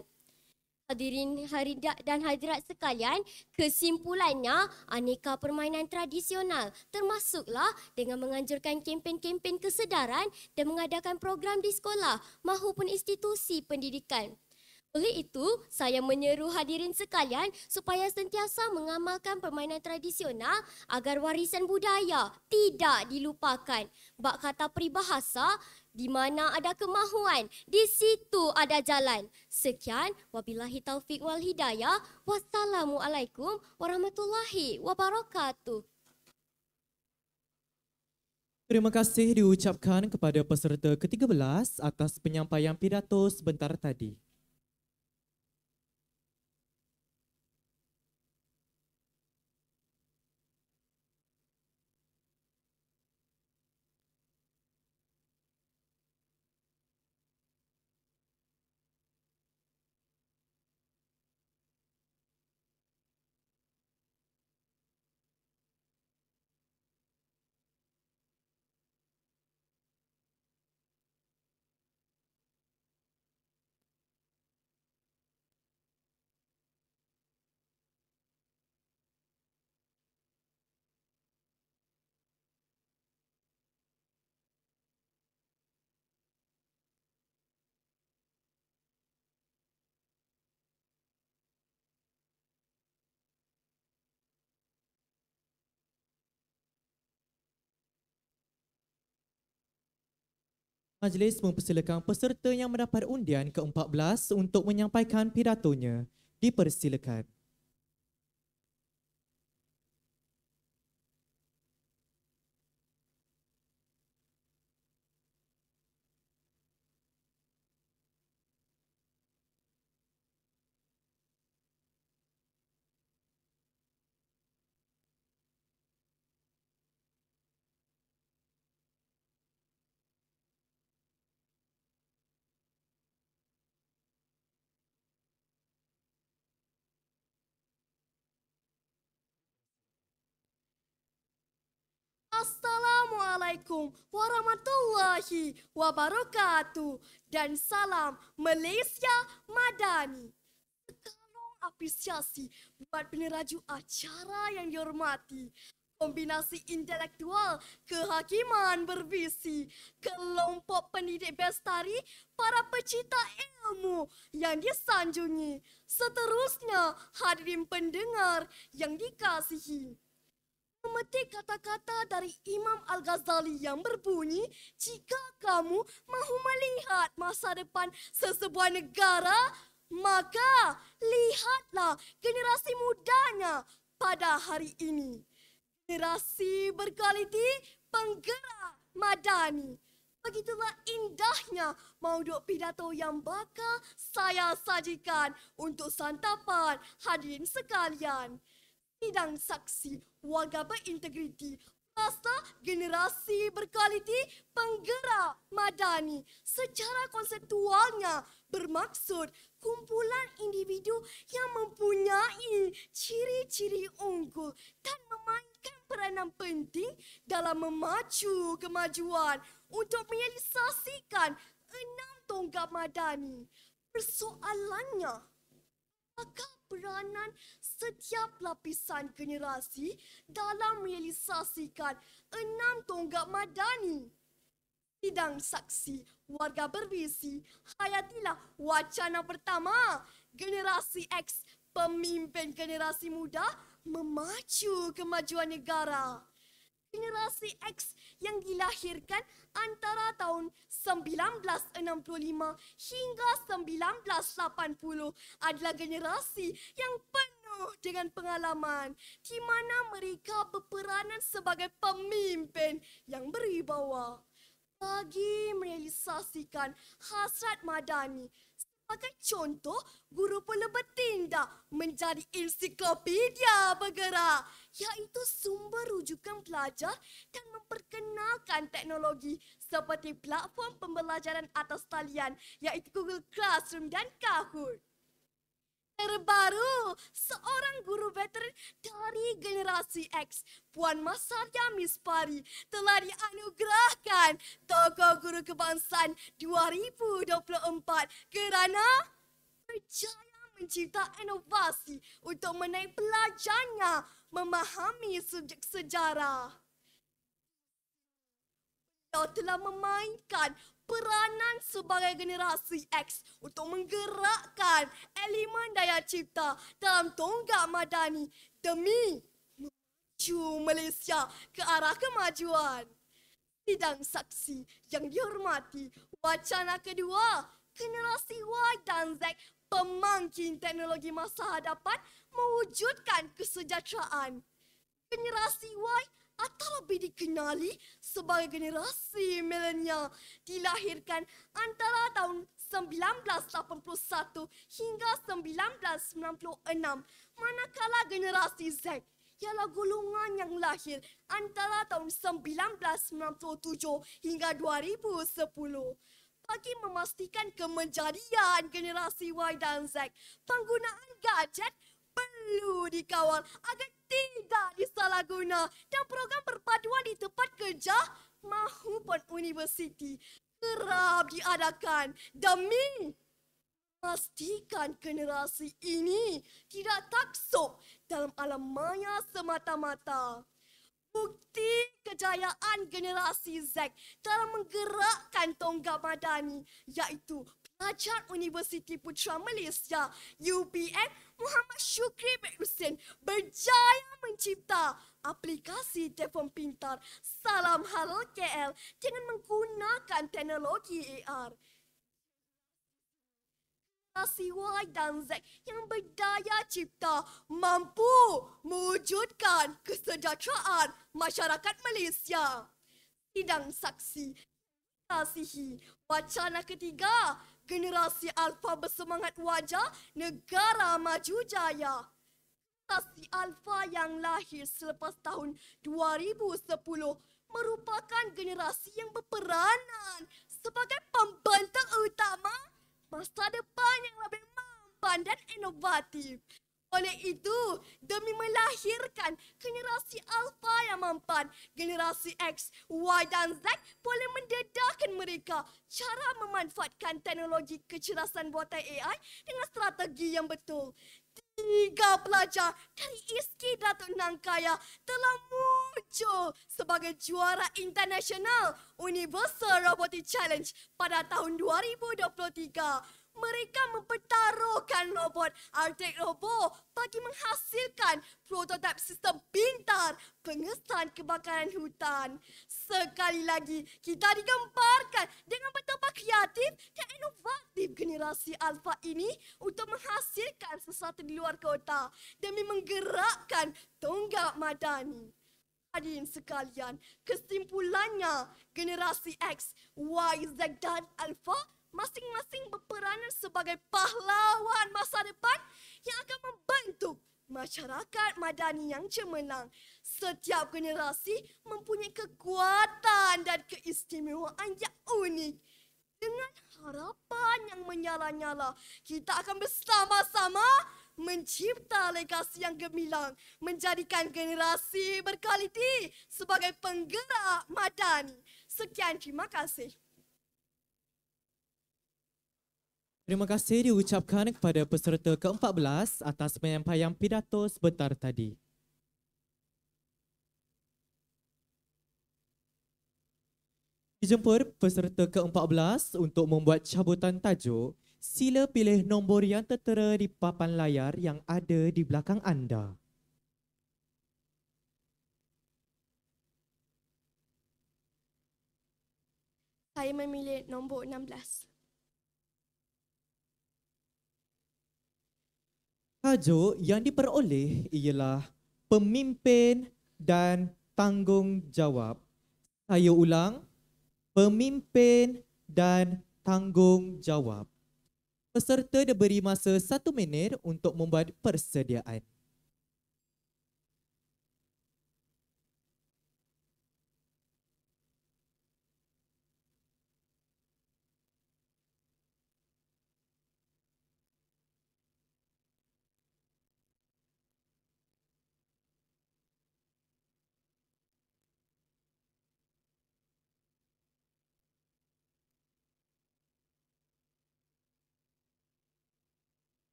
Hadirin hadirat dan hadirat sekalian, kesimpulannya aneka permainan tradisional termasuklah dengan menganjurkan kempen-kempen kesedaran dan mengadakan program di sekolah mahupun institusi pendidikan. Oleh itu, saya menyeru hadirin sekalian supaya sentiasa mengamalkan permainan tradisional agar warisan budaya tidak dilupakan. Bak kata peribahasa, di mana ada kemahuan, di situ ada jalan. Sekian, wabillahi taufiq wal hidayah. Wassalamualaikum warahmatullahi wabarakatuh. Terima kasih diucapkan kepada peserta ke-13 atas penyampaian pidato sebentar tadi. Majlis mempersilakan peserta yang mendapat undian ke-14 untuk menyampaikan pidatonya. Dipersilakan. Assalamualaikum warahmatullahi wabarakatuh dan salam Malaysia Madani. Sekalung apresiasi buat peneraju acara yang dihormati. Kombinasi intelektual, kehakiman bervisi, kelompok pendidik bestari, para pecinta ilmu yang disanjungi. Seterusnya hadirin pendengar yang dikasihi memetik kata-kata dari Imam Al-Ghazali yang berbunyi, jika kamu mahu melihat masa depan sesebuah negara, maka lihatlah generasi mudanya pada hari ini. Generasi berkualiti penggerak madani. Begitulah indahnya maudok pidato yang bakal saya sajikan untuk santapan hadirin sekalian. Sidang saksi warga berintegriti, pasta generasi berkualiti, penggerak madani. Secara konseptualnya bermaksud kumpulan individu yang mempunyai ciri-ciri unggul dan memainkan peranan penting dalam memacu kemajuan untuk merealisasikan enam tonggak madani. Persoalannya, apakah peranan setiap lapisan generasi dalam realisasikan enam tonggak madani. Sidang saksi warga berisi hayatilah wacana pertama. Generasi X, pemimpin generasi muda memacu kemajuan negara. Generasi X yang dilahirkan antara tahun 1965 hingga 1980 adalah generasi yang penuh penuh dengan pengalaman di mana mereka berperanan sebagai pemimpin yang beribawa bagi merealisasikan hasrat madani. Sebagai contoh, guru pula bertindak menjadi ensiklopedia bergerak iaitu sumber rujukan pelajar dan memperkenalkan teknologi seperti platform pembelajaran atas talian iaitu Google Classroom dan Kahoot terbaru seorang guru veteran dari generasi X Puan Masarya Miss Pari telah dianugerahkan Tokoh Guru Kebangsaan 2024 kerana berjaya mencipta inovasi untuk menaik pelajarnya memahami subjek sejarah. Dia telah memainkan peranan sebagai generasi X untuk menggerakkan elemen daya cipta dalam tonggak madani demi memaju Malaysia ke arah kemajuan. Sidang saksi yang dihormati, wacana kedua, generasi Y dan Z pemangkin teknologi masa hadapan mewujudkan kesejahteraan. Generasi Y atau lebih dikenali sebagai generasi milenial dilahirkan antara tahun 1981 hingga 1996 manakala generasi Z ialah golongan yang lahir antara tahun 1997 hingga 2010. Bagi memastikan kemenjadian generasi Y dan Z, penggunaan gadget perlu dikawal agar tidak disalahguna dan program perpaduan di tempat kerja mahupun universiti kerap diadakan demi memastikan generasi ini tidak taksub dalam alam maya semata-mata. Bukti kejayaan generasi Z dalam menggerakkan tonggak madani iaitu Pelajar Universiti Putra Malaysia UPM Muhammad Shukri Bek Hussein berjaya mencipta aplikasi telefon pintar Salam Halal KL dengan menggunakan teknologi AR. Generasi Y dan Z yang berdaya cipta mampu mewujudkan kesejahteraan masyarakat Malaysia. Sidang saksi, kasihi, wacana ketiga, generasi alfa bersemangat wajah, negara maju jaya. Generasi alfa yang lahir selepas tahun 2010 merupakan generasi yang berperanan sebagai pembentang utama masa depan yang lebih mampan dan inovatif. Oleh itu, demi melahirkan generasi Alpha yang mampan, generasi X, Y dan Z boleh mendedahkan mereka cara memanfaatkan teknologi kecerdasan buatan AI dengan strategi yang betul. Tiga pelajar dari ISK Datuk Nangkaya telah muncul sebagai juara International Universal Robotics Challenge pada tahun 2023 mereka mempertaruhkan robot Artek Robo bagi menghasilkan prototip sistem pintar pengesan kebakaran hutan. Sekali lagi, kita digemparkan dengan betapa kreatif dan inovatif generasi Alpha ini untuk menghasilkan sesuatu di luar kota demi menggerakkan tonggak madani. Adin sekalian, kesimpulannya generasi X, Y, Z dan Alpha masing-masing berperanan sebagai pahlawan masa depan yang akan membantu masyarakat madani yang cemerlang. Setiap generasi mempunyai kekuatan dan keistimewaan yang unik. Dengan harapan yang menyala-nyala, kita akan bersama-sama mencipta legasi yang gemilang, menjadikan generasi berkualiti sebagai penggerak madani. Sekian, terima kasih. Terima kasih diucapkan kepada peserta ke-14 atas penyampaian pidato sebentar tadi. Dijemput peserta ke-14 untuk membuat cabutan tajuk, sila pilih nombor yang tertera di papan layar yang ada di belakang anda. Saya memilih nombor 16. Tajuk yang diperoleh ialah pemimpin dan tanggungjawab. Saya ulang, pemimpin dan tanggungjawab. Peserta diberi masa satu minit untuk membuat persediaan.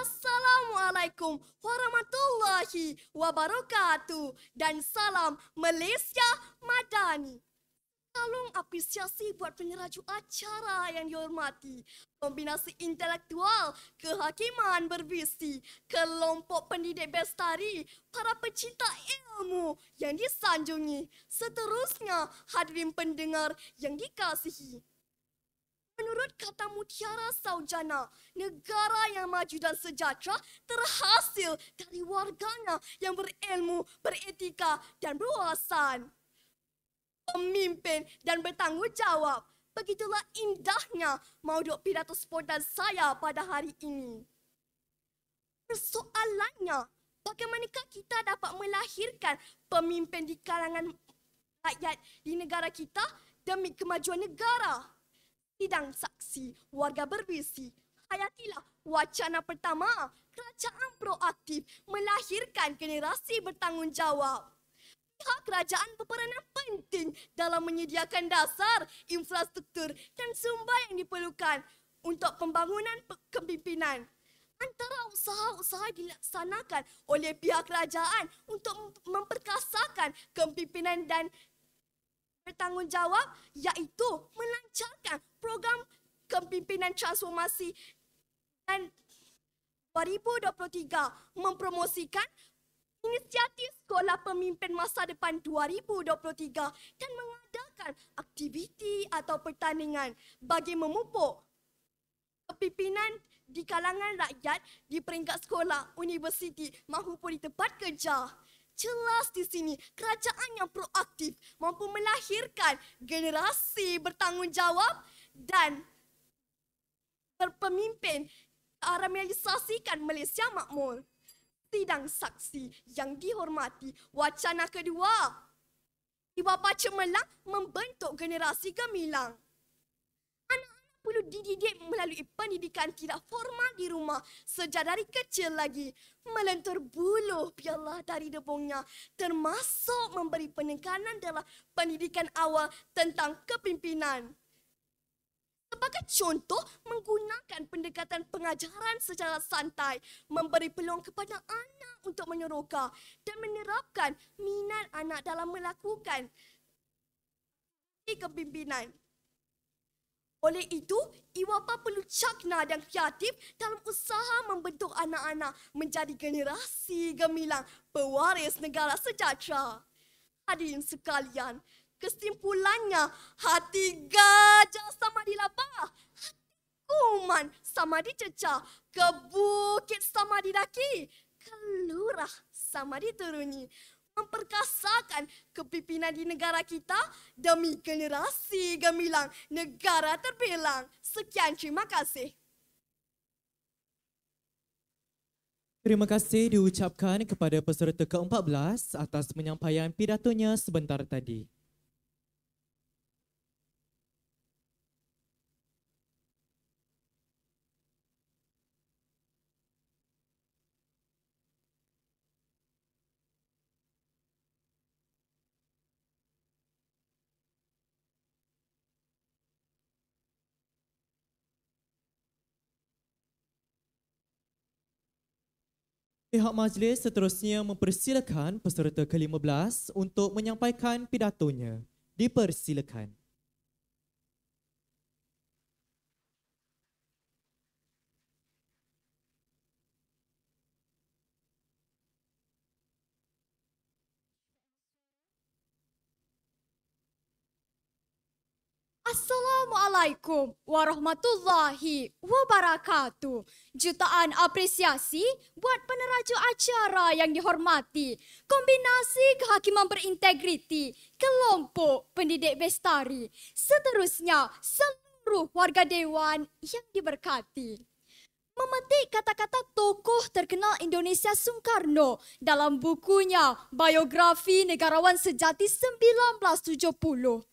Assalamualaikum warahmatullahi wabarakatuh dan salam Malaysia Madani. Tolong apresiasi buat penyeraju acara yang dihormati. Kombinasi intelektual, kehakiman bervisi, kelompok pendidik bestari, para pecinta ilmu yang disanjungi. Seterusnya hadirin pendengar yang dikasihi. Menurut kata Mutiara Saujana, negara yang maju dan sejahtera terhasil dari warganya yang berilmu, beretika dan berwawasan. Pemimpin dan bertanggungjawab, begitulah indahnya maudok pidato spontan saya pada hari ini. Persoalannya, bagaimanakah kita dapat melahirkan pemimpin di kalangan rakyat di negara kita demi kemajuan negara? sidang saksi, warga berbisi, hayatilah wacana pertama kerajaan proaktif melahirkan generasi bertanggungjawab. Pihak kerajaan berperanan penting dalam menyediakan dasar, infrastruktur dan sumber yang diperlukan untuk pembangunan kepimpinan. Antara usaha-usaha dilaksanakan oleh pihak kerajaan untuk memperkasakan kepimpinan dan bertanggungjawab iaitu melancarkan program kepimpinan transformasi dan 2023 mempromosikan inisiatif sekolah pemimpin masa depan 2023 dan mengadakan aktiviti atau pertandingan bagi memupuk kepimpinan di kalangan rakyat di peringkat sekolah, universiti maupun di tempat kerja jelas di sini kerajaan yang proaktif mampu melahirkan generasi bertanggungjawab dan berpemimpin aramelisasikan Malaysia makmur. Sidang saksi yang dihormati wacana kedua. Ibu bapa cemerlang membentuk generasi gemilang perlu dididik melalui pendidikan tidak formal di rumah sejak dari kecil lagi. Melentur buluh piala dari debongnya termasuk memberi penekanan dalam pendidikan awal tentang kepimpinan. Sebagai contoh, menggunakan pendekatan pengajaran secara santai, memberi peluang kepada anak untuk menyeroka dan menerapkan minat anak dalam melakukan kepimpinan. Oleh itu, Iwapa perlu cakna dan kreatif dalam usaha membentuk anak-anak menjadi generasi gemilang pewaris negara sejahtera. Hadirin sekalian, kesimpulannya hati gajah sama dilabah, kuman sama dicecah, kebukit sama didaki, kelurah sama dituruni memperkasakan kepimpinan di negara kita demi generasi gemilang negara terbilang. Sekian terima kasih. Terima kasih diucapkan kepada peserta ke-14 atas penyampaian pidatonya sebentar tadi. Pihak majlis seterusnya mempersilakan peserta ke-15 untuk menyampaikan pidatonya. Dipersilakan. Assalamualaikum warahmatullahi wabarakatuh. Jutaan apresiasi buat peneraju acara yang dihormati. Kombinasi kehakiman berintegriti, kelompok pendidik bestari. Seterusnya, seluruh warga dewan yang diberkati. Memetik kata-kata tokoh terkenal Indonesia Soekarno dalam bukunya Biografi Negarawan Sejati 1970.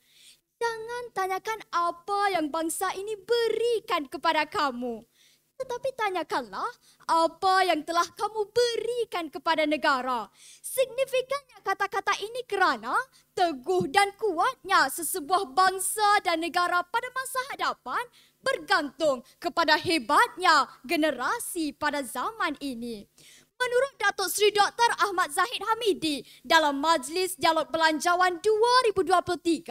Jangan tanyakan apa yang bangsa ini berikan kepada kamu. Tetapi tanyakanlah apa yang telah kamu berikan kepada negara. Signifikannya kata-kata ini kerana teguh dan kuatnya sesebuah bangsa dan negara pada masa hadapan bergantung kepada hebatnya generasi pada zaman ini. Menurut Datuk Seri Dr. Ahmad Zahid Hamidi dalam Majlis Dialog Belanjawan 2023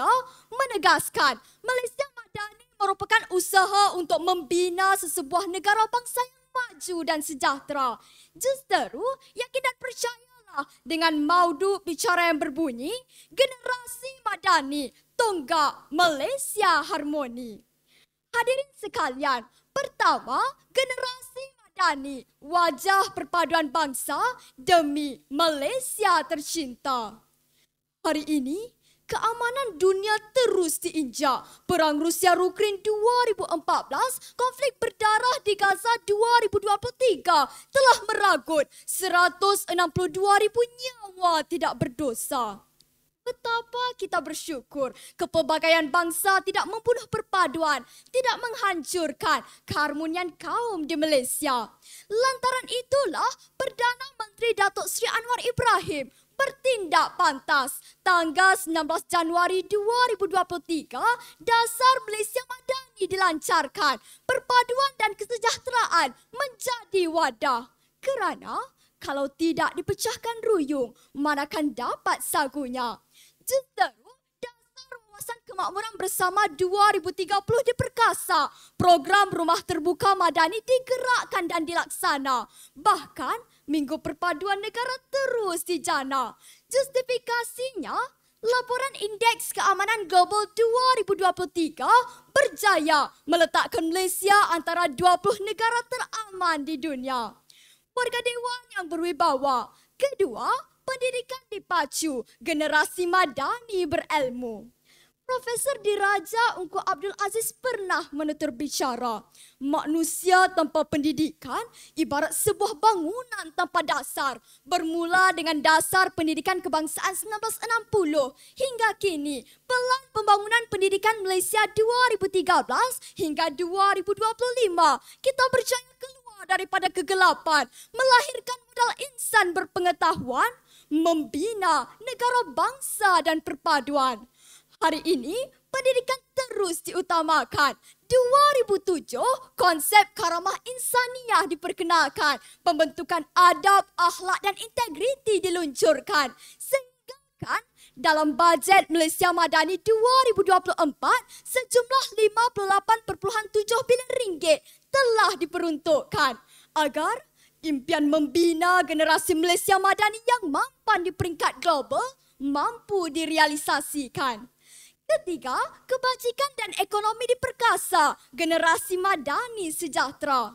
menegaskan Malaysia Madani merupakan usaha untuk membina sesebuah negara bangsa yang maju dan sejahtera. Justeru, yakin dan percayalah dengan maudu bicara yang berbunyi, generasi Madani tonggak Malaysia Harmoni. Hadirin sekalian, pertama, generasi Tani wajah perpaduan bangsa demi Malaysia tercinta. Hari ini, keamanan dunia terus diinjak. Perang Rusia Ukraine 2014, konflik berdarah di Gaza 2023 telah meragut 162,000 nyawa tidak berdosa. Betapa kita bersyukur kepelbagaian bangsa tidak membunuh perpaduan, tidak menghancurkan keharmonian kaum di Malaysia. Lantaran itulah Perdana Menteri Datuk Seri Anwar Ibrahim bertindak pantas tanggal 19 Januari 2023 dasar Malaysia Madani dilancarkan perpaduan dan kesejahteraan menjadi wadah kerana kalau tidak dipecahkan ruyung manakan dapat sagunya Jezero dasar luasan kemakmuran bersama 2030 diperkasa. Program Rumah Terbuka Madani digerakkan dan dilaksana. Bahkan Minggu Perpaduan Negara terus dijana. Justifikasinya, laporan Indeks Keamanan Global 2023 berjaya meletakkan Malaysia antara 20 negara teraman di dunia. Warga Dewan yang berwibawa. Kedua, pendidikan dipacu, generasi madani berilmu. Profesor Diraja Ungku Abdul Aziz pernah menutur bicara, manusia tanpa pendidikan ibarat sebuah bangunan tanpa dasar, bermula dengan dasar pendidikan kebangsaan 1960 hingga kini. Pelan pembangunan pendidikan Malaysia 2013 hingga 2025, kita berjaya keluar daripada kegelapan, melahirkan modal insan berpengetahuan, membina negara bangsa dan perpaduan. Hari ini, pendidikan terus diutamakan. 2007, konsep karamah insaniah diperkenalkan. Pembentukan adab, akhlak dan integriti diluncurkan. Sehinggakan dalam bajet Malaysia Madani 2024, sejumlah 58.7 bilion ringgit telah diperuntukkan agar impian membina generasi Malaysia madani yang mampan di peringkat global mampu direalisasikan. Ketiga, kebajikan dan ekonomi diperkasa generasi madani sejahtera.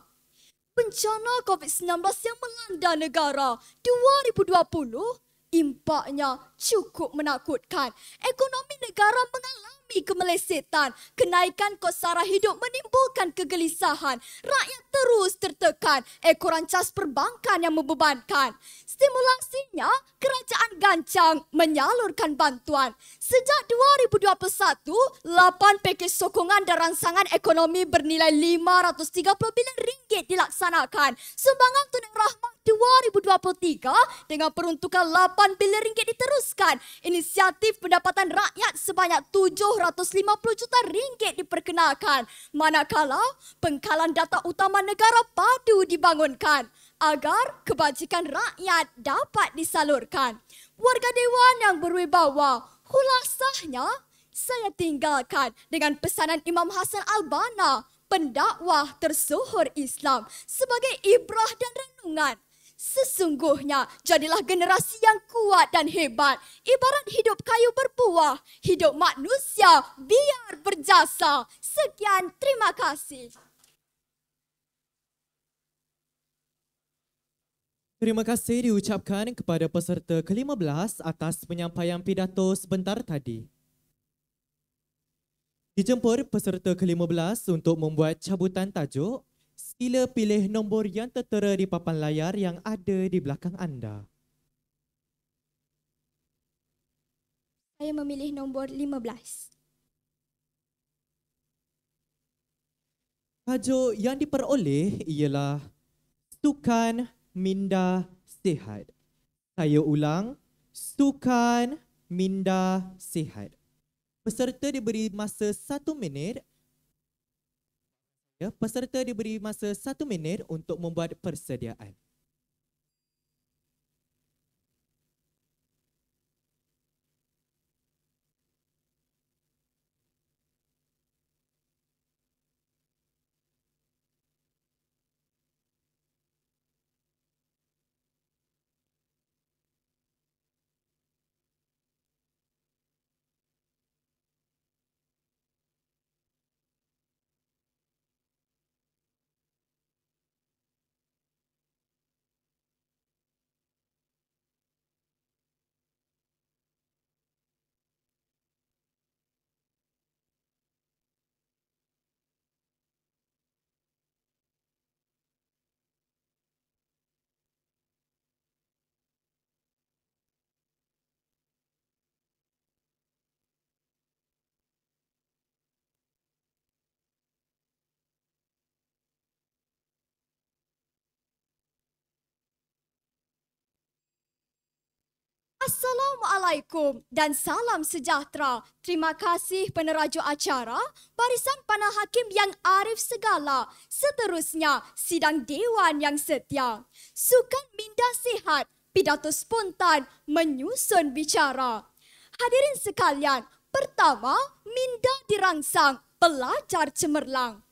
Bencana COVID-19 yang melanda negara 2020 impaknya cukup menakutkan. Ekonomi negara mengalami pergi ke Kenaikan kos sara hidup menimbulkan kegelisahan. Rakyat terus tertekan. Ekoran cas perbankan yang membebankan. Simulasinya kerajaan gancang menyalurkan bantuan. Sejak 2021, 8 pakej sokongan dan rangsangan ekonomi bernilai 530 bilion ringgit dilaksanakan. Sumbangan Tunik Rahmat 2023 dengan peruntukan 8 bilion ringgit diteruskan. Inisiatif pendapatan rakyat sebanyak 750 juta ringgit diperkenalkan. Manakala pengkalan data utama negara padu dibangunkan agar kebajikan rakyat dapat disalurkan. Warga Dewan yang berwibawa, hulasahnya saya tinggalkan dengan pesanan Imam Hasan Albana, pendakwah tersuhur Islam sebagai ibrah dan renungan. Sesungguhnya, jadilah generasi yang kuat dan hebat. Ibarat hidup kayu berbuah, hidup manusia biar berjasa. Sekian, terima kasih. Terima kasih diucapkan kepada peserta ke-15 atas penyampaian pidato sebentar tadi. Dijemput peserta ke-15 untuk membuat cabutan tajuk, sila pilih nombor yang tertera di papan layar yang ada di belakang anda. Saya memilih nombor 15. Tajuk yang diperoleh ialah Sukan minda sihat. Saya ulang, sukan minda sihat. Peserta diberi masa satu minit. Ya, peserta diberi masa satu minit untuk membuat persediaan. Assalamualaikum dan salam sejahtera. Terima kasih peneraju acara, barisan panah hakim yang arif segala. Seterusnya, sidang dewan yang setia. Sukan minda sihat, pidato spontan, menyusun bicara. Hadirin sekalian, pertama, minda dirangsang, pelajar cemerlang.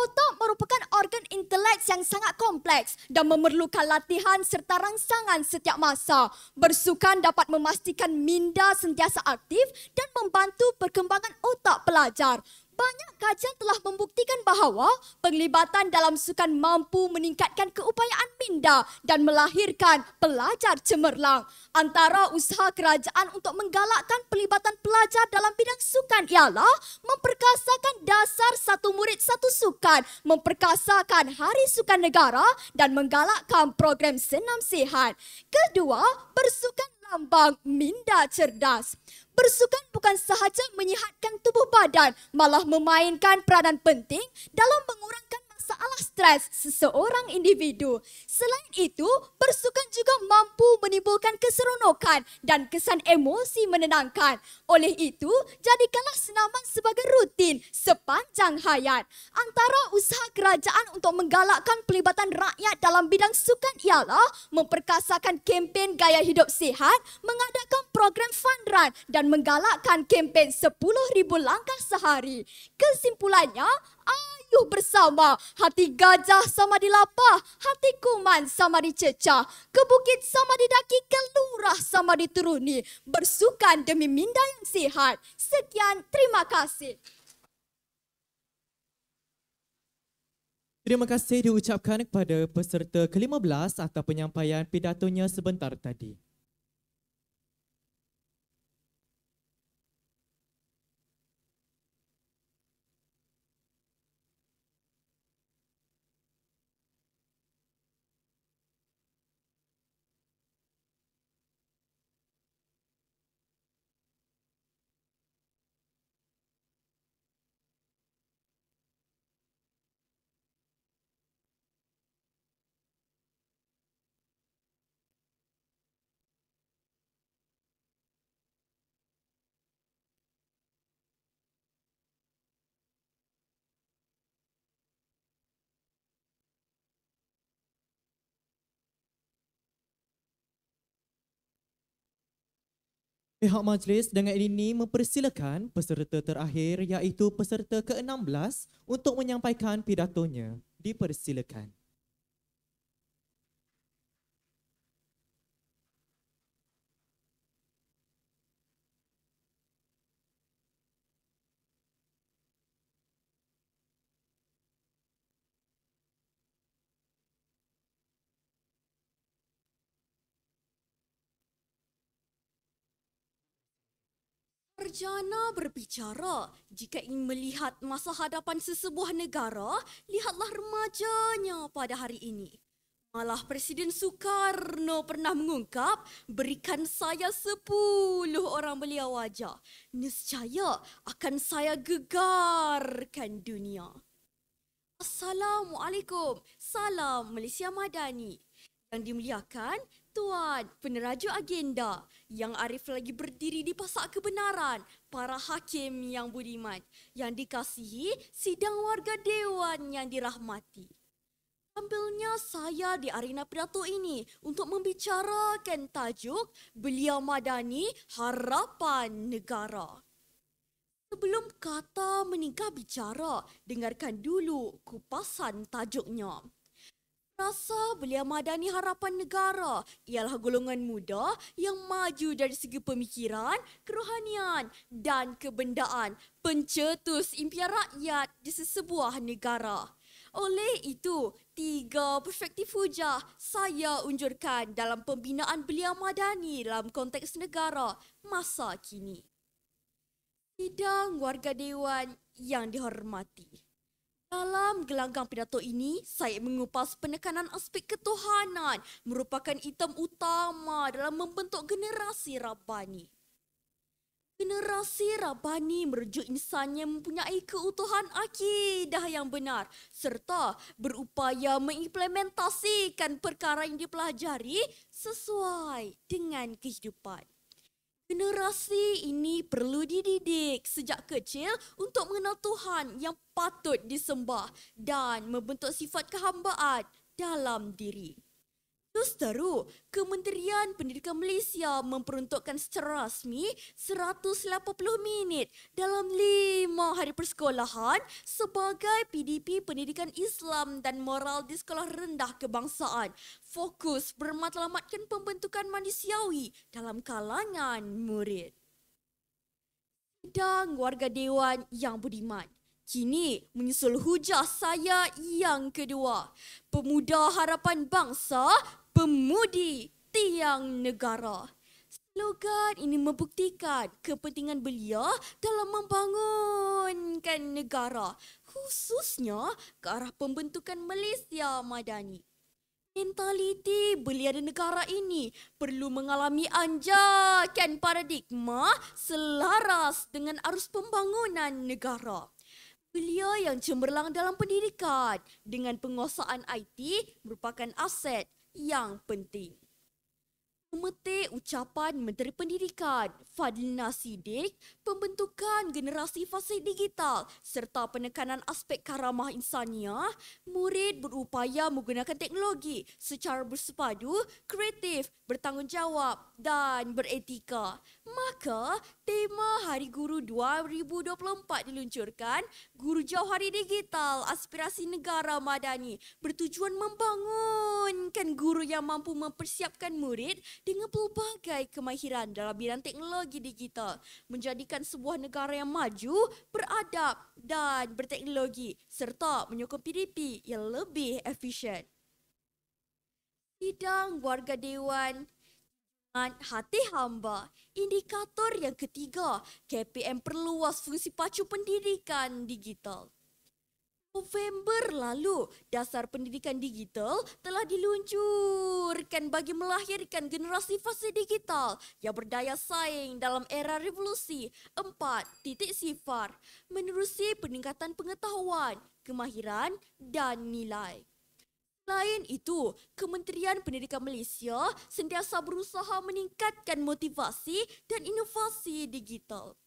Otak merupakan organ intelek yang sangat kompleks dan memerlukan latihan serta rangsangan setiap masa. Bersukan dapat memastikan minda sentiasa aktif dan membantu perkembangan otak pelajar banyak kajian telah membuktikan bahawa penglibatan dalam sukan mampu meningkatkan keupayaan minda dan melahirkan pelajar cemerlang. Antara usaha kerajaan untuk menggalakkan pelibatan pelajar dalam bidang sukan ialah memperkasakan dasar satu murid satu sukan, memperkasakan hari sukan negara dan menggalakkan program senam sihat. Kedua, bersukan mengambang minda cerdas. Bersukan bukan sahaja menyihatkan tubuh badan, malah memainkan peranan penting dalam mengurangkan masalah stres seseorang individu. Selain itu, bersukan juga mampu menimbulkan keseronokan dan kesan emosi menenangkan. Oleh itu, jadikanlah senaman sebagai rutin sepanjang hayat. Antara usaha kerajaan untuk menggalakkan pelibatan rakyat dalam bidang sukan ialah memperkasakan kempen gaya hidup sihat, mengadakan program fun run dan menggalakkan kempen 10,000 langkah sehari. Kesimpulannya, ayuh bersama. Hati gajah sama dilapah, hati kuman sama dicecah. Ke bukit sama didaki, ke lurah sama dituruni. Bersukan demi minda yang sihat. Sekian, terima kasih. Terima kasih diucapkan kepada peserta ke-15 atas penyampaian pidatonya sebentar tadi. Pihak majlis dengan ini mempersilakan peserta terakhir iaitu peserta ke-16 untuk menyampaikan pidatonya. Dipersilakan. Jana berbicara, jika ingin melihat masa hadapan sesebuah negara, lihatlah remajanya pada hari ini. Malah Presiden Soekarno pernah mengungkap, berikan saya sepuluh orang belia wajah. Nescaya akan saya gegarkan dunia. Assalamualaikum. Salam Malaysia Madani. Yang dimuliakan Tuan Peneraju Agenda yang arif lagi berdiri di pasak kebenaran, para hakim yang budiman, yang dikasihi sidang warga dewan yang dirahmati. Tampilnya saya di arena pidato ini untuk membicarakan tajuk Belia Madani Harapan Negara. Sebelum kata meningkah bicara, dengarkan dulu kupasan tajuknya. Rasa belia madani harapan negara ialah golongan muda yang maju dari segi pemikiran, kerohanian dan kebendaan pencetus impian rakyat di sesebuah negara. Oleh itu, tiga perspektif hujah saya unjurkan dalam pembinaan belia madani dalam konteks negara masa kini. Sidang warga dewan yang dihormati. Dalam gelanggang pidato ini, saya mengupas penekanan aspek ketuhanan merupakan item utama dalam membentuk generasi Rabbani. Generasi Rabbani merujuk insan yang mempunyai keutuhan akidah yang benar serta berupaya mengimplementasikan perkara yang dipelajari sesuai dengan kehidupan. Generasi ini perlu dididik sejak kecil untuk mengenal Tuhan yang patut disembah dan membentuk sifat kehambaan dalam diri. Justeru, Kementerian Pendidikan Malaysia memperuntukkan secara rasmi 180 minit dalam lima hari persekolahan sebagai PDP Pendidikan Islam dan Moral di Sekolah Rendah Kebangsaan. Fokus bermatlamatkan pembentukan manusiawi dalam kalangan murid. Sidang warga dewan yang budiman. Kini menyusul hujah saya yang kedua. Pemuda Harapan Bangsa pemudi tiang negara. Slogan ini membuktikan kepentingan belia dalam membangunkan negara, khususnya ke arah pembentukan Malaysia Madani. Mentaliti belia dan negara ini perlu mengalami anjakan paradigma selaras dengan arus pembangunan negara. Belia yang cemerlang dalam pendidikan dengan penguasaan IT merupakan aset yang penting. Memetik ucapan Menteri Pendidikan Fadil Siddiq, pembentukan generasi fasih digital serta penekanan aspek karamah insannya, murid berupaya menggunakan teknologi secara bersepadu, kreatif, bertanggungjawab dan beretika. Maka, tema Hari Guru 2024 diluncurkan Guru Jauhari Digital Aspirasi Negara Madani bertujuan membangunkan guru yang mampu mempersiapkan murid dengan pelbagai kemahiran dalam bidang teknologi digital menjadikan sebuah negara yang maju, beradab dan berteknologi serta menyokong PDP yang lebih efisien. Sidang Warga Dewan kemenangan hati hamba. Indikator yang ketiga, KPM perluas fungsi pacu pendidikan digital. November lalu, dasar pendidikan digital telah diluncurkan bagi melahirkan generasi fase digital yang berdaya saing dalam era revolusi titik sifar, Menerusi peningkatan pengetahuan, kemahiran dan nilai. Selain itu, Kementerian Pendidikan Malaysia sentiasa berusaha meningkatkan motivasi dan inovasi digital.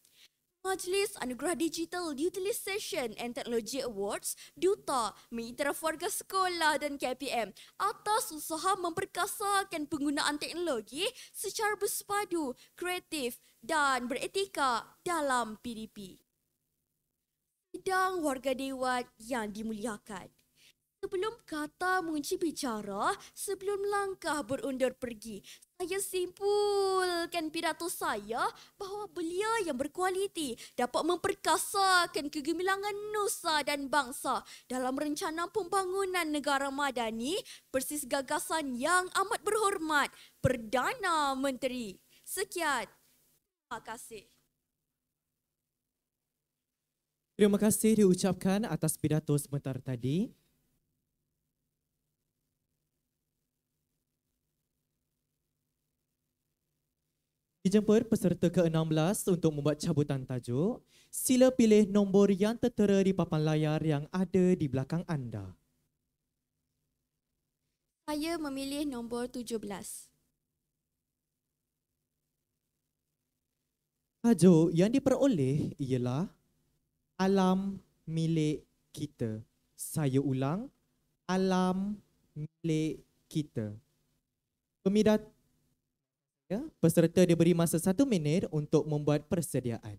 Majlis Anugerah Digital Utilization and Technology Awards DUTA mengiktiraf warga sekolah dan KPM atas usaha memperkasakan penggunaan teknologi secara bersepadu, kreatif dan beretika dalam PDP. Sidang warga dewan yang dimuliakan. Sebelum kata mengunci bicara, sebelum langkah berundur pergi, saya simpulkan pidato saya bahawa belia yang berkualiti dapat memperkasakan kegemilangan nusa dan bangsa dalam rencana pembangunan negara madani persis gagasan yang amat berhormat Perdana Menteri. Sekian. Terima kasih. Terima kasih diucapkan atas pidato sebentar tadi. Dijemput peserta ke-16 untuk membuat cabutan tajuk, sila pilih nombor yang tertera di papan layar yang ada di belakang anda. Saya memilih nombor 17. Tajuk yang diperoleh ialah Alam Milik Kita. Saya ulang, Alam Milik Kita. Pemidat Ya, peserta diberi masa satu minit untuk membuat persediaan.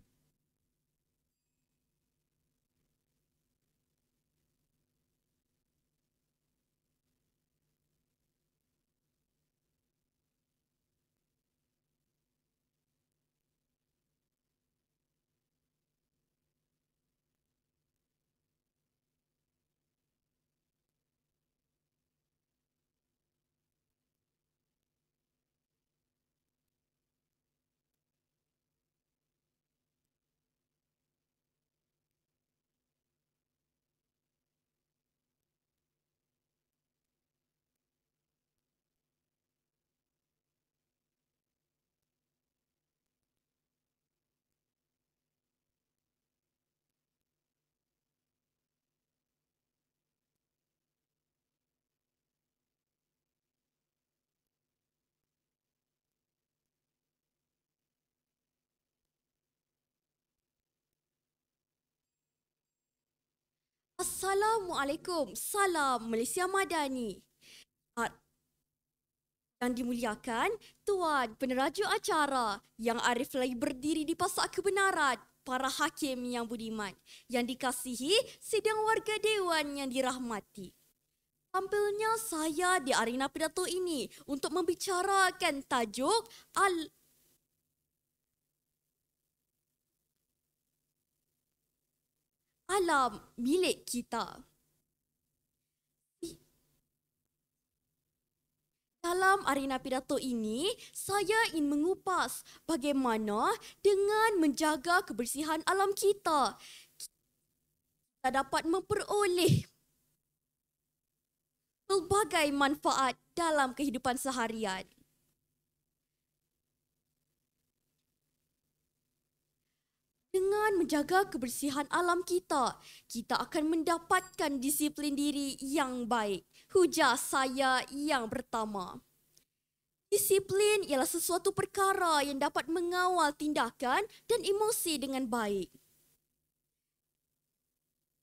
Assalamualaikum. Salam Malaysia Madani. Ah, yang dimuliakan, Tuan Peneraju Acara yang arif lagi berdiri di pasak kebenaran, para hakim yang budiman, yang dikasihi sedang warga dewan yang dirahmati. Tampilnya saya di arena pidato ini untuk membicarakan tajuk Al alam milik kita. Dalam arena pidato ini, saya ingin mengupas bagaimana dengan menjaga kebersihan alam kita. Kita dapat memperoleh pelbagai manfaat dalam kehidupan seharian. Dengan menjaga kebersihan alam kita, kita akan mendapatkan disiplin diri yang baik. Hujah saya yang pertama. Disiplin ialah sesuatu perkara yang dapat mengawal tindakan dan emosi dengan baik.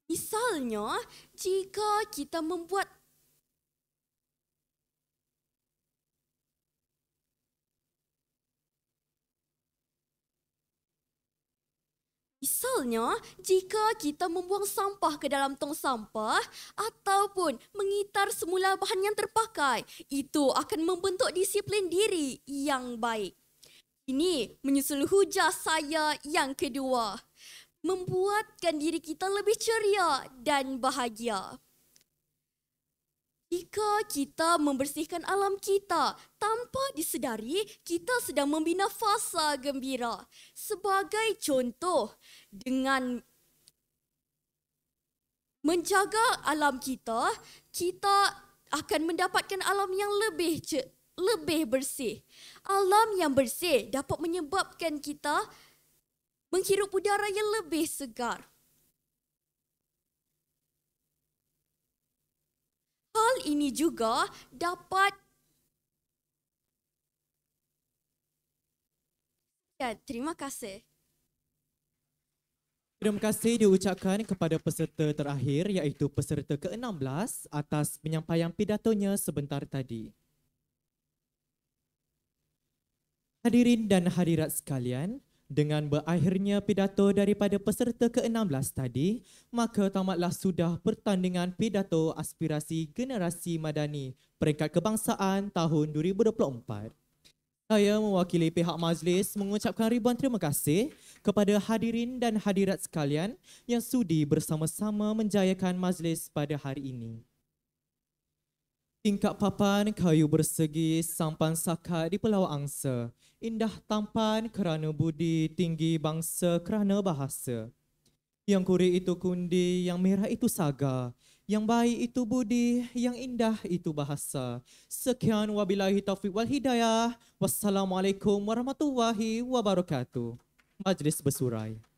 Misalnya, jika kita membuat Asalnya jika kita membuang sampah ke dalam tong sampah ataupun mengitar semula bahan yang terpakai, itu akan membentuk disiplin diri yang baik. Ini menyusul hujah saya yang kedua. Membuatkan diri kita lebih ceria dan bahagia. Jika kita membersihkan alam kita tanpa disedari, kita sedang membina fasa gembira. Sebagai contoh, dengan menjaga alam kita, kita akan mendapatkan alam yang lebih ce- lebih bersih. Alam yang bersih dapat menyebabkan kita menghirup udara yang lebih segar. hal ini juga dapat Ya, terima kasih. Terima kasih diucapkan kepada peserta terakhir iaitu peserta ke-16 atas penyampaian pidatonya sebentar tadi. Hadirin dan hadirat sekalian, dengan berakhirnya pidato daripada peserta ke-16 tadi, maka tamatlah sudah pertandingan pidato aspirasi generasi madani peringkat kebangsaan tahun 2024. Saya mewakili pihak majlis mengucapkan ribuan terima kasih kepada hadirin dan hadirat sekalian yang sudi bersama-sama menjayakan majlis pada hari ini. Tingkat papan kayu bersegi sampan saka di Pulau Angsa. Indah tampan kerana budi tinggi bangsa kerana bahasa. Yang kuri itu kundi, yang merah itu saga. Yang baik itu budi, yang indah itu bahasa. Sekian wabilahi taufiq wal hidayah. Wassalamualaikum warahmatullahi wabarakatuh. Majlis Bersurai.